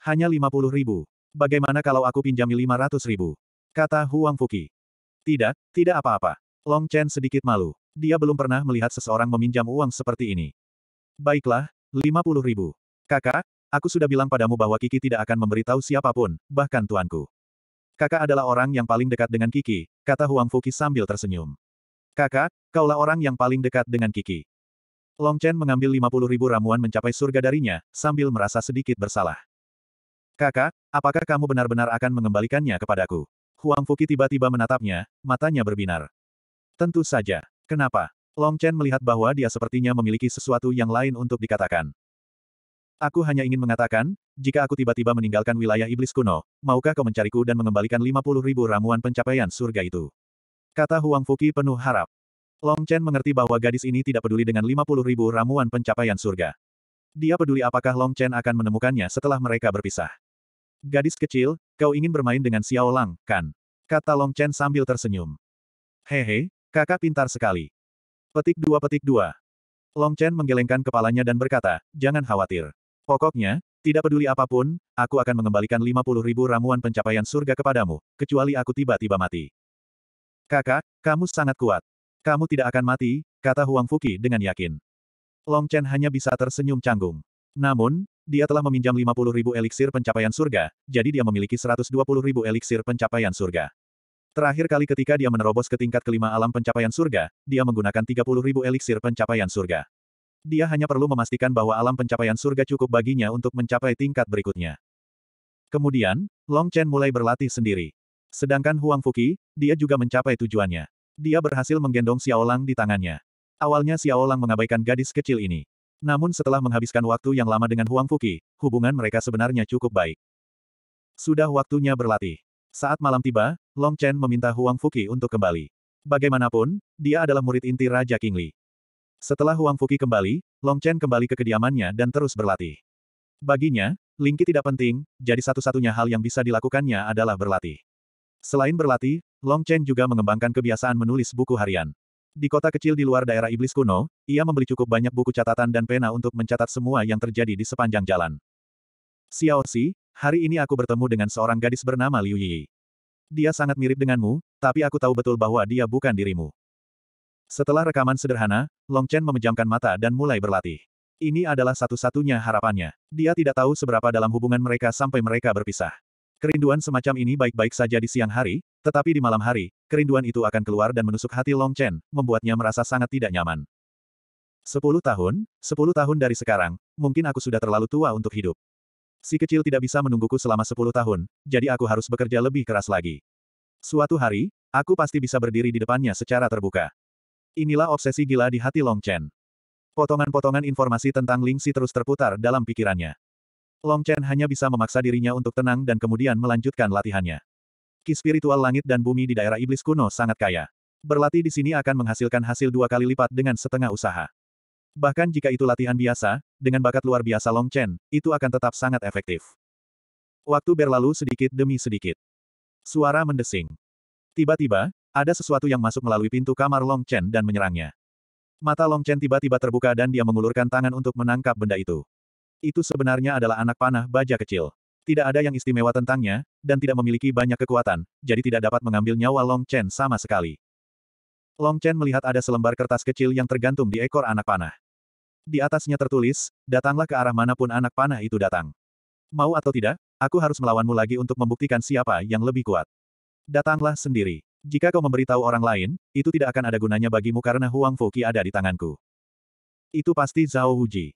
Hanya 50 ribu. Bagaimana kalau aku pinjami 500 ribu? Kata Huang Fuki. Tidak, tidak apa-apa. Long Chen sedikit malu. Dia belum pernah melihat seseorang meminjam uang seperti ini. Baiklah, 50 ribu. Kakak, aku sudah bilang padamu bahwa Kiki tidak akan memberitahu siapapun, bahkan tuanku. Kakak adalah orang yang paling dekat dengan Kiki, kata Huang Fuki sambil tersenyum. Kakak, kaulah orang yang paling dekat dengan Kiki. Long Chen mengambil 50 ribu ramuan mencapai surga darinya, sambil merasa sedikit bersalah. Kakak, apakah kamu benar-benar akan mengembalikannya kepadaku? Huang Fuki tiba-tiba menatapnya, matanya berbinar. Tentu saja. Kenapa? Long Chen melihat bahwa dia sepertinya memiliki sesuatu yang lain untuk dikatakan. Aku hanya ingin mengatakan, jika aku tiba-tiba meninggalkan wilayah iblis kuno, maukah kau mencariku dan mengembalikan 50 ribu ramuan pencapaian surga itu? Kata Huang Fuki penuh harap. Long Chen mengerti bahwa gadis ini tidak peduli dengan 50 ribu ramuan pencapaian surga. Dia peduli apakah Long Chen akan menemukannya setelah mereka berpisah. Gadis kecil, kau ingin bermain dengan Xiao Lang, kan? Kata Long Chen sambil tersenyum. Hehe, kakak pintar sekali. Petik dua petik dua. Long Chen menggelengkan kepalanya dan berkata, jangan khawatir. Pokoknya, tidak peduli apapun, aku akan mengembalikan 50 ribu ramuan pencapaian surga kepadamu, kecuali aku tiba-tiba mati. Kakak, kamu sangat kuat. Kamu tidak akan mati, kata Huang Fuki dengan yakin. Long Chen hanya bisa tersenyum canggung. Namun, dia telah meminjam 50 ribu eliksir pencapaian surga, jadi dia memiliki 120 ribu eliksir pencapaian surga. Terakhir kali ketika dia menerobos ke tingkat kelima alam pencapaian surga, dia menggunakan 30 ribu eliksir pencapaian surga. Dia hanya perlu memastikan bahwa alam pencapaian surga cukup baginya untuk mencapai tingkat berikutnya. Kemudian, Long Chen mulai berlatih sendiri. Sedangkan Huang Fuqi, dia juga mencapai tujuannya. Dia berhasil menggendong Xiaolang di tangannya. Awalnya Xiaolang mengabaikan gadis kecil ini. Namun setelah menghabiskan waktu yang lama dengan Huang Fuki, hubungan mereka sebenarnya cukup baik. Sudah waktunya berlatih. Saat malam tiba, Long Chen meminta Huang Fuki untuk kembali. Bagaimanapun, dia adalah murid inti Raja King Li. Setelah Huang Fuki kembali, Long Chen kembali ke kediamannya dan terus berlatih. Baginya, Lingqi tidak penting, jadi satu-satunya hal yang bisa dilakukannya adalah berlatih. Selain berlatih, Long Chen juga mengembangkan kebiasaan menulis buku harian. Di kota kecil di luar daerah iblis kuno, ia membeli cukup banyak buku catatan dan pena untuk mencatat semua yang terjadi di sepanjang jalan. Xiao Si, hari ini aku bertemu dengan seorang gadis bernama Liu Yi. Dia sangat mirip denganmu, tapi aku tahu betul bahwa dia bukan dirimu. Setelah rekaman sederhana, Long Chen memejamkan mata dan mulai berlatih. Ini adalah satu-satunya harapannya. Dia tidak tahu seberapa dalam hubungan mereka sampai mereka berpisah. Kerinduan semacam ini baik-baik saja di siang hari, tetapi di malam hari, kerinduan itu akan keluar dan menusuk hati Long Chen, membuatnya merasa sangat tidak nyaman. Sepuluh tahun, sepuluh tahun dari sekarang, mungkin aku sudah terlalu tua untuk hidup. Si kecil tidak bisa menungguku selama sepuluh tahun, jadi aku harus bekerja lebih keras lagi. Suatu hari, aku pasti bisa berdiri di depannya secara terbuka. Inilah obsesi gila di hati Long Chen. Potongan-potongan informasi tentang Ling Si terus terputar dalam pikirannya. Long Chen hanya bisa memaksa dirinya untuk tenang dan kemudian melanjutkan latihannya. Ki spiritual langit dan bumi di daerah iblis kuno sangat kaya. Berlatih di sini akan menghasilkan hasil dua kali lipat dengan setengah usaha. Bahkan jika itu latihan biasa, dengan bakat luar biasa Long Chen, itu akan tetap sangat efektif. Waktu berlalu sedikit demi sedikit. Suara mendesing. Tiba-tiba, ada sesuatu yang masuk melalui pintu kamar Long Chen dan menyerangnya. Mata Long Chen tiba-tiba terbuka dan dia mengulurkan tangan untuk menangkap benda itu. Itu sebenarnya adalah anak panah baja kecil. Tidak ada yang istimewa tentangnya, dan tidak memiliki banyak kekuatan, jadi tidak dapat mengambil nyawa Long Chen sama sekali. Long Chen melihat ada selembar kertas kecil yang tergantung di ekor anak panah. Di atasnya tertulis, datanglah ke arah manapun anak panah itu datang. Mau atau tidak, aku harus melawanmu lagi untuk membuktikan siapa yang lebih kuat. Datanglah sendiri. Jika kau memberitahu orang lain, itu tidak akan ada gunanya bagimu karena Huang Fuki ada di tanganku. Itu pasti Zhao Huji.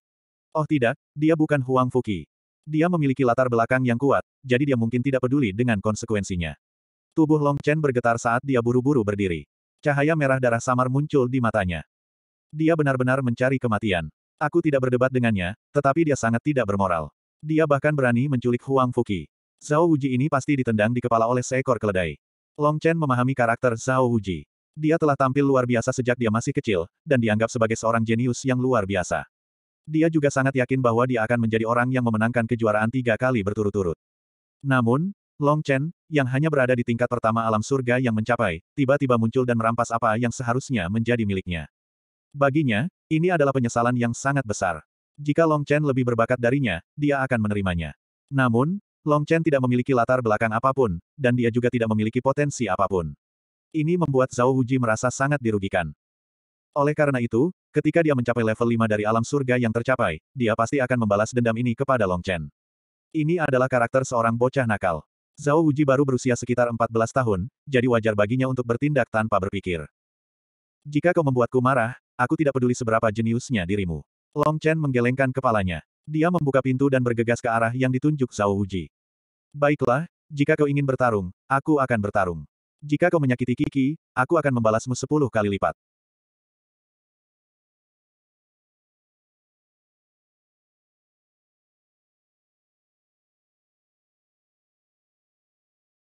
Oh tidak, dia bukan Huang Fuki. Dia memiliki latar belakang yang kuat, jadi dia mungkin tidak peduli dengan konsekuensinya. Tubuh Long Chen bergetar saat dia buru-buru berdiri. Cahaya merah darah samar muncul di matanya. Dia benar-benar mencari kematian. Aku tidak berdebat dengannya, tetapi dia sangat tidak bermoral. Dia bahkan berani menculik Huang Fuki. Zhao Wuji ini pasti ditendang di kepala oleh seekor keledai. Long Chen memahami karakter Zhao Wuji. Dia telah tampil luar biasa sejak dia masih kecil, dan dianggap sebagai seorang jenius yang luar biasa. Dia juga sangat yakin bahwa dia akan menjadi orang yang memenangkan kejuaraan tiga kali berturut-turut. Namun, Long Chen, yang hanya berada di tingkat pertama alam surga yang mencapai, tiba-tiba muncul dan merampas apa yang seharusnya menjadi miliknya. Baginya, ini adalah penyesalan yang sangat besar. Jika Long Chen lebih berbakat darinya, dia akan menerimanya. Namun, Long Chen tidak memiliki latar belakang apapun, dan dia juga tidak memiliki potensi apapun. Ini membuat Zhao Wuji merasa sangat dirugikan. Oleh karena itu, ketika dia mencapai level 5 dari alam surga yang tercapai, dia pasti akan membalas dendam ini kepada Long Chen. Ini adalah karakter seorang bocah nakal. Zhao Wuji baru berusia sekitar 14 tahun, jadi wajar baginya untuk bertindak tanpa berpikir. Jika kau membuatku marah, aku tidak peduli seberapa jeniusnya dirimu. Long Chen menggelengkan kepalanya. Dia membuka pintu dan bergegas ke arah yang ditunjuk Zhao Wuji. Baiklah, jika kau ingin bertarung, aku akan bertarung. Jika kau menyakiti Kiki, aku akan membalasmu sepuluh kali lipat.